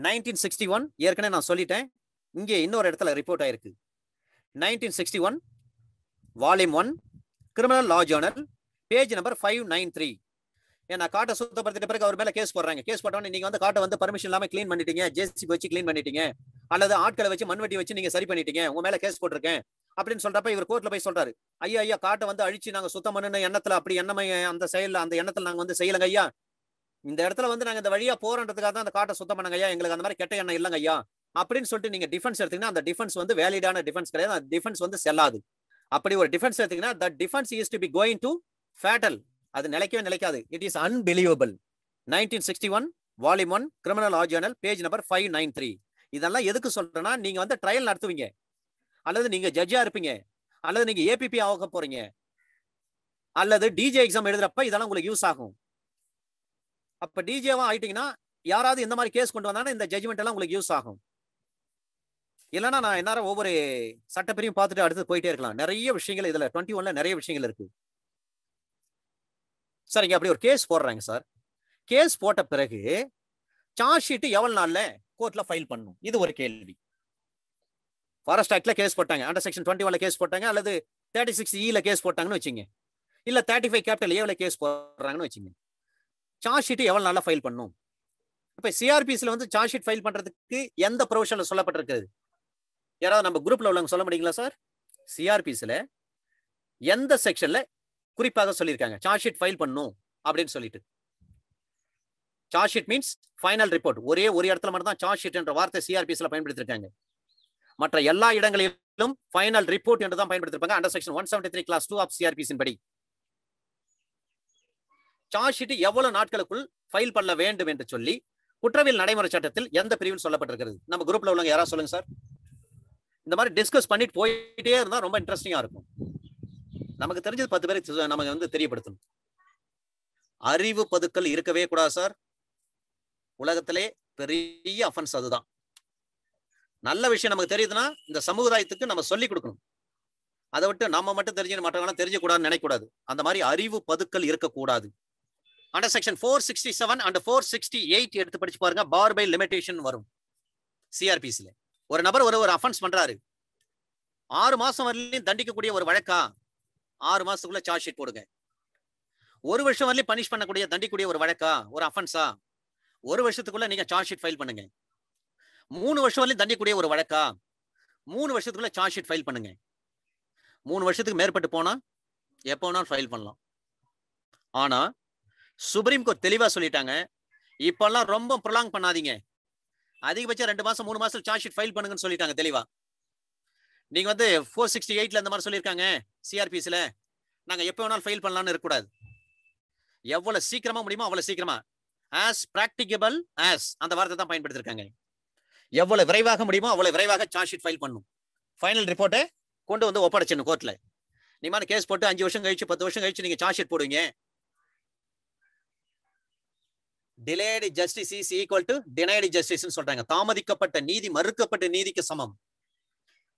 நைன்டீன் சிக்ஸ்டி ஒன் ஏற்கனவே நான் சொல்லிட்டேன் இங்கே இன்னொரு இடத்துல ரிப்போர்ட் ஆயிருக்கு nineteen sixty one volume one criminal law journal page number five nine three ஏன்னா காட்டை சுத்தப்படுத்திட்ட பிறகு அவர் மேலே கேஸ் போடுறாங்க கேஸ் போட்டோன்னு நீங்கள் வந்து காட்டை வந்து பர்மிஷன் இல்லாமல் க்ளீன் பண்ணிட்டீங்க ஜேசிபி வச்சு க்ளீன் பண்ணிட்டீங்க அல்லது ஆட்களை வச்சு மண்வெட்டி வச்சு நீங்கள் சரி பண்ணிட்டீங்க உங்கள் மேலே கேஸ் போட்டிருக்கேன் அப்படின்னு சொல்றப்ப இவர் கோர்ட்டில் போய் சொல்றாரு ஐயா ஐயா காட்டை வந்து அழிச்சு நாங்கள் சுத்தம் பண்ணுன எண்ணத்தில் அப்படி எண்ணமே அந்த செயலில் அந்த எண்ணத்தில் நாங்கள் வந்து செய்யலங்க ஐயா இந்த இடத்துல வந்து நாங்க இந்த வழியா போறோன்றதுக்காக தான் அந்த காட்டை சுத்தம் பண்ணுங்க ஐயா எங்களுக்கு அந்த மாதிரி கெட்ட எண்ணம் இல்லைங்க ஐயா அப்படின்னு சொல்லிட்டு நீங்க டிஃபென்ஸ் எடுத்தீங்கன்னா அந்த டிஃபென்ஸ் வந்து வேலிடான டிஃபென்ஸ் கிடையாது அந்த டிஃபென்ஸ் வந்து செல்லாது அப்படி ஒரு டிஃபென்ஸ் எடுத்தீங்கன்னா the defence is to be going to fatal அது நிலைக்கவே நிலைக்காது it is unbelievable nineteen sixty one volume one criminal law journal page number five nine three இதெல்லாம் எதுக்கு சொல்றேன்னா நீங்க வந்து ட்ரையல் நடத்துவீங்க அல்லது நீங்க ஜட்ஜா இருப்பீங்க அல்லது நீங்க ஏபிபி ஆக போறீங்க அல்லது டிஜே எக்ஸாம் எழுதுறப்ப இதெல்லாம் உங்களுக்கு யூஸ் ஆகும் அப்ப டிஜேவா ஆயிட்டீங்கன்னா யாராவது இந்த மாதிரி கேஸ் கொண்டு வந்தாலும் இந்த ஜட்ஜ்மெண்ட் எல்லாம் உங்களுக்கு யூஸ் ஆகும் இல்லைன்னா நான் என்னார ஒவ்வொரு சட்டப்பிரியும் பார்த்துட்டு அடுத்து போயிட்டே இருக்கலாம் நிறைய விஷயங்கள் இதுல டுவெண்ட்டி ஒன்ல நிறைய விஷயங்கள் இருக்கு சார் இங்க அப்படி ஒரு கேஸ் போடுறாங்க சார் கேஸ் போட்ட பிறகு சார்ஜ் ஷீட்டு எவ்வளவு நாள்ல கோர்ட்ல ஃபைல் பண்ணும் இது ஒரு கேள்வி ஃபாரஸ்ட் ஆக்ட்ல கேஸ் போட்டாங்க அண்டர் செக்ஷன் டுவெண்ட்டி ஒன்ல கேஸ் போட்டாங்க அல்லது தேர்ட்டி சிக்ஸ் இல கேஸ் போட்டாங்கன்னு வச்சுங்க இல்ல தேர்ட்டி ஃபைவ் கேபிட்டல் ஏவில கேஸ் போடுறாங்கன்னு வச்சுங்க சார்ஜ் ஷீட்டு எவ்வளோ நாளாக ஃபைல் பண்ணும் இப்போ சிஆர்பிசியில் வந்து சார்ஜ் ஷீட் ஃபைல் பண்ணுறதுக்கு எந்த ப்ரொவிஷனில் சொல்லப்பட்டிருக்கிறது யாராவது நம்ம குரூப்பில் உள்ளவங்க சொல்ல முடியுங்களா சார் சிஆர்பிசியில் எந்த செக்ஷனில் குறிப்பாக சொல்லியிருக்காங்க சார்ஜ் ஷீட் ஃபைல் பண்ணும் அப்படின்னு சொல்லிட்டு charge sheet means final report ஒரே ஒரு இடத்துல மட்டும் தான் சார்ஜ் ஷீட் என்ற வார்த்தை சிஆர்பிசியில் பயன்படுத்திருக்காங்க மற்ற எல்லா இடங்களிலும் ஃபைனல் ரிப்போர்ட் என்று தான் பயன்படுத்திருப்பாங்க under section one seventy three class two of சிஆர்பிசின் படி சார்ஜ் ஷீட்டு எவ்வளவு நாட்களுக்குள் ஃபைல் பண்ண வேண்டும் என்று சொல்லி குற்றவியல் நடைமுறை சட்டத்தில் எந்த பிரிவில் சொல்லப்பட்டிருக்கிறது நம்ம குரூப்ல உள்ளவங்க யாராவது சொல்லுங்க சார் இந்த மாதிரி டிஸ்கஸ் பண்ணிட்டு போயிட்டே இருந்தா ரொம்ப இன்ட்ரெஸ்டிங்கா இருக்கும் நமக்கு தெரிஞ்சது பத்து பேருக்கு நமக்கு வந்து தெரியப்படுத்தணும் அறிவு பதுக்கல் இருக்கவே கூடாது சார் உலகத்திலே பெரிய அஃபன்ஸ் அதுதான் நல்ல விஷயம் நமக்கு தெரியுதுன்னா இந்த சமுதாயத்துக்கு நம்ம சொல்லி கொடுக்கணும் அதை விட்டு நம்ம மட்டும் தெரிஞ்சு மற்றவங்களாம் தெரிஞ்சக்கூடாதுன்னு நினைக்கூடாது அந்த மாதிரி அறிவு பதுக்கல் இருக்கக்கூடாது under section four sixty seven and four sixty eight எடுத்து படிச்சு பாருங்க பார் பை லிமிடேஷன் வரும் சிஆர்பிசியில் ஒரு நபர் ஒரு ஒரு அஃபென்ஸ் பண்ணுறாரு ஆறு மாதம் வரலையும் தண்டிக்கக்கூடிய ஒரு வழக்கா ஆறு மாதத்துக்குள்ள சார்ஜ் ஷீட் போடுங்க ஒரு வருஷம் வரலையும் பனிஷ் பண்ணக்கூடிய தண்டிக்கூடிய ஒரு வழக்கா ஒரு அஃபென்ஸா ஒரு வருஷத்துக்குள்ள நீங்கள் சார்ஜ் ஷீட் ஃபைல் பண்ணுங்க மூணு வருஷம் வரலையும் தண்டிக்கூடிய ஒரு வழக்கா மூணு வருஷத்துக்குள்ள சார்ஜ் ஷீட் ஃபைல் பண்ணுங்க மூணு வருஷத்துக்கு மேற்பட்டு போனால் எப்போ வேணாலும் ஃபைல் பண்ணலாம் ஆனால் சுப்ரீம் கோர்ட் தெளிவா சொல்லிட்டாங்க இப்பெல்லாம் ரொம்ப ப்ரொலாங் பண்ணாதீங்க அதிகபட்சம் ரெண்டு மாசம் மூணு மாசம் சார்ஜ் ஷீட் ஃபைல் பண்ணுங்கன்னு சொல்லிட்டாங்க தெளிவா நீங்க வந்து ஃபோர் சிக்ஸ்டி எயிட்ல இந்த மாதிரி சொல்லியிருக்காங்க சிஆர்பிசில நாங்க எப்போ வேணாலும் ஃபைல் பண்ணலாம்னு இருக்கக்கூடாது எவ்வளவு சீக்கிரமா முடியுமோ அவ்வளவு சீக்கிரமா ஆஸ் பிராக்டிகபிள் ஆஸ் அந்த வார்த்தை தான் பயன்படுத்திருக்காங்க எவ்வளவு விரைவாக முடியுமோ அவ்வளவு விரைவாக சார்ஜ் ஷீட் ஃபைல் பண்ணும் ஃபைனல் ரிப்போர்ட்டை கொண்டு வந்து ஒப்படைச்சிடணும் கோர்ட்ல நீமான கேஸ் போட்டு அஞ்சு வருஷம் கழிச்சு பத்து வருஷம் கழிச்சு நீங்க சார்ஜ் ஷீட் போடுவீங்க delayed justice is equal to denied ஜஸ்டிஸ்னு சொல்றாங்க தாமதிக்கப்பட்ட நீதி மறுக்கப்பட்ட நீதிக்கு சமம்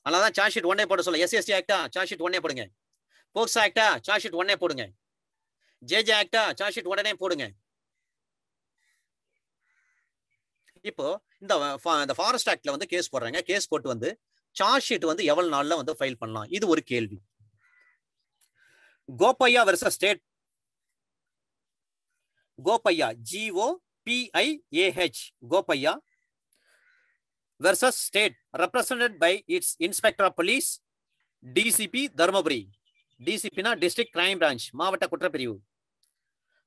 அதனாலதான் சார்ஜ் ஷீட் ஒன்னே போட சொல்ல எஸ்எஸ்டி ஆக்டா சார்ஜ் ஷீட் ஒன்னே போடுங்க போக்ஸ் ஆக்டா சார்ஜ் ஷீட் ஒன்னே போடுங்க ஜேஜே ஆக்டா சார்ஜ் ஷீட் உடனே போடுங்க இப்போ இந்த இந்த ஃபாரஸ்ட் ஆக்ட்ல வந்து கேஸ் போடுறாங்க கேஸ் போட்டு வந்து சார்ஜ் ஷீட் வந்து எவ்வளவு நாள்ல வந்து ஃபைல் பண்ணலாம் இது ஒரு கேள்வி Gopaya versus state Gopaya, G O P I A H, Gopaya, versus state, represented by its inspector of police, DCP Dharmaburi. DCP na District Crime Branch, Mavata Kutrapirivu.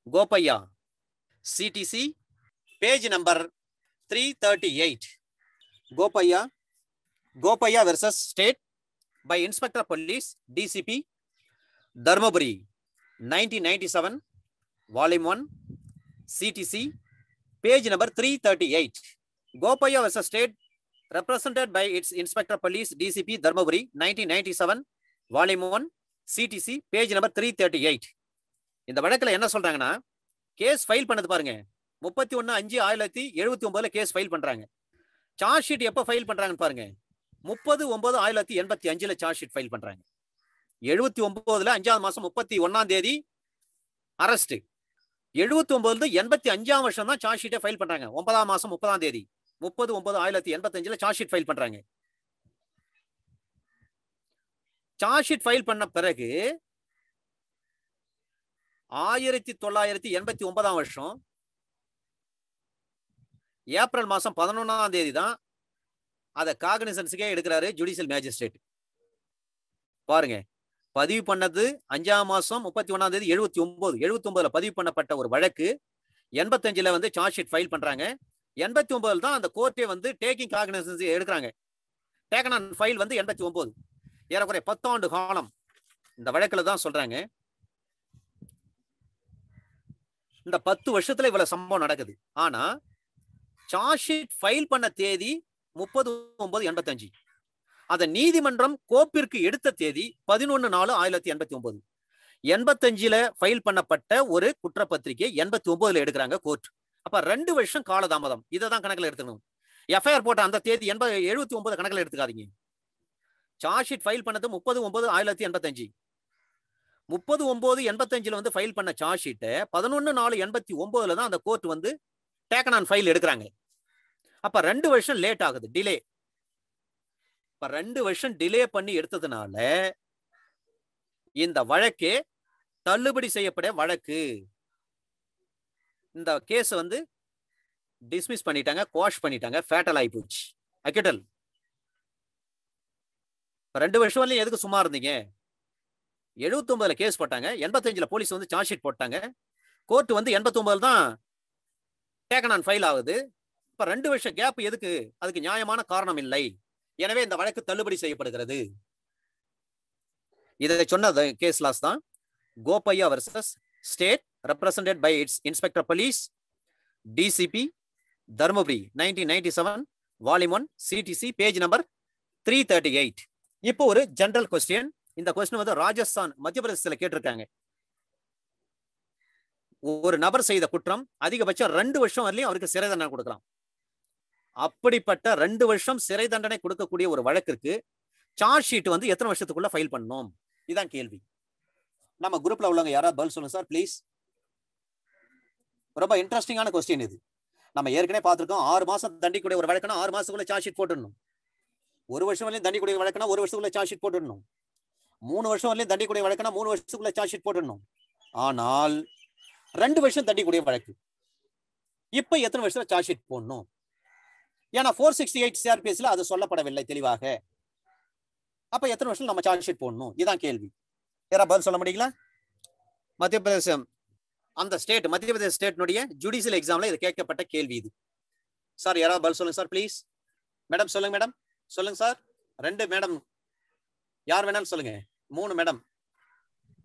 Gopaya, CTC, page number 338. Gopaya, Gopaya versus state by Inspector of Police, DCP Dharmaburi, 1997, Volume 1. CTC, page number 338. Gopaya versus State, represented by its Inspector Police DCP Dharmaburi, 1997, Volume 1, CTC, page number 338. இந்த வழக்கில் என்ன சொல்றாங்கன்னா case file பண்ணது பாருங்க முப்பத்தி ஒன்று அஞ்சு ஆயிரத்தி எழுபத்தி ஒன்பதுல கேஸ் ஃபைல் பண்றாங்க சார்ஜ் ஷீட் எப்போ ஃபைல் பண்றாங்கன்னு பாருங்க முப்பது ஒன்பது ஆயிரத்தி எண்பத்தி அஞ்சுல சார்ஜ் ஷீட் ஃபைல் பண்றாங்க எழுபத்தி ஒன்பதுல அஞ்சாவது மாசம் முப்பத்தி ஒன்னாம் தேதி அரெஸ்ட் எழுபத்தி ஒன்பதுல எண்பத்தி அஞ்சாம் வருஷம் தான் சார்ஜ் ஷீட்டை ஃபைல் பண்றாங்க ஒன்பதாம் மாசம் முப்பதாம் தேதி முப்பது ஒன்பது ஆயிரத்தி அஞ்சுல சார்ஜ் ஷீட் ஃபைல் பண்றாங்க சார்ஜ் ஷீட் ஃபைல் பண்ண பிறகு ஆயிரத்தி தொள்ளாயிரத்தி எண்பத்தி ஒன்பதாம் வருஷம் ஏப்ரல் மாசம் பதினொன்னாம் தேதி தான் அதை காகனிசன்ஸுக்கே எடுக்கிறாரு ஜுடிஷியல் மேஜிஸ்ட்ரேட் பாருங்க பதிவு பண்ணது அஞ்சாம் மாசம் முப்பத்தி ஒன்னாம் தேதி எழுபத்தி ஒன்பது எழுபத்தி ஒன்பதுல பதிவு பண்ணப்பட்ட ஒரு வழக்கு எண்பத்தஞ்சுல வந்து சார்ஜ் ஷீட் ஃபைல் பண்றாங்க எண்பத்தி ஒன்பதுல தான் அந்த கோர்ட்டே வந்து டேக்கிங் காக்னன்ஸ் எடுக்கிறாங்க டேக்கன் ஆன் ஃபைல் வந்து எண்பத்தி ஒன்பது ஏறக்குறைய பத்தாண்டு காலம் இந்த வழக்கில் தான் சொல்றாங்க இந்த பத்து வருஷத்துல இவ்வளவு சம்பவம் நடக்குது ஆனா சார்ஜ் ஷீட் ஃபைல் பண்ண தேதி முப்பது ஒன்பது எண்பத்தஞ்சு அதை நீதிமன்றம் கோப்பிற்கு எடுத்த தேதி பதினொன்னு நாலு ஆயிரத்தி எண்பத்தி ஒன்பது எண்பத்தஞ்சில் ஃபைல் பண்ணப்பட்ட ஒரு குற்றப்பத்திரிகை எண்பத்தி ஒன்பதுல எடுக்கிறாங்க கோர்ட் அப்ப ரெண்டு வருஷம் காலதாமதம் இதை தான் கணக்கில் எடுத்துக்கணும் எஃப்ஐஆர் போட்ட அந்த தேதி எண்பது எழுபத்தி ஒன்பது கணக்கில் எடுத்துக்காதீங்க சார்ஜ் ஷீட் ஃபைல் பண்ணது முப்பது ஒன்பது ஆயிரத்தி எண்பத்தஞ்சு முப்பது ஒன்பது எண்பத்தஞ்சில் வந்து ஃபைல் பண்ண சார்ஜ் ஷீட்டை பதினொன்று நாலு எண்பத்தி ஒன்பதுல தான் அந்த கோர்ட் வந்து டேக்கன் ஆன் ஃபைல் எடுக்கிறாங்க அப்போ ரெண்டு வருஷம் லேட் ஆகுது டிலே இப்ப ரெண்டு வருஷம் டிலே பண்ணி எடுத்ததுனால இந்த வழக்கு தள்ளுபடி செய்யப்பட வழக்கு இந்த கேஸ் வந்து டிஸ்மிஸ் பண்ணிட்டாங்க கோஷ் பண்ணிட்டாங்க ஃபேட்டல் ஆகி போச்சு அக்கிட்டல் ரெண்டு வருஷம் வரலையும் எதுக்கு சும்மா இருந்தீங்க எழுபத்தி ஒன்பதுல கேஸ் போட்டாங்க எண்பத்தஞ்சுல போலீஸ் வந்து சார்ஜ் ஷீட் போட்டாங்க கோர்ட் வந்து ஒன்பதுல தான் டேக்கன் ஆன் ஃபைல் ஆகுது இப்போ ரெண்டு வருஷம் கேப் எதுக்கு அதுக்கு நியாயமான காரணம் இல்லை எனவே இந்த வழக்கு தள்ளுபடி செய்யப்படுகிறது இதை சொன்னது கேஸ் லாஸ் தான் Gopaya versus state represented by its inspector police DCP Dharmapuri nineteen ninety seven volume CTC page number three thirty eight இப்போ ஒரு ஜென்ரல் கொஸ்டின் இந்த கொஸ்டின் வந்து ராஜஸ்தான் மத்திய பிரதேசத்துல கேட்டிருக்காங்க ஒரு நபர் செய்த குற்றம் அதிகபட்சம் ரெண்டு வருஷம் வரலையும் அவருக்கு சிறை தண்டனை கொடுக்கலாம் அப்படிப்பட்ட ரெண்டு வருஷம் சிறை தண்டனை கொடுக்கக்கூடிய ஒரு வழக்கிற்கு சார்ஜ் ஷீட் வந்து எத்தனை வருஷத்துக்குள்ள ஃபைல் பண்ணணும் இதுதான் கேள்வி நம்ம குரூப்ல உள்ளவங்க யாராவது பதில் சொல்லுங்க சார் ப்ளீஸ் ரொம்ப இன்ட்ரெஸ்டிங்கான கொஸ்டின் இது நம்ம ஏற்கனவே பார்த்துருக்கோம் ஆறு மாசம் தண்டிக்கூடிய ஒரு வழக்கணும் ஆறு மாசத்துக்குள்ள சார்ஜ் ஷீட் போட்டுடணும் ஒரு வருஷம் வரையும் தண்டிக்கூடிய வழக்கணும் ஒரு வருஷத்துக்குள்ள சார்ஜ் ஷீட் போட்டுடணும் மூணு வருஷம் வரையும் தண்டிக்கூடிய வழக்கணும் மூணு வருஷத்துக்குள்ள சார்ஜ் ஷீட் போட்டுடணும் ஆனால் ரெண்டு வருஷம் தண்டிக்கூடிய வழக்கு இப்போ எத்தனை வருஷத்துல சார்ஜ் ஷீட் போடணும் ஏன்னா ஃபோர் சிக்ஸ்டி எயிட் சிஆர்பிஎஸ்ல அது சொல்லப்படவில்லை தெளிவாக அப்ப எத்தனை வருஷம் நம்ம சார்ஜ் ஷீட் போடணும் இதுதான் கேள்வி யாரா பதில் சொல்ல முடியுங்களா மத்திய பிரதேசம் அந்த ஸ்டேட் மத்திய பிரதேச ஸ்டேட்னுடைய ஜுடிஷியல் எக்ஸாம்ல இது கேட்கப்பட்ட கேள்வி இது சார் யாராவது பதில் சொல்லுங்க சார் ப்ளீஸ் மேடம் சொல்லுங்க மேடம் சொல்லுங்க சார் ரெண்டு மேடம் யார் வேணாலும் சொல்லுங்க மூணு மேடம்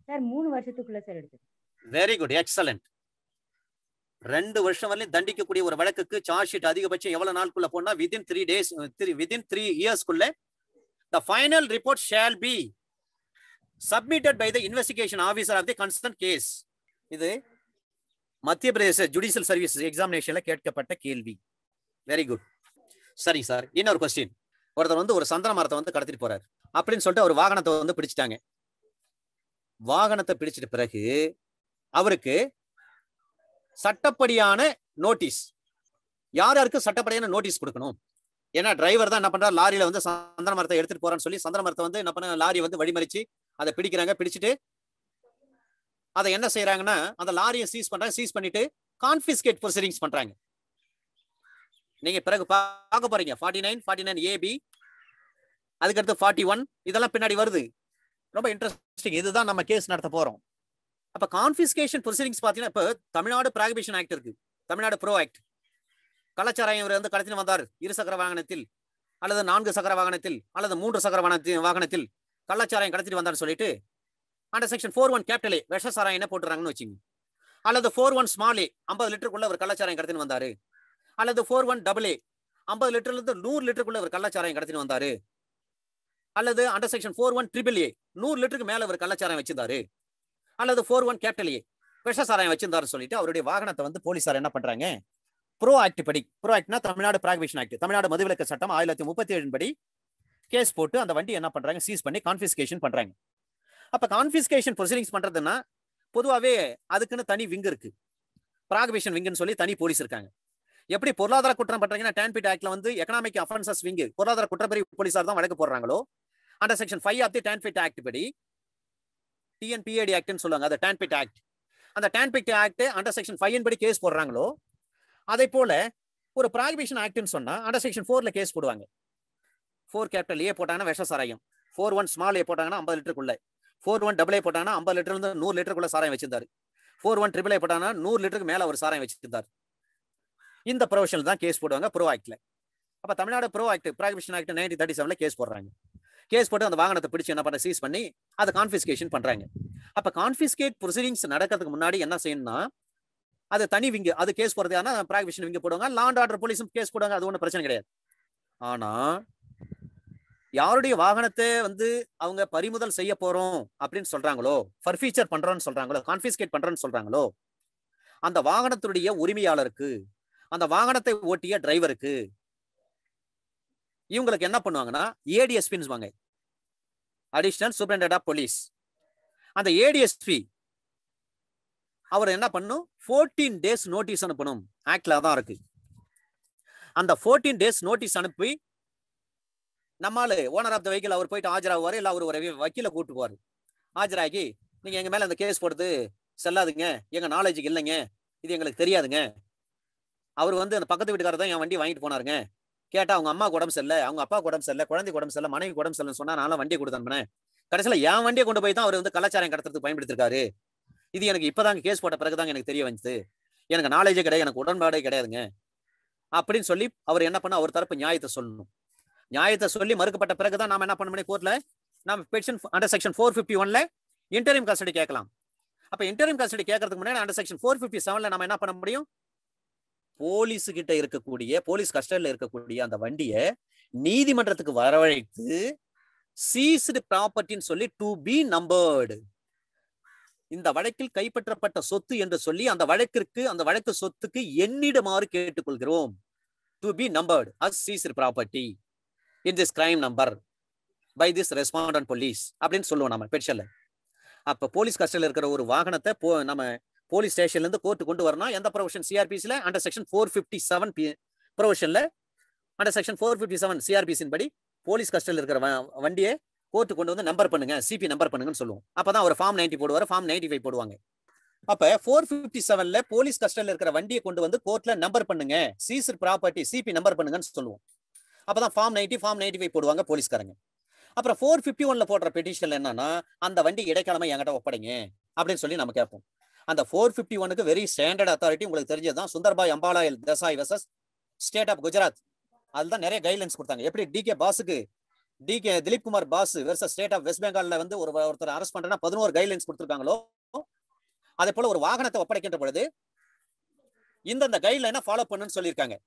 சார் மூணு வருஷத்துக்குள்ள சார் எடுத்து வெரி குட் எக்ஸலண்ட் ரெண்டு வருஷம் வரலையும் தண்டிக்கக்கூடிய ஒரு வழக்குக்கு சார்ஜ் ஷீட் அதிகபட்சம் எவ்வளவு நாளுக்குள்ள போனா within three days within three இயர்ஸ்க்குள்ள the final report shall be submitted by the investigation officer of the concern case இது மத்திய பிரதேச ஜுடிஷியல் சர்வீஸ் எக்ஸாமினேஷன்ல கேட்கப்பட்ட கேள்வி வெரி குட் சரி சார் இன்னொரு கொஸ்டின் ஒருத்தர் வந்து ஒரு சந்தன மரத்தை வந்து கடத்திட்டு போறாரு அப்படின்னு சொல்லிட்டு அவர் வாகனத்தை வந்து பிடிச்சிட்டாங்க வாகனத்தை பிடிச்சிட்ட பிறகு அவருக்கு சட்டப்படியான நோட்டீஸ் யார் யாருக்கு சட்டப்படியான நோட்டீஸ் கொடுக்கணும் ஏன்னா டிரைவர் தான் என்ன பண்றா லாரியில வந்து சந்தன மரத்தை எடுத்துட்டு போறான்னு சொல்லி சந்தன மரத்தை வந்து என்ன பண்ண லாரி வந்து வழிமறிச்சு அதை பிடிக்கிறாங்க பிடிச்சிட்டு அதை என்ன செய்யறாங்கன்னா அந்த லாரியை சீஸ் பண்றாங்க சீஸ் பண்ணிட்டு கான்பிஸ்கேட் ப்ரொசீடிங்ஸ் பண்றாங்க நீங்க பிறகு பார்க்க போறீங்க forty nine forty nine AB அதுக்கடுத்து ஃபார்ட்டி ஒன் இதெல்லாம் பின்னாடி வருது ரொம்ப இன்ட்ரெஸ்டிங் இதுதான் நம்ம கேஸ் நடத்த போறோம் அப்ப கான்பிஸ்கேஷன் ப்ரொசீடிங்ஸ் பாத்தீங்கன்னா இப்ப தமிழ்நாடு பிராகிபிஷன் ஆக்ட் இருக்கு தமிழ்நாடு ப்ரோ ஆக்ட் கலாச்சாரம் இவர் வந்து கடத்தின வந்தார் இருசக்கர வாகனத்தில் அல்லது நான்கு சக்கர வாகனத்தில் அல்லது மூன்று சக்கர வாகனத்தின் வாகனத்தில் கலாச்சாரம் கடத்திட்டு வந்தான்னு சொல்லிட்டு அண்டர் செக்ஷன் ஃபோர் ஒன் கேப்டலே விஷசாராயம் என்ன போட்டுறாங்கன்னு வச்சுங்க அல்லது ஃபோர் ஒன் ஸ்மாலே ஐம்பது லிட்டருக்குள்ள ஒரு கலாச்சாரம் கடத்தின்னு வந்தாரு அல்லது ஃபோர் ஒன் டபுள் ஏ ஐம்பது லிட்டர்ல இருந்து நூறு லிட்டருக்குள்ள ஒரு கலாச்சாரம் கடத்தின்னு வந்தாரு அல்லது under section four one triple A நூறு லிட்டருக்கு மேல ஒரு கலாச்சாரம் வச்சிருந்தாரு அல்லது ஃபோர் ஒன் கேபிட்டல் விஷ சாராயம் வச்சிருந்தாருன்னு சொல்லிட்டு அவருடைய வாகனத்தை வந்து போலீஸார் என்ன பண்றாங்க ப்ரோ ஆக்ட் படி ப்ரோ ஆக்ட்னா தமிழ்நாடு பிராகிபிஷன் ஆக்ட் தமிழ்நாடு மதுவிலக்க சட்டம் ஆயிரத்தி முப்பத்தி ஏழு படி கேஸ் போட்டு அந்த வண்டி என்ன பண்றாங்க சீஸ் பண்ணி கான்பிஸ்கேஷன் பண்றாங்க அப்ப கான்பிஸ்கேஷன் ப்ரொசீடிங்ஸ் பண்றதுன்னா பொதுவாகவே அதுக்குன்னு தனி விங் இருக்கு பிராகிபிஷன் விங்குன்னு சொல்லி தனி போலீஸ் இருக்காங்க எப்படி பொருளாதார குற்றம் பண்றாங்கன்னா டேன்பீட் ஆக்ட்ல வந்து எக்கனாமிக் அஃபென்சஸ் விங்கு பொருளாதார குற்றப்பிரிவு போலீஸார் தான் வழக்கு போடுறாங்களோ under section five of the TANPID act படி டிஎன்பிஏடி ஆக்ட்னு சொல்லுவாங்க அந்த டான்பிட் ஆக்ட் அந்த TANPID act under section five படி கேஸ் போடுறாங்களோ அதே போல ஒரு ப்ராகிபிஷன் ஆக்ட்னு சொன்னால் அண்டர் செக்ஷன் ஃபோரில் கேஸ் போடுவாங்க ஃபோர் கேபிட்டல் ஏ போட்டாங்கன்னா விஷ சாராயம் ஃபோர் ஒன் ஸ்மால் ஏ போட்டாங்கன்னா ஐம்பது லிட்டருக்குள்ளே ஃபோர் ஒன் டபுள் ஏ போட்டாங்கன்னா ஐம்பது லிட்டர்லேருந்து நூறு லிட்டருக்குள்ள சாராயம் வச்சிருந்தார் ஃபோர் ஒன் ட்ரிபிள் ஏ போட்டாங்கன்னா நூறு லிட்டருக்கு மேலே ஒரு சாராயம் வச்சிருந்தார் இந்த ப்ரொவிஷனில் தான் கேஸ் போடுவாங்க ப்ரோ ஆக்டில் அப்போ Tamil Nadu pro act prohibition act nineteen thirty செவனில் கேஸ் போடுறாங்க கேஸ் போட்டு அந்த வாகனத்தை பிடிச்சி என்ன பண்ண சீஸ் பண்ணி அதை கான்ஃபிஸ்கேஷன் பண்றாங்க அப்ப கான்ஃபிஸ்கேட் ப்ரொசீடிங்ஸ் நடக்கிறதுக்கு முன்னாடி என்ன செய்யணும்னா அது தனி விங்க அது கேஸ் போறதுனா பிராகிஷன் விங்க போடுவாங்க லாண்ட் ஆர்டர் போலீஸும் கேஸ் போடுவாங்க அது ஒன்றும் பிரச்சனை கிடையாது ஆனா யாருடைய வாகனத்தை வந்து அவங்க பறிமுதல் செய்ய போறோம் அப்படின்னு சொல்றாங்களோ ஃபர்ஃபீச்சர் பண்றோம்னு சொல்றாங்களோ கான்ஃபிஸ்கேட் பண்றோம்னு சொல்றாங்களோ அந்த வாகனத்துடைய உரிமையாளருக்கு அந்த வாகனத்தை ஓட்டிய டிரைவருக்கு இவங்களுக்கு என்ன பண்ணுவாங்கன்னா ஏடிஎஸ்பின்னு வாங்க அடிஷனல் சூப்ரண்டட் ஆஃப் போலீஸ் அந்த ஏடிஎஸ்பி அவர் என்ன பண்ணும் ஃபோர்டீன் டேஸ் நோட்டீஸ் அனுப்பணும் ஆக்டில் தான் இருக்கு அந்த ஃபோர்டீன் டேஸ் நோட்டீஸ் அனுப்பி நம்மால் ஓனர் ஆஃப் த வெஹிக்கிள் அவர் போயிட்டு ஆஜராகுவார் இல்லை அவர் ஒரு வக்கீல கூட்டு போவார் ஆஜராகி நீங்கள் எங்கள் மேலே அந்த கேஸ் போடுறது செல்லாதுங்க எங்கள் நாலேஜுக்கு இல்லைங்க இது எங்களுக்கு தெரியாதுங்க அவர் வந்து அந்த பக்கத்து வீட்டுக்காரர் தான் என் வண்டி வாங்கிட்டு போனாருங்க கேட்டா அவங்க அம்மா உடம்பு சரியில்ல அவங்க அப்பா உடம்பு சரியில்லை குழந்தை உடம்பு சரியில்லை மனைவி உடம்பு சரியில்ல சொன்னா நானும் வண்டியை கொடுத்து அனுப்பினேன் கடைசியில என் வண்டியை கொண்டு போய் தான் அவர் வந்து கலாச்சாரம் கடத்துறதுக்கு பயன்படுத்திருக்காரு இது எனக்கு இப்பதாங்க கேஸ் போட்ட பிறகுதாங்க எனக்கு தெரிய வந்துச்சு எனக்கு நாலேஜே கிடையாது எனக்கு உடன்பாடே கிடையாதுங்க அப்படின்னு சொல்லி அவர் என்ன பண்ண அவர் தரப்பு நியாயத்தை சொல்லணும் நியாயத்தை சொல்லி மறுக்கப்பட்ட பிறகுதான் நாம என்ன பண்ண முடியும் கோர்ட்ல நம்ம petition under section four fifty ஒன்ல இன்டரிம் கஸ்டடி கேட்கலாம் அப்ப இன்டரிம் கஸ்டடி கேட்கறதுக்கு முன்னாடி அண்டர் செக்ஷன் ஃபோர் ஃபிஃப்டி செவன்ல நம்ம என்ன பண்ண முடியும் போலீஸு கிட்ட இருக்கக்கூடிய போலீஸ் கஸ்டடியில் இருக்கக்கூடிய அந்த வண்டியை நீதிமன்றத்துக்கு வரவழைத்து சீஸ்டு ப்ராப்பர்ட்டின்னு சொல்லி டு பி நம்பர்டு இந்த வழக்கில் கைப்பற்றப்பட்ட சொத்து என்று சொல்லி அந்த வழக்கிற்கு அந்த வழக்கு சொத்துக்கு எண்ணிடுமாறு கேட்டுக்கொள்கிறோம் to be numbered as seized property in this crime number by this respond police அப்படின்னு சொல்லுவோம் நம்ம பெட்ஷல்ல அப்ப போலீஸ் கஸ்டடியில் இருக்கிற ஒரு வாகனத்தை போ நம்ம போலீஸ் ஸ்டேஷன்லேருந்து கோர்ட்டு கொண்டு வரணும் எந்த ப்ரொவிஷன் சிஆர்பிசில under section four fifty seven B ப்ரொவிஷன்ல under section four fifty seven சிஆர்பிசின் படி போலீஸ் கஸ்டடியில் இருக்கிற வண்டியை கோர்ட்டு கொண்டு வந்து நம்பர் பண்ணுங்க சிபி நம்பர் பண்ணுங்கன்னு சொல்லுவோம் அப்போ தான் அவர் ஃபார்ம் நைன்டி போடுவார் ஃபார்ம் நைன்டி ஃபைவ் போடுவாங்க அப்போ ஃபோர் பிப்டி செவனில் போலீஸ் கஸ்டடியில் இருக்கிற வண்டியை கொண்டு வந்து கோர்ட்டில் நம்பர் பண்ணுங்க சீசர் ப்ராப்பர்ட்டி சிபி நம்பர் பண்ணுங்கன்னு சொல்லுவோம் அப்போ தான் form ninety form ninety five போடுவாங்க போலீஸ்காரங்க அப்புறம் ஃபோர் பிப்டி ஒன்ல போடுற பெட்டிஷன் என்னன்னா அந்த வண்டி இடைக்காலமா என்கிட்ட ஒப்படைங்க அப்படின்னு சொல்லி நம்ம கேட்போம் அந்த ஃபோர் பிப்டி ஒனுக்கு வெரி ஸ்டாண்டர்ட் அத்தாரிட்டி உங்களுக்கு தெரிஞ்சது தான் Sundarbhai Ambalal Desai versus state of Gujarat அதுதான் நிறைய கைட்லைன்ஸ் கொடுத்தாங்க எப்படி டிகே பாஸுக்கு DK Dilip Kumar Basu versus state of west பெங்காலில் வந்து ஒரு ஒருத்தர் அரெஸ்ட் பண்ணுறேன்னா பதினோரு கைட்லைன்ஸ் கொடுத்துருக்காங்களோ அதே போல ஒரு வாகனத்தை ஒப்படைக்கின்ற பொழுது இந்தந்த கைட்லைனை ஃபாலோ பண்ணுன்னு சொல்லியிருக்காங்க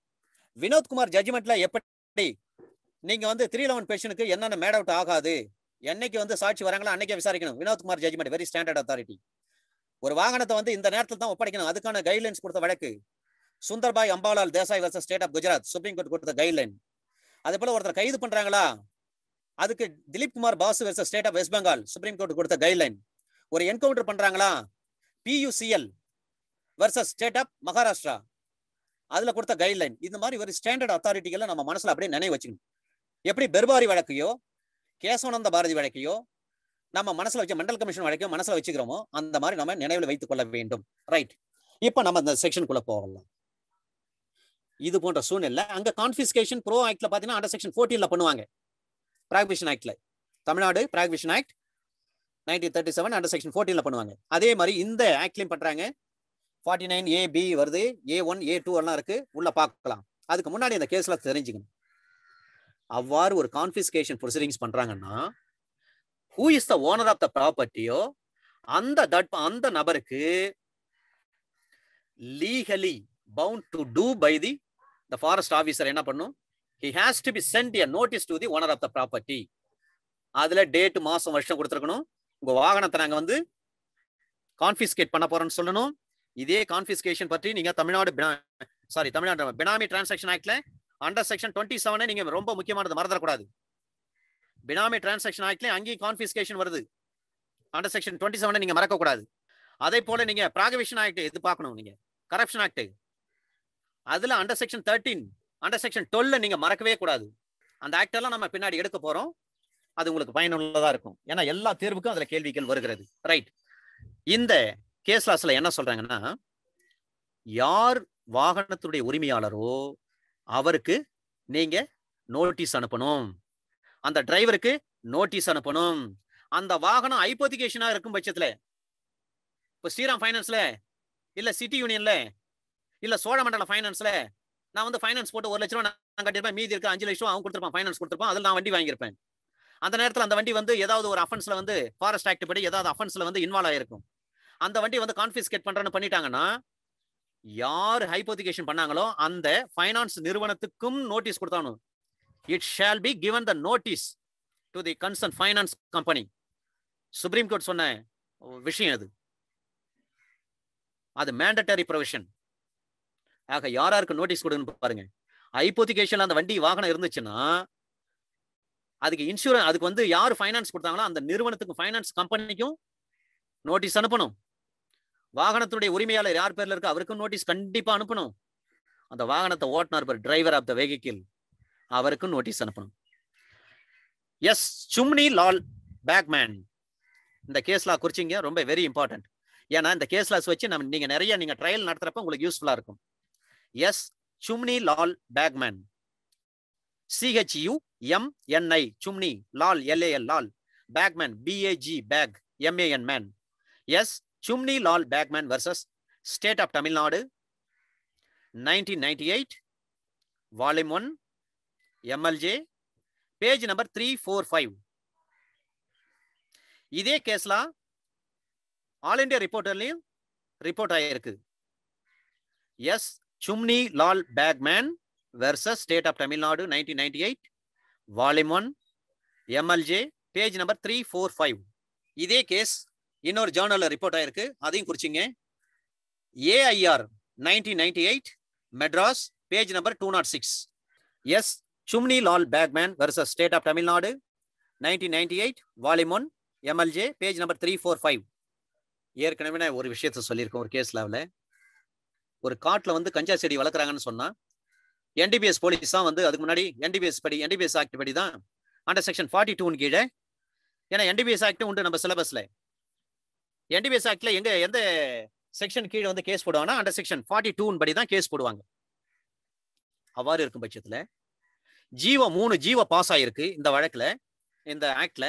வினோத்குமார் ஜட்ஜ்மெண்ட்ல எப்படி நீங்க வந்து த்ரீ லெவன் பேஷனுக்கு என்னென்ன மேட் அவுட் ஆகாது என்னைக்கு வந்து சாட்சி வராங்களோ அன்னைக்கே விசாரிக்கணும் Vinod Kumar judgment very standard authority ஒரு வாகனத்தை வந்து இந்த நேரத்தில் தான் ஒப்படைக்கணும் அதுக்கான கைட்லைன்ஸ் கொடுத்த வழக்கு Sundarbhai Ambalal Desai versus state of Gujarat supreme court கொடுத்த கைட்லைன் அதே போல ஒருத்தர் கைது பண்றாங்களா அதுக்கு Dilip Kumar Basu versus state of west Bengal supreme court கொடுத்த கைட்லைன் ஒரு என்கவுண்டர் பண்றாங்களா PUCL versus state of Maharashtra அதுல கொடுத்த கைட்லைன் இந்த மாதிரி ஒரு ஸ்டாண்டர்ட் அத்தாரிட்டிகளை நம்ம மனசுல அப்படியே நினைவு வச்சுக்கணும் எப்படி பெர்பாரி வழக்கையோ கேசவானந்த பாரதி வழக்கையோ நம்ம மனசுல வச்சு மெண்டல் கமிஷன் வரைக்கும் மனசுல வச்சுக்கிறோமோ அந்த மாதிரி நம்ம நினைவில் வைத்துக் கொள்ள வேண்டும் ரைட் இப்ப நம்ம இந்த செக்ஷனுக்குள்ள போகலாம் இது போன்ற சூழ்நிலை அங்க கான்பிஸ்கேஷன் ப்ரோ ஆக்ட்ல பாத்தீங்கன்னா அண்டர் செக்ஷன் போர்டீன்ல பண்ணுவாங்க ஆக்ட்ல Tamil Nadu prohibition act nineteen thirty seven under section ஃபோர்டீனில் பண்ணுவாங்க அதே மாதிரி இந்த ஆக்ட்லையும் பண்ணுறாங்க ஃபார்ட்டி நைன் ஏ பி வருது ஏ ஒன் ஏ டூ எல்லாம் இருக்குது உள்ளே பார்க்கலாம் அதுக்கு முன்னாடி இந்த கேஸில் தெரிஞ்சுக்கணும் அவ்வாறு ஒரு கான்பிஸ்கேஷன் ப்ரொசீடிங்ஸ் பண்ணுறாங்கன்னா who is the owner of the ப்ராப்பர்ட்டியோ அந்த தட் அந்த நபருக்கு legally bound to do by the the forest officer என்ன பண்ணும் he has to be sent a notice to the owner of the property அதுல date மாசம் வருஷம் கொடுத்துருக்கணும் உங்க வாகனத்தை நாங்கள் வந்து கான்ஃபிஸ்கேட் பண்ண போறோம்னு சொல்லணும் இதே கான்ஃபிஸ்கேஷன் பற்றி நீங்க தமிழ்நாடு சாரி தமிழ்நாடு பினாமி டிரான்சாக்ஷன் ஆக்ட்ல அண்டர் செக்ஷன் டுவெண்ட்டி செவனே நீங்க ரொம்ப முக்கியமானது மறந்துடக்கூடாது பினாமி டிரான்சாக்ஷன் ஆக்ட்லேயும் அங்கேயும் கான்ஃபிஸ்கேஷன் வருது அண்டர் செக்ஷன் டுவெண்ட்டி செவனை நீங்கள் மறக்கக்கூடாது அதே போல நீங்கள் ப்ராகவிஷன் ஆக்ட் எது பார்க்கணும் நீங்கள் கரப்ஷன் ஆக்ட் அதில் under section thirteen under section twelve நீங்கள் மறக்கவே கூடாது அந்த எல்லாம் நம்ம பின்னாடி எடுக்க போகிறோம் அது உங்களுக்கு பயனுள்ளதாக இருக்கும் ஏன்னா எல்லா தேர்வுக்கும் அதில் கேள்விகள் வருகிறது ரைட் இந்த கேஸ் லாஸ்ல என்ன சொல்கிறாங்கன்னா யார் வாகனத்துடைய உரிமையாளரோ அவருக்கு நீங்கள் நோட்டீஸ் அனுப்பணும் அந்த டிரைவருக்கு நோட்டீஸ் அனுப்பணும் அந்த வாகனம் ஐபோதிகேஷனா இருக்கும் பட்சத்துல இப்போ ஸ்ரீராம் ஃபைனான்ஸில் இல்ல சிட்டி யூனியன்ல இல்ல சோழமண்டல ஃபைனான்ஸ்ல நான் வந்து ஃபைனான்ஸ் போட்டு ஒரு லட்ச ரூபா நான் கட்டியிருப்பேன் மீதி இருக்க அஞ்சு லட்சம் அவன் கொடுத்துருப்பான் ஃபைனான்ஸ் கொடுத்துருப்பான் அதில் நான் வண்டி வாங்கியிருப்பேன் அந்த நேரத்தில் அந்த வண்டி வந்து ஏதாவது ஒரு அஃபன்ஸ்ல வந்து ஃபாரஸ்ட் ஆக்ட் படி ஏதாவது அஃபன்ஸ்ல வந்து இன்வால்வ் ஆயிருக்கும் அந்த வண்டி வந்து கான்ஃபிஸ்கேட் பண்றேன்னு பண்ணிட்டாங்கன்னா யார் ஹைபோதிகேஷன் பண்ணாங்களோ அந்த ஃபைனான்ஸ் நிறுவனத்துக்கும் நோட்டீஸ் கொடுத்தானு it shall be given the notice to the concern finance company supreme court சொன்ன விஷயம் அது அது மேண்டட்டரி ப்ரொவிஷன் ஆக யார் யாருக்கு நோட்டீஸ் கொடுக்குன்னு பாருங்க ஐபோத்திகேஷன்ல அந்த வண்டி வாகனம் இருந்துச்சுன்னா அதுக்கு இன்சூரன்ஸ் அதுக்கு வந்து யார் ஃபைனான்ஸ் கொடுத்தாங்களோ அந்த நிறுவனத்துக்கும் ஃபைனான்ஸ் கம்பெனிக்கும் நோட்டீஸ் அனுப்பணும் வாகனத்துடைய உரிமையாளர் யார் பேர்ல இருக்கு அவருக்கும் நோட்டீஸ் கண்டிப்பா அனுப்பணும் அந்த வாகனத்தை ஓட்டினார் பேர் டிரைவர் ஆஃப் த வெஹிக்கிள் அவருக்கு நோட்டீஸ் அனுப்பணும் எஸ் சும்னி லால் பேக்மேன் இந்த கேஸ்லா குறிச்சிங்க ரொம்ப வெரி இம்பார்ட்டன்ட் ஏன்னா இந்த கேஸ்லாஸ் வச்சு நம்ம நீங்க நிறைய நீங்க ட்ரையல் நடத்துறப்ப உங்களுக்கு யூஸ்ஃபுல்லா இருக்கும் S Chumni Lal Pac-Man சிஹெச்யூ M NI சும்னி Lal எல்ஏஎல் Lal Pac-Man BAG back MAN man yes Chumni Lal Pac-Man versus state of Tamil Nadu nineteen ninety eight volume one MLJ page number three four five இதே கேஸ்லாம் ஆல் இண்டியா ரிப்போர்ட்டர்லையும் ரிப்போர்ட் ஆகியிருக்கு S Chumni Lal Bagman versus state of Tamil Nadu nineteen ninety eight volume one MLJ page number three four five இதே case இன்னொரு ஜேர்னலில் report ஆகிருக்கு அதையும் குறிச்சிங்க AIR nineteen ninety eight Madras page number two nought six S Chumni Lal Bagman versus state of Tamil Nadu nineteen ninety eight volume MLJ page number three four five ஏற்கனவே நான் ஒரு விஷயத்த சொல்லியிருக்கேன் ஒரு கேஸ் லெவலில் ஒரு காட்டில் வந்து கஞ்சா செடி வளர்க்குறாங்கன்னு சொன்னால் என்டிபிஎஸ் போலீஸ் தான் வந்து அதுக்கு முன்னாடி என்டிபிஎஸ் படி என்டிபிஎஸ் ஆக்ட் படி தான் அண்டர் செக்ஷன் ஃபார்ட்டி டூன் கீழே ஏன்னா என்டிபிஎஸ் ஆக்ட்டும் உண்டு நம்ம சிலபஸில் என்டிபிஎஸ் ஆக்டில் எங்கே எந்த செக்ஷன் கீழே வந்து கேஸ் போடுவாங்கன்னா அண்டர் செக்ஷன் ஃபார்ட்டி டூன் படி தான் கேஸ் போடுவாங்க அவ்வாறு இருக்கும் பட்சத்தில் ஜீவோ மூணு ஜீவ பாஸ் ஆயிருக்கு இந்த வழக்குல இந்த ஆக்ட்ல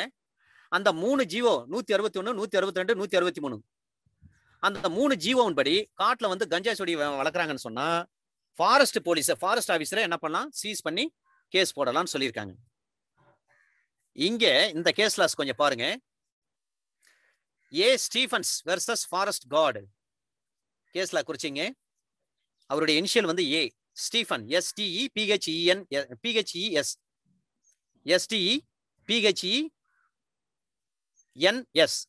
அந்த மூணு ஜீவோ நூத்தி அறுபத்தி ஒண்ணு நூத்தி அறுபத்தி ரெண்டு நூத்தி அறுபத்தி மூணு அந்த மூணு ஜீவோன் படி காட்டுல வந்து கஞ்சா செடி வளர்க்குறாங்கன்னு சொன்னா ஃபாரஸ்ட் போலீஸை ஃபாரஸ்ட் ஆஃபீஸரை என்ன பண்ணலாம் சீஸ் பண்ணி கேஸ் போடலாம்னு சொல்லியிருக்காங்க இங்க இந்த கேஸ் லாஸ் கொஞ்சம் பாருங்க ஏ ஸ்டீஃபன்ஸ் வெர்சஸ் ஃபாரஸ்ட் காடு கேஸ்ல குறிச்சிங்க அவருடைய இனிஷியல் வந்து A Stephen STE PHEN PHE S STE PHE N S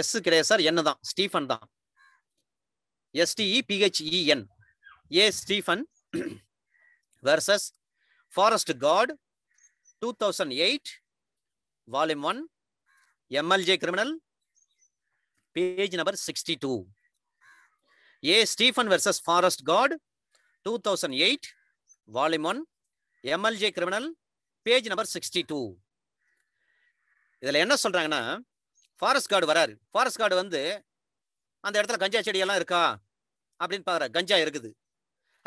S கிடையாது சார் என்ன தான் ஸ்டீஃபன் தான் STE PHEN A Stephen versus forest guard two thousand eight volume one MLJ criminal page number sixty two A Stephen versus forest guard two thousand eight volume one MLJ criminal page number sixty two இதில் என்ன சொல்கிறாங்கன்னா forest guard வராரு forest guard வந்து அந்த இடத்துல கஞ்சா செடியெல்லாம் இருக்கா அப்படின்னு பார்க்குறாரு கஞ்சா இருக்குது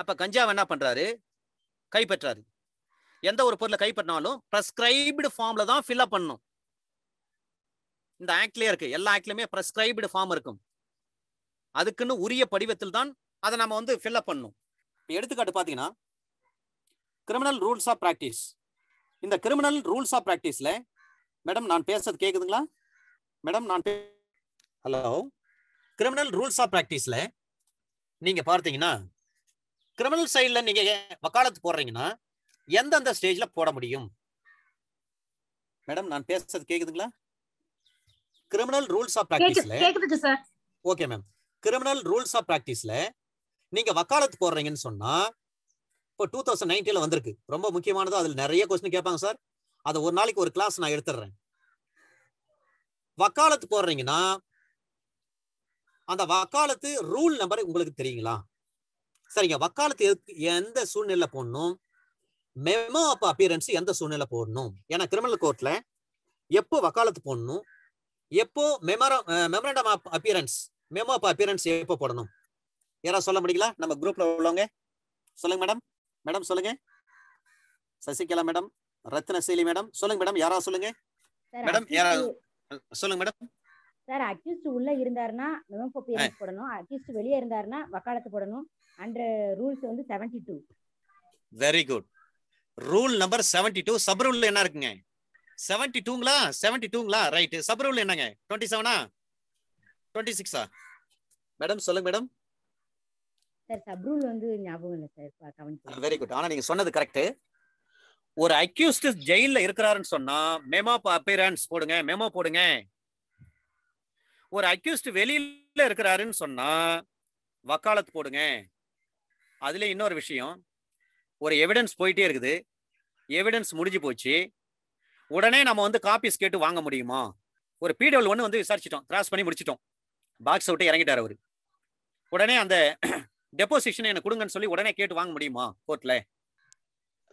அப்போ கஞ்சாவை என்ன பண்ணுறாரு கைப்பற்றாரு எந்த ஒரு பொருளை கைப்பற்றினாலும் ப்ரெஸ்கிரைப்டு ஃபார்மில் தான் ஃபில்அப் பண்ணணும் இந்த ஆக்ட்லேயே இருக்குது எல்லா ஆக்ட்லேயுமே ப்ரெஸ்கிரைப்டு ஃபார்ம் இருக்கும் அதுக்குன்னு உரிய படிவத்தில் தான் அதை நம்ம வந்து ஃபில்அப் பண்ணணும் இப்போ எடுத்துக்காட்டு பார்த்தீங்கன்னா கிரிமினல் ரூல்ஸ் ஆஃப் ப்ராக்டிஸ் இந்த கிரிமினல் ரூல்ஸ் ஆஃப் ப்ராக்டிஸில் மேடம் நான் பேசுறது கேட்குதுங்களா மேடம் நான் ஹலோ கிரிமினல் ரூல்ஸ் ஆஃப் ப்ராக்டிஸில் நீங்கள் பார்த்தீங்கன்னா கிரிமினல் சைடில் நீங்கள் வக்காலத்து போடுறீங்கன்னா எந்தெந்த ஸ்டேஜில் போட முடியும் மேடம் நான் பேசுறது கேட்குதுங்களா கிரிமினல் ரூல்ஸ் ஆஃப் ப்ராக்டிஸில் okay ma'am criminal rules of ப்ராக்டிஸ்ல நீங்க வக்காலத்து போடுறீங்கன்னு சொன்னா இப்போ டூ தௌசண்ட் நைன்டீன்ல வந்திருக்கு ரொம்ப முக்கியமானது அதுல நிறைய கொஸ்டின் கேட்பாங்க சார் அதை ஒரு நாளைக்கு ஒரு கிளாஸ் நான் எடுத்துடுறேன் வக்காலத்து போடுறீங்கன்னா அந்த வக்காலத்து ரூல் நம்பர் உங்களுக்கு தெரியுங்களா சரிங்க வக்காலத்து எந்த சூழ்நிலை போடணும் மெமோ ஆஃப் அப்பியரன்ஸ் எந்த சூழ்நிலை போடணும் ஏன்னா கிரிமினல் கோர்ட்ல எப்போ வக்காலத்து போடணும் எப்போ மெமரம் memorandum of appearance memo of appearance எப்போ போடணும் யாராவது சொல்ல முடியுங்களா நம்ம குரூப்ல உள்ளவங்க சொல்லுங்க மேடம் மேடம் சொல்லுங்க சசிகலா மேடம் ரத்னசீலி மேடம் சொல்லுங்க மேடம் யாராவது சொல்லுங்க மேடம் யாராவது சொல்லுங்க மேடம் சார் அட்லீஸ்ட் உள்ள இருந்தாருன்னா மெமோ அப்பியரன்ஸ் போடணும் அட்லீஸ்ட் வெளியே இருந்தாருன்னா வக்காலத்து போடணும் அண்ட் ரூல்ஸ் வந்து seventy two very good rule number seventy two sub ரூல்ல என்ன இருக்குங்க செவன்டி டூங்களா செவன்டி டூங்களா ரைட் சப் ரூல் என்னங்க டுவெண்ட்டி செவனா டுவெண்ட்டி சிக்ஸா மேடம் சொல்லுங்க மேடம் சார் சப்ரூல் வந்து ஞாபகம் இல்லை சார் கவனிச்சு வெரி குட் ஆனா நீங்க சொன்னது கரெக்ட் ஒரு அக்யூஸ்ட் ஜெயில இருக்கிறாருன்னு சொன்னா மெமோ அப்பியரன்ஸ் போடுங்க மெமோ போடுங்க ஒரு அக்யூஸ்ட் வெளியில இருக்கிறாருன்னு சொன்னா வக்காலத் போடுங்க அதுல இன்னொரு விஷயம் ஒரு எவிடன்ஸ் போயிட்டே இருக்குது எவிடன்ஸ் முடிஞ்சு போச்சு உடனே நம்ம வந்து காப்பீஸ் கேட்டு வாங்க முடியுமா ஒரு பிடபிள் ஒன்று வந்து விசாரிச்சிட்டோம் கிராஸ் பண்ணி முடிச்சிட்டோம் பாக்ஸ் விட்டு இறங்கிட்டார் அவரு உடனே அந்த டெபாசிஷன் எனக்கு கொடுங்கன்னு சொல்லி உடனே கேட்டு வாங்க முடியுமா கோர்ட்ல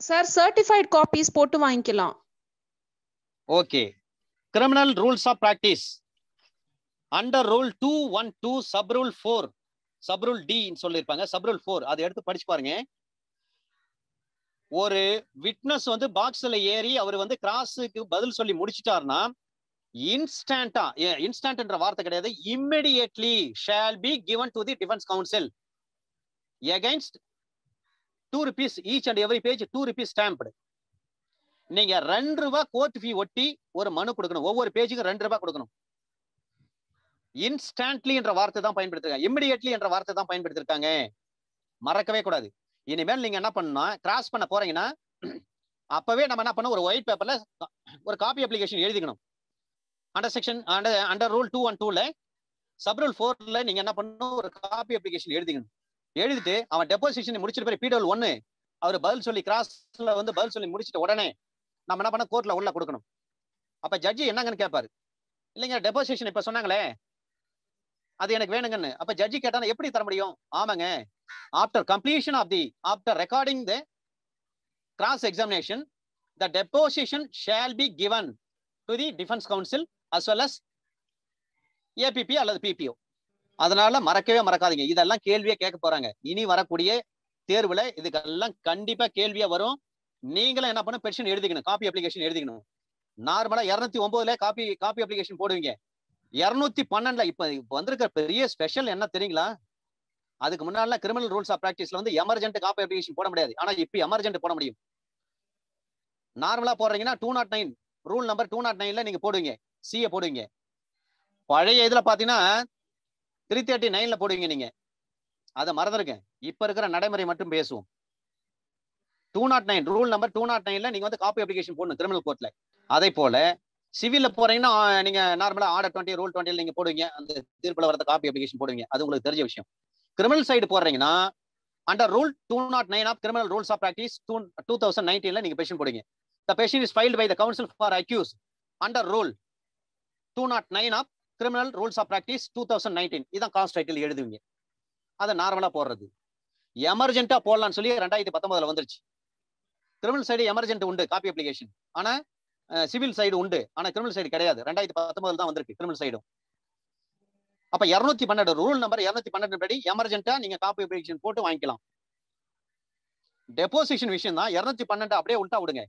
சார் சர்டிஃபைட் காப்பீஸ் போட்டு வாங்கிக்கலாம் okay criminal rules of practice under rule two one two sub rule four sub rule டின்னு சொல்லியிருப்பாங்க சப் ரூல் ஃபோர் அதை எடுத்து படிச்சு பாருங்க ஒரு விட்னஸ் வந்து பாக்ஸில் ஏறி அவர் வந்து கிராஸுக்கு பதில் சொல்லி முடிச்சிட்டாருன்னா இன்ஸ்டன்டா என்ற வார்த்தை கிடையாது immediately shall be given to the defence counsel against two rupees each and every page two rupees stamped நீங்க ரெண்டு ரூபாய் கோர்ட் ஃபீ ஒட்டி ஒரு மனு கொடுக்கணும் ஒவ்வொரு பேஜுக்கும் ரெண்டு ரூபா கொடுக்கணும் இன்ஸ்டன்ட்லி என்ற வார்த்தை தான் பயன்படுத்திருக்காங்க இம்மிடியட்லி என்ற வார்த்தை தான் பயன்படுத்திருக்காங்க மறக்கவே கூடாது இனிமேல் நீங்க என்ன பண்ணணும் கிராஸ் பண்ண போறீங்கன்னா அப்பவே நம்ம என்ன பண்ணணும் ஒரு ஒயிட் பேப்பர்ல ஒரு காப்பி அப்ளிகேஷன் எழுதிக்கணும் under section under under rule two one டூல ரூல் ஃபோர்ல நீங்க என்ன பண்ணணும் ஒரு காப்பி அப்ளிகேஷன் எழுதிக்கணும் எழுதிட்டு அவன் டெபாசிஷன் முடிச்சிட்டு போய் பிடபிள் ஒன்னு அவர் பதில் சொல்லி கிராஸ்ல வந்து பதில் சொல்லி முடிச்சிட்டு உடனே நம்ம என்ன பண்ண கோர்ட்ல உள்ள கொடுக்கணும் அப்ப ஜட்ஜி என்னங்கன்னு கேட்பாரு இல்லைங்க டெபாசிஷன் இப்ப சொன்னாங்களே அது எனக்கு வேணுங்கன்னு அப்ப ஜட்ஜி கேட்டா எப்படி தர முடியும் ஆமாங்க after completion of the after recording the cross examination the deposition shall be given to the defence counsel as well as APP அல்லது பிபிஓ அதனால மறக்கவே மறக்காதீங்க இதெல்லாம் கேள்வியே கேட்க போறாங்க இனி வரக்கூடிய தேர்வுல இதுக்கெல்லாம் கண்டிப்பா கேள்வியா வரும் நீங்களும் என்ன பண்ண பெர்ஷன் எழுதிக்கணும் காப்பி அப்ளிகேஷன் எழுதிக்கணும் நார்மலா இருநூத்தி ஒன்பதுல காப்பி காப்பி அப்ளிகேஷன் போடுவீங்க இருநூத்தி பன்னெண்டுல இப்ப இப்ப வந்திருக்கிற பெரிய ஸ்பெஷல் என்ன தெரியுங்களா அதுக்கு முன்னால கிரிமினல் ரூல்ஸ் ஆஃப் பிராக்டிஸ்ல வந்து எமர்ஜென்ட் காப்பி அப்ளிகேஷன் போட முடியாது ஆனா இப்ப எமர்ஜென்ட் போட முடியும் நார்மலா போடுறீங்கன்னா two nought nine rule number two nought நைன்ல நீங்க போடுவீங்க சியை போடுவீங்க பழைய இதுல பாத்தீங்கன்னா த்ரீ தேர்ட்டி நைன்ல போடுவீங்க நீங்க அதை மறந்துருக்கேன் இப்ப இருக்கிற நடைமுறை மட்டும் பேசுவோம் two nought nine rule number two nought நைன்ல நீங்க வந்து காப்பி அப்ளிகேஷன் போடணும் கிரிமினல் கோர்ட்ல அதே போல சிவில போறீங்கன்னா நீங்க நார்மலா ஆர்டர் டுவெண்ட்டி ரூல் டுவெண்ட்டில நீங்க போடுவீங்க அந்த தீர்ப்புல வரத காப்பி அப்ளிகேஷன் போடுவீங்க அது உங்களுக்கு தெரிஞ்ச விஷயம் கிரிமினல் சைடு போடுறீங்கன்னா under rule two nought nine of criminal rules of practice two two thousand நைன்டீன்ல நீங்க பெஷன் போடுங்க the petition is filed by the counsel for accuse under rule two nought nine of criminal rules of practice two thousand nineteen இதான் cause title எழுதுவீங்க அதை நார்மலாக போடுறது எமர்ஜென்ட்டாக போடலான்னு சொல்லி ரெண்டாயிரத்தி பத்தொம்பதில் வந்துருச்சு கிரிமினல் சைடு எமர்ஜென்ட் உண்டு காப்பி அப்ளிகேஷன் ஆனால் சிவில் சைடு உண்டு ஆனால் கிரிமினல் சைடு கிடையாது ரெண்டாயிரத்தி பத்தொம்பதில் தான் வந்திருக்கு கிரிமினல் சைடும் அப்போ இரநூத்தி பன்னெண்டு ரூல் நம்பர் இரநூத்தி பன்னெண்டு படி எமர்ஜென்ட்டாக நீங்கள் காப்பி அப்ளிகேஷன் போட்டு வாங்கிக்கலாம் டெபோசிஷன் விஷயம் தான் இரநூத்தி பன்னெண்டு அப்படியே உள்டா விடுங்க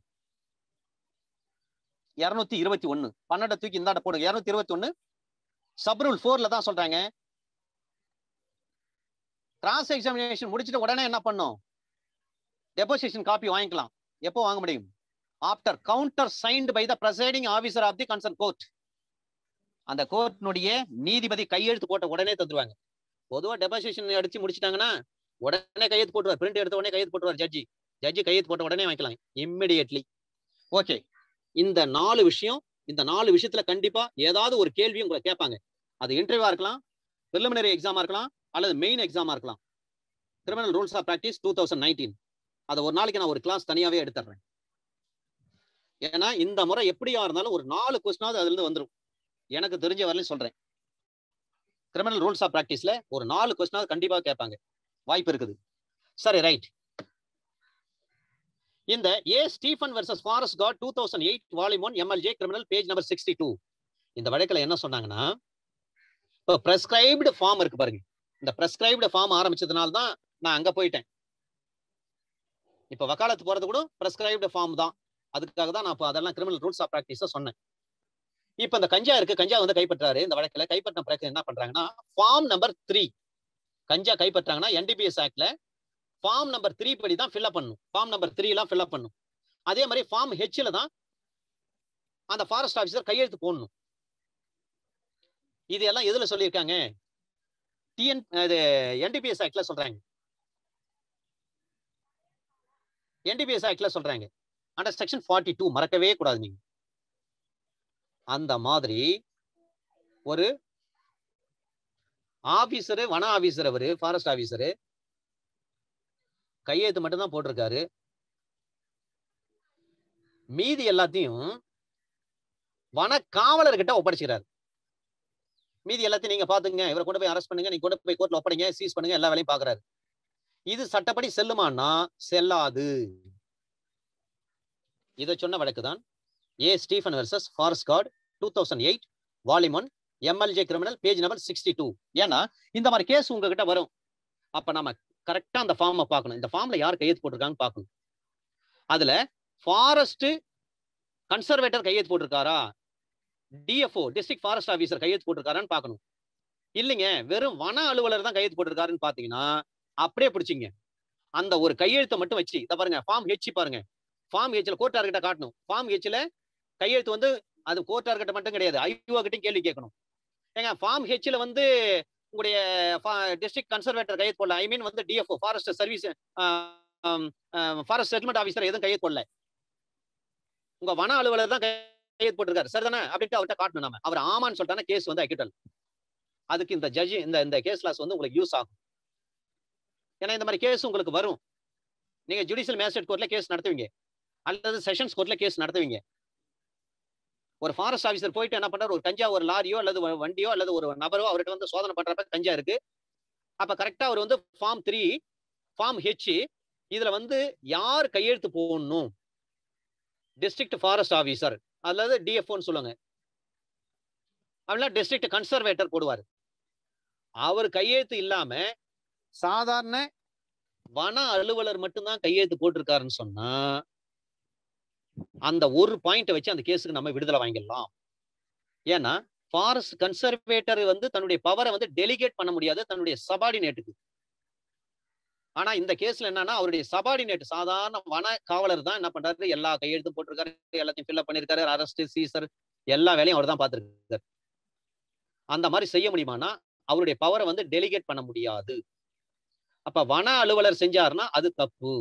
இரநூத்தி இருபத்தி ஒன்னு பன்னெண்டை தூக்கி இந்தாண்ட போடுங்க இருநூத்தி இருபத்தி ஒன்னு சப்ரூல் ஃபோர்ல தான் சொல்றாங்க கிராஸ் எக்ஸாமினேஷன் முடிச்சுட்டு உடனே என்ன பண்ணும் டெபோசிஷன் காப்பி வாங்கிக்கலாம் எப்போ வாங்க முடியும் after counter signed by the presiding officer of the concern court அந்த கோர்ட்னுடைய நீதிபதி கையெழுத்து போட்ட உடனே தந்துருவாங்க பொதுவாக டெபாசிஷன் அடிச்சு முடிச்சிட்டாங்கன்னா உடனே கையெழுத்து போட்டுருவார் பிரிண்ட் எடுத்த உடனே கையெழுத்து போட்டுருவார் ஜட்ஜி ஜட்ஜி கையெழுத்து போட்ட உடனே வாங்கிக்கலாம் இம்மிடியட்லி ஓகே இந்த நாலு விஷயம் இந்த நாலு விஷயத்துல கண்டிப்பா ஏதாவது ஒரு கேள்வி உங்களை கேட்பாங்க அது இன்டர்வியூவா இருக்கலாம் பிரிலிமினரி எக்ஸாமா இருக்கலாம் அல்லது மெயின் எக்ஸாமா இருக்கலாம் criminal rules of practice two thousand nineteen அதை ஒரு நாளைக்கு நான் ஒரு கிளாஸ் தனியாவே எடுத்துடுறேன் ஏன்னா இந்த முறை எப்படியா இருந்தாலும் ஒரு நாலு கொஸ்டினாவது அதுல இருந்து வந்துடும் எனக்கு தெரிஞ்ச வரலையும் சொல்றேன் கிரிமினல் ரூல்ஸ் ஆஃப் பிராக்டிஸ்ல ஒரு நாலு கொஸ்டினாவது கண்டிப்பா கேட்பாங்க வாய்ப்பு இருக்குது சரி ரைட் இந்த A Stephen versus forest guard two thousand eight volume one MLJ criminal page number sixty two இந்த வழக்கில் என்ன சொன்னாங்கன்னா இப்போ ப்ரெஸ்கிரைப்டு ஃபார்ம் இருக்கு பாருங்க இந்த ப்ரெஸ்கிரைப்டு ஃபார்ம் ஆரம்பிச்சதுனால தான் நான் அங்கே போயிட்டேன் இப்போ வக்காலத்து போகிறது கூட ப்ரெஸ்கிரைப்டு ஃபார்ம் தான் அதுக்காக தான் நான் இப்போ அதெல்லாம் கிரிமினல் ரூல்ஸ் ஆஃப் ப்ராக்டிஸை சொன்னேன் இப்போ இந்த கஞ்சா இருக்கு கஞ்சா வந்து கைப்பற்றாரு இந்த வழக்கில் கைப்பற்ற பிறகு என்ன பண்ணுறாங்கன்னா ஃபார்ம் நம்பர் த்ரீ கஞ்சா கைப்பற்றாங்கன்னா என்டிபிஎஸ் ஆக்டில் ஃபார்ம் நம்பர் த்ரீ படி தான் ஃபில்அப் பண்ணும் ஃபார்ம் நம்பர் த்ரீலாம் ஃபில்அப் பண்ணும் அதே மாதிரி ஃபார்ம் ஹெச்சில் தான் அந்த ஃபாரஸ்ட் ஆஃபீஸர் கையெழுத்து போடணும் இது எல்லாம் எதுல சொல்லியிருக்காங்க டிஎன் இது என்டிபிஎஸ் ஆக்ட்ல சொல்றாங்க என்டிபிஎஸ் ஆக்ட்ல சொல்றாங்க அண்டர் செக்ஷன் ஃபார்ட்டி டூ மறக்கவே கூடாது நீங்க அந்த மாதிரி ஒரு ஆபீசரு வன ஆபீசர் அவரு ஃபாரஸ்ட் ஆபீசரு கையெழுத்து மட்டும்தான் போட்டிருக்காரு மீதி எல்லாத்தையும் வன காவலர்கிட்ட ஒப்படைச்சுக்கிறாரு மீதி எல்லாத்தையும் நீங்க பாத்துங்க இவரை கொண்டு போய் அரெஸ்ட் பண்ணுங்க நீங்க கொண்டு போய் கோர்ட்ல ஒப்படைங்க சீஸ் பண்ணுங்க எல்லா வேலையும் பாக்குறாரு இது சட்டப்படி செல்லுமான்னா செல்லாது இதை சொன்ன வழக்குதான் A Stephen versus forest guard two thousand eight volume one MLJ criminal page number sixty two ஏன்னா இந்த மாதிரி கேஸ் உங்ககிட்ட வரும் அப்ப நம்ம கரெக்டா அந்த ஃபார்மை பார்க்கணும் இந்த ஃபார்ம்ல யார் கையெழுத்து போட்டிருக்காங்கன்னு பார்க்கணும் அதுல ஃபாரஸ்ட் கன்சர்வேட்டர் கையெழுத்து போட்டிருக்காரா டிஎஃப்ஓ டிஸ்ட்ரிக்ட் ஃபாரஸ்ட் ஆஃபீஸர் கையெழுத்து போட்டிருக்காரான்னு பார்க்கணும் இல்லைங்க வெறும் வன அலுவலர் தான் கையெழுத்து போட்டிருக்காருன்னு பாத்தீங்கன்னா அப்படியே பிடிச்சிங்க அந்த ஒரு கையெழுத்தை மட்டும் வச்சு இதை பாருங்க ஃபார்ம் ஹெச் பாருங்க ஃபார்ம் ஹெச்ல கோட்டார்கிட்ட காட்டணும் ஃபார்ம் ஹெச்ல கையெழுத்து வந்து அது கோட்டார்கிட்ட மட்டும் கிடையாது ஐயோ கிட்டையும் கேள்வி கேட்கணும் ஏங்க ஃபார்ம் ஹெச்ல வந்து உங்களுடைய டிஸ்ட்ரிக்ட் கன்சர்வேட்டர் கையை போடல ஐ மீன் வந்து DFO forest service forest settlement officer எதுவும் கையை போடல உங்க வன அலுவலர் தான் கையெழுத்து போட்டிருக்காரு சரி தானே அப்படின்ட்டு அவர்கிட்ட காட்டணும் நம்ம அவர் ஆமான்னு சொல்லிட்டானா கேஸ் வந்து அக்கிட்டல் அதுக்கு இந்த ஜட்ஜி இந்த இந்த கேஸ் லாஸ் வந்து உங்களுக்கு யூஸ் ஆகும் ஏன்னா இந்த மாதிரி கேஸ் உங்களுக்கு வரும் நீங்க ஜுடிஷியல் மேஜிஸ்ட்ரேட் கோர்ட்ல கேஸ் நடத்துவீங்க அல்லது செஷன்ஸ் கோர்ட்ல கேஸ் நடத்துவீங்க ஒரு ஃபாரஸ்ட் ஆஃபீஸர் போயிட்டு என்ன பண்ணுறாரு ஒரு கஞ்சா ஒரு லாரியோ அல்லது வண்டியோ அல்லது ஒரு நபரோ அவர்கிட்ட வந்து சோதனை பண்ணுறப்ப கஞ்சா இருக்கு அப்ப கரெக்டா அவர் வந்து ஃபார்ம் த்ரீ ஃபார்ம் ஹெச் இதுல வந்து யார் கையெழுத்து போகணும் டிஸ்ட்ரிக்ட் ஃபாரஸ்ட் ஆஃபீஸர் அல்லது டிஎஃப்ஓன்னு சொல்லுங்க அப்படின்னா டிஸ்ட்ரிக்ட் கன்சர்வேட்டர் போடுவார் அவர் கையெழுத்து இல்லாம சாதாரண வன அலுவலர் மட்டும்தான் கையெழுத்து போட்டிருக்காருன்னு சொன்னா அந்த ஒரு பாயிண்ட் வச்சு அந்த கேஸுக்கு நம்ம விடுதலை வாங்கிடலாம் ஏன்னா ஃபாரஸ்ட் கன்சர்வேட்டர் வந்து தன்னுடைய பவரை வந்து டெலிகேட் பண்ண முடியாது தன்னுடைய சபார்டினேட்டுக்கு ஆனா இந்த கேஸ்ல என்னன்னா அவருடைய சபார்டினேட் சாதாரண வன காவலர் தான் என்ன பண்றாரு எல்லா கையெழுத்தும் போட்டிருக்காரு எல்லாத்தையும் ஃபில்அப் பண்ணிருக்காரு அரஸ்ட் சீசர் எல்லா வேலையும் அவர் தான் பார்த்திருக்காரு அந்த மாதிரி செய்ய முடியுமானா அவருடைய பவரை வந்து டெலிகேட் பண்ண முடியாது அப்ப வன அலுவலர் செஞ்சாருன்னா அது தப்பு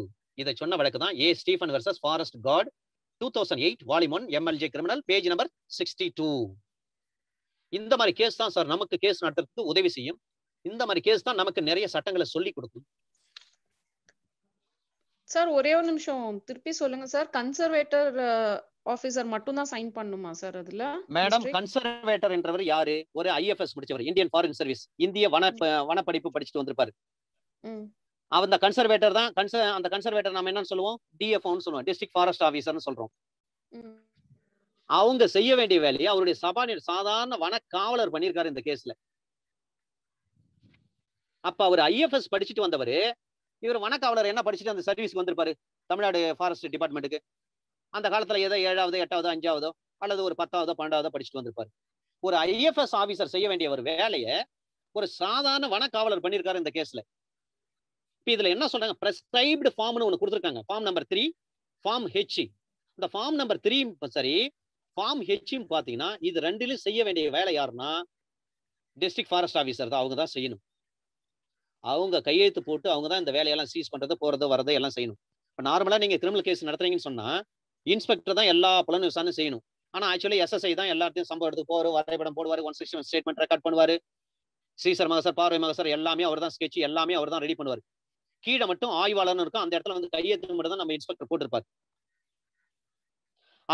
இதை சொன்ன வழக்கு தான் A Stephen versus forest guard two thousand eight volume one MLJ criminal page number sixty two இந்த மாதிரி கேஸ் தான் சார் நமக்கு கேஸ் நடத்துறதுக்கு உதவி செய்யும் இந்த மாதிரி கேஸ் தான் நமக்கு நிறைய சட்டங்களை சொல்லி கொடுக்கும் சார் ஒரே ஒரு நிமிஷம் திருப்பி சொல்லுங்க சார் கன்சர்வேட்டர் ஆபீசர் மட்டும் தான் சைன் பண்ணுமா சார் அதுல மேடம் கன்சர்வேட்டர் என்றவர் யாரு ஒரு ஐஎஃப்எஸ் முடிச்சவர் இந்தியன் ஃபாரின் சர்வீஸ் இந்திய வன வனப்படிப்பு படிச்சுட்டு வந்திருப்பாரு அந்த கன்சர்வேட்டர் தான் கன்சர் அந்த கன்சர்வேட்டர் நாம என்னன்னு சொல்லுவோம் டிஎஃப்னு சொல்லுவோம் டிஸ்ட்ரிக்ட் ஃபாரஸ்ட் ஆஃபீஸர்னு சொல்றோம் அவங்க செய்ய வேண்டிய வேலையை அவருடைய சபானியர் சாதாரண வன காவலர் பண்ணியிருக்காரு இந்த கேஸ்ல அப்ப அவர் ஐஎஃப்எஸ் படிச்சுட்டு வந்தவர் இவர் வனக்காவலர் என்ன படிச்சுட்டு அந்த சர்வீஸ்க்கு வந்திருப்பாரு தமிழ்நாடு ஃபாரஸ்ட் டிபார்ட்மெண்ட்டுக்கு அந்த காலத்துல ஏதோ ஏழாவது எட்டாவது அஞ்சாவதோ அல்லது ஒரு பத்தாவதோ பன்னெண்டாவதோ படிச்சுட்டு வந்திருப்பாரு ஒரு ஐஎஃப்எஸ் ஆபீசர் செய்ய வேண்டிய ஒரு வேலையை ஒரு சாதாரண வனக்காவலர் பண்ணியிருக்காரு இந்த கேஸ்ல இப்போ இதில் என்ன சொல்றாங்க ப்ரெஸ்கிரைப்டு ஃபார்ம்னு ஒன்று கொடுத்துருக்காங்க form number three form H இந்த ஃபார்ம் நம்பர் த்ரீ சரி ஃபார்ம் ஹெச்சும் பார்த்தீங்கன்னா இது ரெண்டிலும் செய்ய வேண்டிய வேலை யாருன்னா டிஸ்ட்ரிக்ட் ஃபாரஸ்ட் ஆஃபீஸர் தான் அவங்க தான் செய்யணும் அவங்க கையெழுத்து போட்டு அவங்க தான் இந்த வேலையெல்லாம் சீஸ் பண்ணுறது போகிறது வரது எல்லாம் செய்யணும் இப்போ நார்மலாக நீங்கள் கிரிமினல் கேஸ் நடத்துறீங்கன்னு சொன்னால் இன்ஸ்பெக்டர் தான் எல்லா புலன் விசாரணை செய்யணும் ஆனால் ஆக்சுவலி எஸ்எஸ்ஐ தான் எல்லாத்தையும் சம்பவம் எடுத்து போவார் வரைபடம் போடுவார் one sixty one statement record பண்ணுவார் ஸ்ரீசர் மகசர் பார்வை மகசர் எல்லாமே அவர் தான் ஸ்கெட்ச் எல்லாமே அவர் தான் ரெடி பண்ணுவார் கீழே மட்டும் ஆய்வாளர்னு இருக்கும் அந்த இடத்துல வந்து கையெழுத்து மட்டும் தான் நம்ம இன்ஸ்பெக்டர் போட்டிருப்பாரு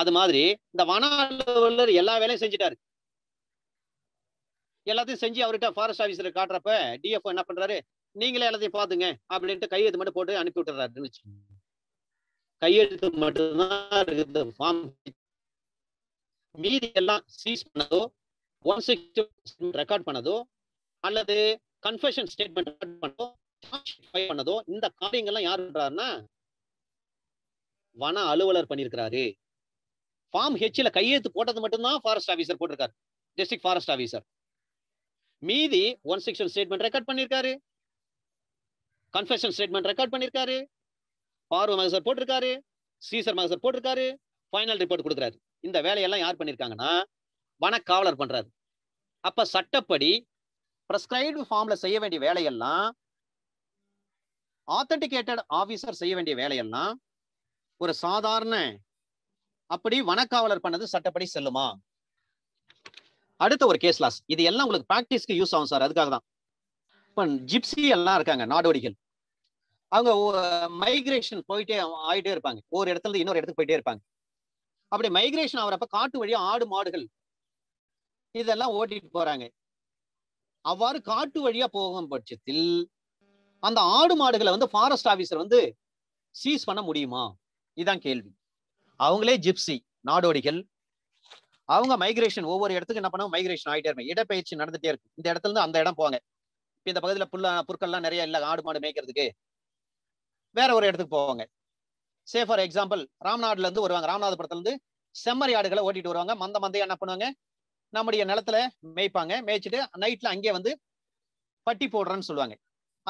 அது மாதிரி இந்த வன அலுவலர் எல்லா வேலையும் செஞ்சுட்டாரு எல்லாத்தையும் செஞ்சு அவர்கிட்ட ஃபாரஸ்ட் ஆஃபீஸர் காட்டுறப்ப டிஎஃப் என்ன பண்றாரு நீங்களே எல்லாத்தையும் பாத்துங்க அப்படின்ட்டு கையெழுத்து மட்டும் போட்டு அனுப்பி விட்டுறாருன்னு கையெழுத்து மட்டும்தான் இருக்குது ஃபார்ம் மீதி எல்லாம் சீஸ் பண்ணதோ ஒன் சிக்ஸ்டி ரெக்கார்ட் பண்ணதோ அல்லது கன்ஃபெஷன் ஸ்டேட்மெண்ட் பண்ணதோ பண்ணதோ இந்த காரியங்கள்லாம் யார் பண்றாருன்னா வன அலுவலர் பண்ணியிருக்கிறாரு ஃபார்ம் ஹெச்ல கையெழுத்து போட்டது மட்டும்தான் ஃபாரஸ்ட் ஆஃபீஸர் போட்டிருக்காரு டிஸ்ட்ரிக்ட் ஃபாரஸ்ட் ஆஃபீஸர் மீதி ஒன் செக்ஷன் ஸ்டேட்மெண்ட் ரெக்கார்ட் பண்ணியிருக்காரு கன்ஃபெஷன் ஸ்டேட்மெண்ட் ரெக்கார்ட் பண்ணியிருக்காரு பார்வ மகசர் போட்டிருக்காரு சீசர் மகசர் போட்டிருக்காரு ஃபைனல் ரிப்போர்ட் கொடுக்குறாரு இந்த வேலையெல்லாம் யார் பண்ணியிருக்காங்கன்னா வனக்காவலர் பண்றாரு அப்ப சட்டப்படி ப்ரெஸ்கிரைப்டு ஃபார்ம்ல செய்ய வேண்டிய வேலையெல்லாம் ஆத்தன்டிகேட்டட் ஆஃபீஸர் செய்ய வேண்டிய வேலையெல்லாம் ஒரு சாதாரண அப்படி வனக்காவலர் பண்ணது சட்டப்படி செல்லுமா அடுத்த ஒரு கேஸ் லாஸ் இது எல்லாம் உங்களுக்கு ப்ராக்டிஸ்க்கு யூஸ் ஆகும் சார் அதுக்காக தான் இப்போ ஜிப்சி எல்லாம் இருக்காங்க நாடோடிகள் அவங்க மைக்ரேஷன் போயிட்டே ஆயிட்டே இருப்பாங்க ஒரு இடத்துல இன்னொரு இடத்துக்கு போயிட்டே இருப்பாங்க அப்படி மைக்ரேஷன் ஆகிறப்ப காட்டு வழியா ஆடு மாடுகள் இதெல்லாம் ஓட்டிட்டு போறாங்க அவ்வாறு காட்டு வழியா போகும் பட்சத்தில் அந்த ஆடு மாடுகளை வந்து ஃபாரஸ்ட் ஆஃபீஸர் வந்து சீஸ் பண்ண முடியுமா இதுதான் கேள்வி அவங்களே ஜிப்சி நாடோடிகள் அவங்க மைக்ரேஷன் ஒவ்வொரு இடத்துக்கு என்ன பண்ணுவோம் மைக்ரேஷன் ஆகிட்டே இருக்கும் இடப்பயிற்சி நடந்துட்டே இருக்கு இந்த இடத்துல இருந்து அந்த இடம் போவாங்க இப்போ இந்த பகுதியில் புல்ல புற்கள்லாம் நிறைய இல்லை ஆடு மாடு மேய்க்கிறதுக்கு வேற ஒரு இடத்துக்கு போவாங்க சே ஃபார் எக்ஸாம்பிள் ராம்நாடுல இருந்து வருவாங்க ராமநாதபுரத்துலேருந்து இருந்து செம்மறி ஆடுகளை ஓட்டிட்டு வருவாங்க மந்த மந்தையை என்ன பண்ணுவாங்க நம்முடைய நிலத்துல மேய்ப்பாங்க மேய்ச்சிட்டு நைட்ல அங்கேயே வந்து பட்டி போடுறேன்னு சொல்லுவாங்க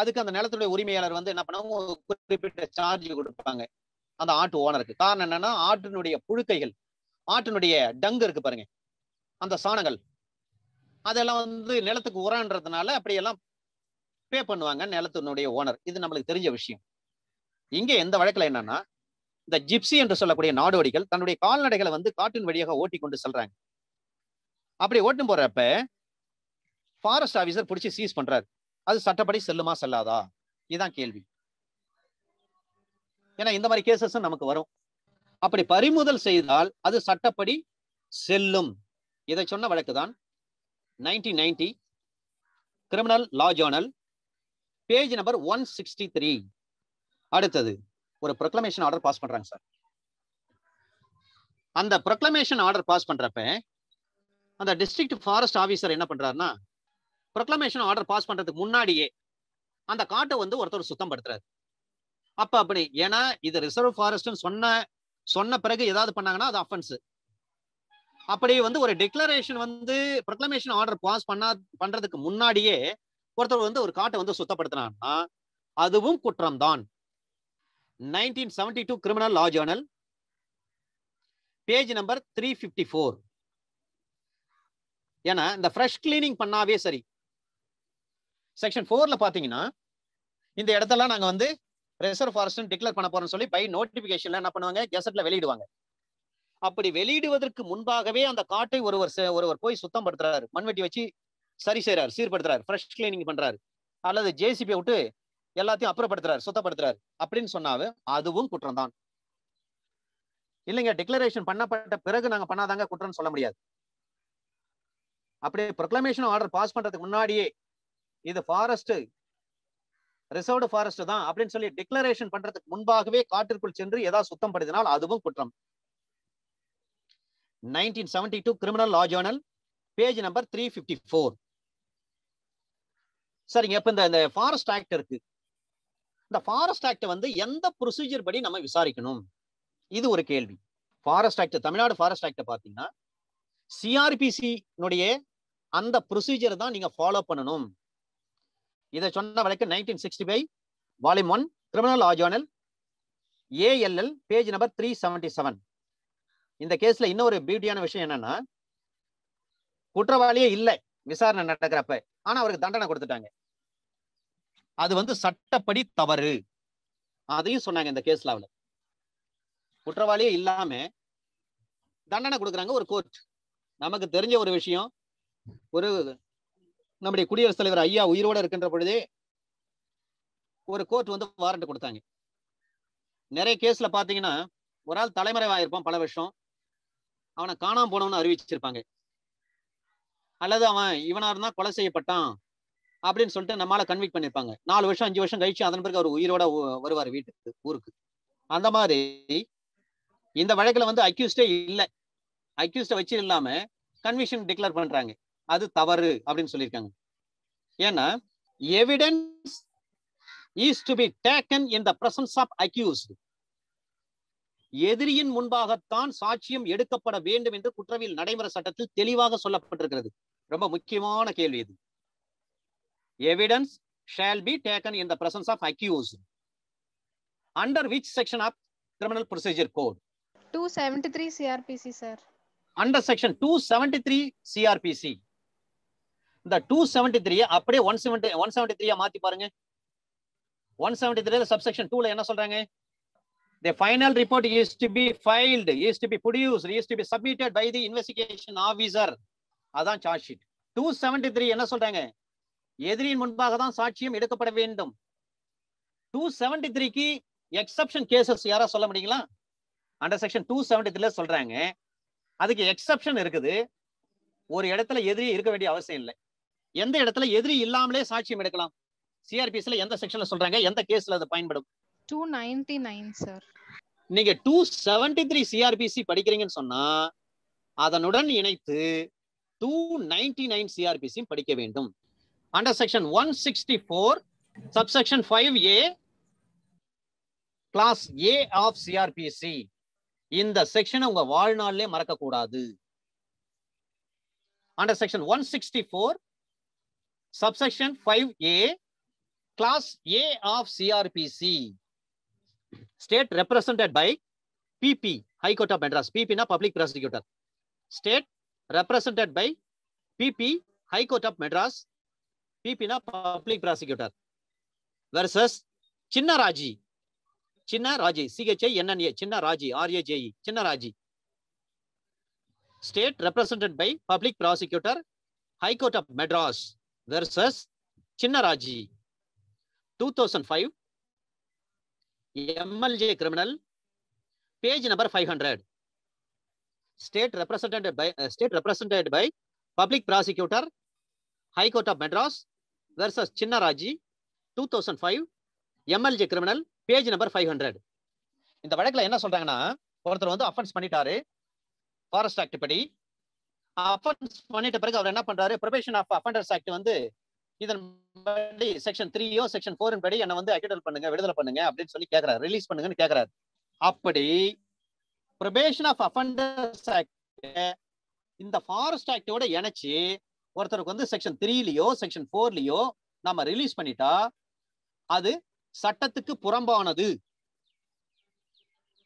அதுக்கு அந்த நிலத்துடைய உரிமையாளர் வந்து என்ன பண்ணுவாங்க குறிப்பிட்ட சார்ஜ் கொடுப்பாங்க அந்த ஆட்டு ஓனருக்கு காரணம் என்னன்னா ஆட்டினுடைய புழுக்கைகள் ஆட்டினுடைய டங்கு இருக்கு பாருங்க அந்த சாணங்கள் அதெல்லாம் வந்து நிலத்துக்கு உரன்றதுனால அப்படியெல்லாம் பே பண்ணுவாங்க நிலத்தினுடைய ஓனர் இது நம்மளுக்கு தெரிஞ்ச விஷயம் இங்கே எந்த வழக்கில் என்னன்னா இந்த ஜிப்சி என்று சொல்லக்கூடிய நாடோடிகள் தன்னுடைய கால்நடைகளை வந்து காட்டின் வழியாக ஓட்டி கொண்டு செல்றாங்க அப்படி ஓட்டும் போறப்ப ஃபாரஸ்ட் ஆஃபீஸர் பிடிச்சி சீஸ் பண்றாரு அது சட்டப்படி செல்லுமா செல்லாதா இதுதான் கேள்வி ஏன்னா இந்த மாதிரி கேசஸ் நமக்கு வரும் அப்படி பறிமுதல் செய்தால் அது சட்டப்படி செல்லும் இதை சொன்ன வழக்கு தான் nineteen ninety criminal law journal page number one sixty three அடுத்தது ஒரு ப்ரொக்ளமேஷன் ஆர்டர் பாஸ் பண்றாங்க சார் அந்த ப்ரொக்ளமேஷன் ஆர்டர் பாஸ் பண்றப்ப அந்த டிஸ்ட்ரிக்ட் ஃபாரஸ்ட் ஆஃபீஸர் என்ன பண்றாருன்னா ப்ரொக்ளமேஷன் ஆர்டர் பாஸ் பண்ணுறதுக்கு முன்னாடியே அந்த காட்டை வந்து ஒருத்தர் சுத்தம் படுத்துறாரு அப்போ அப்படி ஏன்னா இது ரிசர்வ் ஃபாரஸ்ட்னு சொன்ன சொன்ன பிறகு ஏதாவது பண்ணாங்கன்னா அது அஃபென்ஸ் அப்படி வந்து ஒரு டிக்ளரேஷன் வந்து ப்ரொக்ளமேஷன் ஆர்டர் பாஸ் பண்ணா பண்ணுறதுக்கு முன்னாடியே ஒருத்தர் வந்து ஒரு காட்டை வந்து சுத்தப்படுத்தினான்னா அதுவும் குற்றம் தான் nineteen seventy two criminal law journal page number three fifty four ஏன்னா இந்த ஃப்ரெஷ் கிளீனிங் பண்ணாவே சரி செக்ஷன் ஃபோர்ல பாத்தீங்கன்னா இந்த இடத்தெல்லாம் நாங்க வந்து ரிசர்வ் ஃபாரஸ்ட் டிக்ளேர் பண்ண போறோம்னு சொல்லி பை நோட்டிபிகேஷன்ல என்ன பண்ணுவாங்க கெசட்ல வெளியிடுவாங்க அப்படி வெளியிடுவதற்கு முன்பாகவே அந்த காட்டை ஒருவர் ஒருவர் போய் சுத்தம் படுத்துறாரு மண்வெட்டி வச்சு சரி செய்யறாரு சீர்படுத்துறாரு ஃப்ரெஷ் கிளீனிங் பண்றாரு அல்லது ஜேசிபி விட்டு எல்லாத்தையும் அப்புறப்படுத்துறாரு சுத்தப்படுத்துறாரு அப்படின்னு சொன்னாவே அதுவும் குற்றம் தான் இல்லைங்க டிக்ளரேஷன் பண்ணப்பட்ட பிறகு நாங்க பண்ணாதாங்க குற்றம்னு சொல்ல முடியாது அப்படியே ப்ரொக்ளமேஷன் ஆர்டர் பாஸ் பண்றதுக்கு முன்னாடியே இது ஃபாரஸ்ட் ரிசர்வ்டு ஃபாரஸ்ட் தான் அப்படின்னு சொல்லி டிக்ளரேஷன் பண்றதுக்கு முன்பாகவே காட்டிற்குள் சென்று ஏதாவது சுத்தம் படுத்தினால் அதுவும் குற்றம் nineteen seventy two criminal law journal page number three fifty four சரிங்க இப்ப இந்த ஃபாரஸ்ட் ஆக்ட் இருக்கு இந்த ஃபாரஸ்ட் ஆக்ட் வந்து எந்த ப்ரொசீஜர் படி நம்ம விசாரிக்கணும் இது ஒரு கேள்வி forest act Tamil Nadu forest act பாத்தீங்கன்னா சிஆர்பிசினுடைய அந்த ப்ரொசீஜர் தான் நீங்க ஃபாலோ பண்ணணும் இதை சொன்ன வழக்கு nineteen sixty five volume one criminal journal ALL page number three seventy seven இந்த கேஸ்ல இன்னொரு பியூட்டியான விஷயம் என்னன்னா குற்றவாளியே இல்லை விசாரணை நடக்கிறப்ப ஆனா அவருக்கு தண்டனை கொடுத்துட்டாங்க அது வந்து சட்டப்படி தவறு அதையும் சொன்னாங்க இந்த கேஸ்ல அவளை குற்றவாளியே இல்லாம தண்டனை கொடுக்குறாங்க ஒரு கோர்ட் நமக்கு தெரிஞ்ச ஒரு விஷயம் ஒரு நம்முடைய குடியரசுத் தலைவர் ஐயா உயிரோட இருக்கின்ற பொழுதே ஒரு கோர்ட் வந்து வாரண்ட் கொடுத்தாங்க நிறைய கேஸ்ல பாத்தீங்கன்னா ஒரு ஆள் தலைமறைவாயிருப்பான் பல வருஷம் அவனை காணாம போனவன்னு அறிவிச்சிருப்பாங்க அல்லது அவன் இவனா இருந்தா கொலை செய்யப்பட்டான் அப்படின்னு சொல்லிட்டு நம்மளால கன்விக் பண்ணிருப்பாங்க நாலு வருஷம் அஞ்சு வருஷம் கழிச்சு அதன் பிறகு அவர் உயிரோட வருவார் வீட்டுக்கு ஊருக்கு அந்த மாதிரி இந்த வழக்குல வந்து அக்யூஸ்டே இல்லை அக்யூஸ்ட வச்சு இல்லாம கன்விஷன் டிக்ளேர் பண்றாங்க அது தவறு அப்படின்னு சொல்லியிருக்காங்க ஏன்னா evidence is to be taken in the presence of accused எதிரியின் முன்பாகத்தான் சாட்சியம் எடுக்கப்பட வேண்டும் என்று குற்றவியல் நடைமுறை சட்டத்தில் தெளிவாக சொல்லப்பட்டிருக்கிறது ரொம்ப முக்கியமான கேள்வி இது evidence shall be taken in the presence of accuse under which section of criminal procedure code 273 CRPC sir under section 273 CRPC இந்த டூ செவன்டி த்ரீ அப்படியே ஒன் செவன்டி ஒன் செவன்டி த்ரீயா மாத்தி பாருங்க ஒன் செவன்டி த்ரீல சப்செக்ஷன் டூல என்ன சொல்றாங்க the final report is to be filed is to be produced is to be submitted by the investigation officer அதான் charge sheet two seventy three என்ன சொல்றாங்க எதிரியின் முன்பாக தான் சாட்சியம் எடுக்கப்பட வேண்டும் டூ செவன்டி த்ரீக்கு எக்ஸப்ஷன் கேசஸ் யாரா சொல்ல முடியுங்களா அண்டர் செக்ஷன் டூ செவன்டி த்ரீல சொல்றாங்க அதுக்கு எக்ஸப்ஷன் இருக்குது ஒரு இடத்துல எதிரி இருக்க வேண்டிய அவசியம் இல்லை எந்த இடத்துல எதிரி இல்லாமலே சாட்சியம் எடுக்கலாம் சிஆர்பிஎஸ்ல எந்த செக்ஷன்ல சொல்றாங்க எந்த கேஸ்ல அது பயன்படும் டூ நைன்டி நைன் சார் நீங்க டூ செவன்டி த்ரீ சிஆர்பிசி படிக்கிறீங்கன்னு சொன்னா அதனுடன் இணைத்து டூ நைன்டி நைன் படிக்க வேண்டும் under section one sixty four subsection five A class A of CRPC இந்த செக்ஷனை உங்க வாழ்நாளிலே மறக்க கூடாது under section one sixty four subsection 5a class a of crpc state represented by pp high court of madras pp na public prosecutor state represented by pp high court of madras pp na public prosecutor versus chinna raji chinna raji c h n n a chinna raji r a j i chinna raji state represented by public prosecutor high court of madras versus Chinnaraji two thousand five MLJ criminal page number five hundred state represented by state represented by public prosecutor high court of Madras versus Chinnaraji two thousand five MLJ criminal page number five hundred இந்த வழக்கில் என்ன சொல்றாங்கன்னா ஒருத்தர் வந்து offence பண்ணிட்டாரு forest act படி offence பண்ணிட்ட பிறகு அவர் என்ன பண்றாரு ப்ரொபேஷன் ஆஃப் அஃபண்டர்ஸ் ஆக்ட் வந்து இதன்படி செக்ஷன் த்ரீயோ செக்ஷன் ஃபோரின் படி என்ன வந்து அக்யூட்டல் பண்ணுங்க விடுதலை பண்ணுங்க அப்படின்னு சொல்லி கேட்கிறாரு ரிலீஸ் பண்ணுங்கன்னு கேட்கறாரு அப்படி ப்ரொபேஷன் ஆஃப் அஃபண்டர்ஸ் ஆக்ட் இந்த ஃபாரஸ்ட் ஆக்டோட இணைச்சு ஒருத்தருக்கு வந்து செக்ஷன் த்ரீலயோ செக்ஷன் ஃபோர்லயோ நம்ம ரிலீஸ் பண்ணிட்டா அது சட்டத்துக்கு புறம்பானது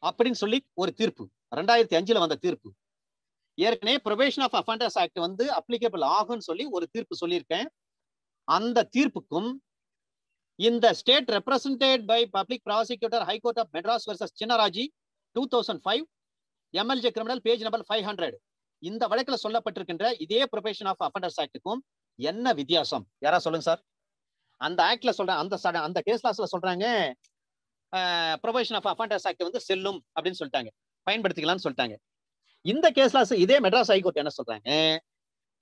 அப்படின்னு சொல்லி ஒரு தீர்ப்பு ரெண்டாயிரத்தி அஞ்சுல வந்த தீர்ப்பு ஏற்கனவே ப்ரொபேஷன் ஆஃப் அஃபண்டர்ஸ் ஆக்ட் வந்து அப்ளிகபிள் ஆகும்னு சொல்லி ஒரு தீர்ப்பு சொல்லியிருக்கேன் அந்த தீர்ப்புக்கும் இந்த state represented by public prosecutor high court of Madras versus Chinnaraji two thousand five MLJ criminal page number five hundred இந்த வழக்கில் சொல்லப்பட்டிருக்கின்ற இதே ப்ரொபேஷன் ஆஃப் அஃபண்டர்ஸ் ஆக்டுக்கும் என்ன வித்தியாசம் யாரா சொல்லுங்க சார் அந்த ஆக்ட்ல சொல்றேன் அந்த அந்த கேஸ் லாஸ்ல சொல்றாங்க ப்ரொபேஷன் ஆஃப் அஃபண்டர்ஸ் ஆக்ட் வந்து செல்லும் அப்படின்னு சொல்லிட்டாங்க பயன்படுத்திக்கலாம்னு சொல்லிட்டாங்க இந்த கேஸ்ல இதே மெட்ராஸ் ஹைகோர்ட் என்ன சொல்றாங்க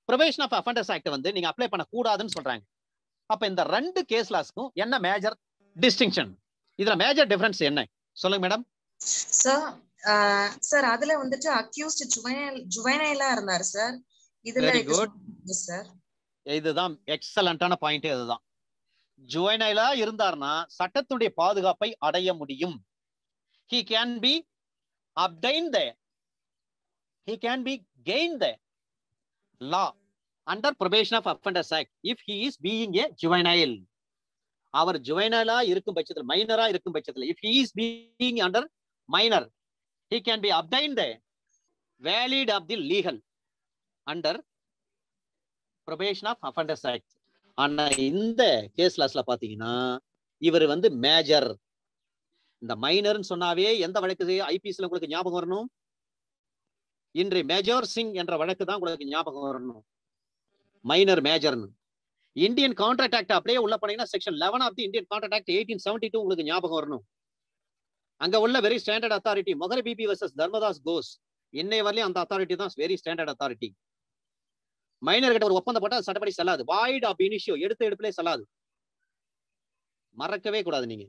ப்ரொவேஷன் ஆஃப் அஃபண்டர்ஸ் ஆக்ட் வந்து நீங்க அப்ளை பண்ண கூடாதுன்னு சொல்றாங்க அப்ப இந்த ரெண்டு கேஸ்லாஸ்க்கும் என்ன மேஜர் டிஸ்டிங்ஷன் இதுல மேஜர் டிஃபரன்ஸ் என்ன சொல்லுங்க மேடம் சார் சார் அதுல வந்துட்டு அக்யூஸ்ட் ஜுவைனல் ஜுவைனலா இருந்தார் சார் இதுல சார் இதுதான் எக்ஸலண்டான பாயிண்ட் இதுதான் ஜுவைனலா இருந்தார்னா சட்டத்துடைய பாதுகாப்பை அடைய முடியும் he can be obtain the he can be gained the law under probation of offenders act if he is being a juvenile அவர் ஜுவைனலா இருக்கும் பட்சத்தில் மைனரா இருக்கும் பட்சத்தில் if he is being under minor he can be obtain the valid of the legal under probation of offenders act ஆனா இந்த case லாஸ்ல பாத்தீங்கன்னா இவர் வந்து மேஜர் இந்த மைனர்னு சொன்னாவே எந்த வழக்கு ஐபிஎஸ்ல உங்களுக்கு ஞாபகம் வரணும் இன்று மேஜர் சிங் என்ற வழக்கு தான் உங்களுக்கு ஞாபகம் வரணும் மைனர் மேஜர்னு இந்தியன் கான்ட்ராக்ட் ஆக்ட் அப்படியே உள்ள போனீங்கன்னா section eleven of the Indian contract act eighteen seventy two உங்களுக்கு ஞாபகம் வரணும் அங்க உள்ள very standard authority Mohori Bibee versus Dharmodas Ghose இன்னை வரலையும் அந்த அத்தாரிட்டி தான் வெரி ஸ்டாண்டர்ட் அத்தாரிட்டி மைனர் கிட்ட ஒரு ஒப்பந்த போட்டால் சட்டப்படி செல்லாது வாய்ட் ஆஃப் இனிஷியோ எடுத்த எடுப்பிலே செல்லாது மறக்கவே கூடாது நீங்க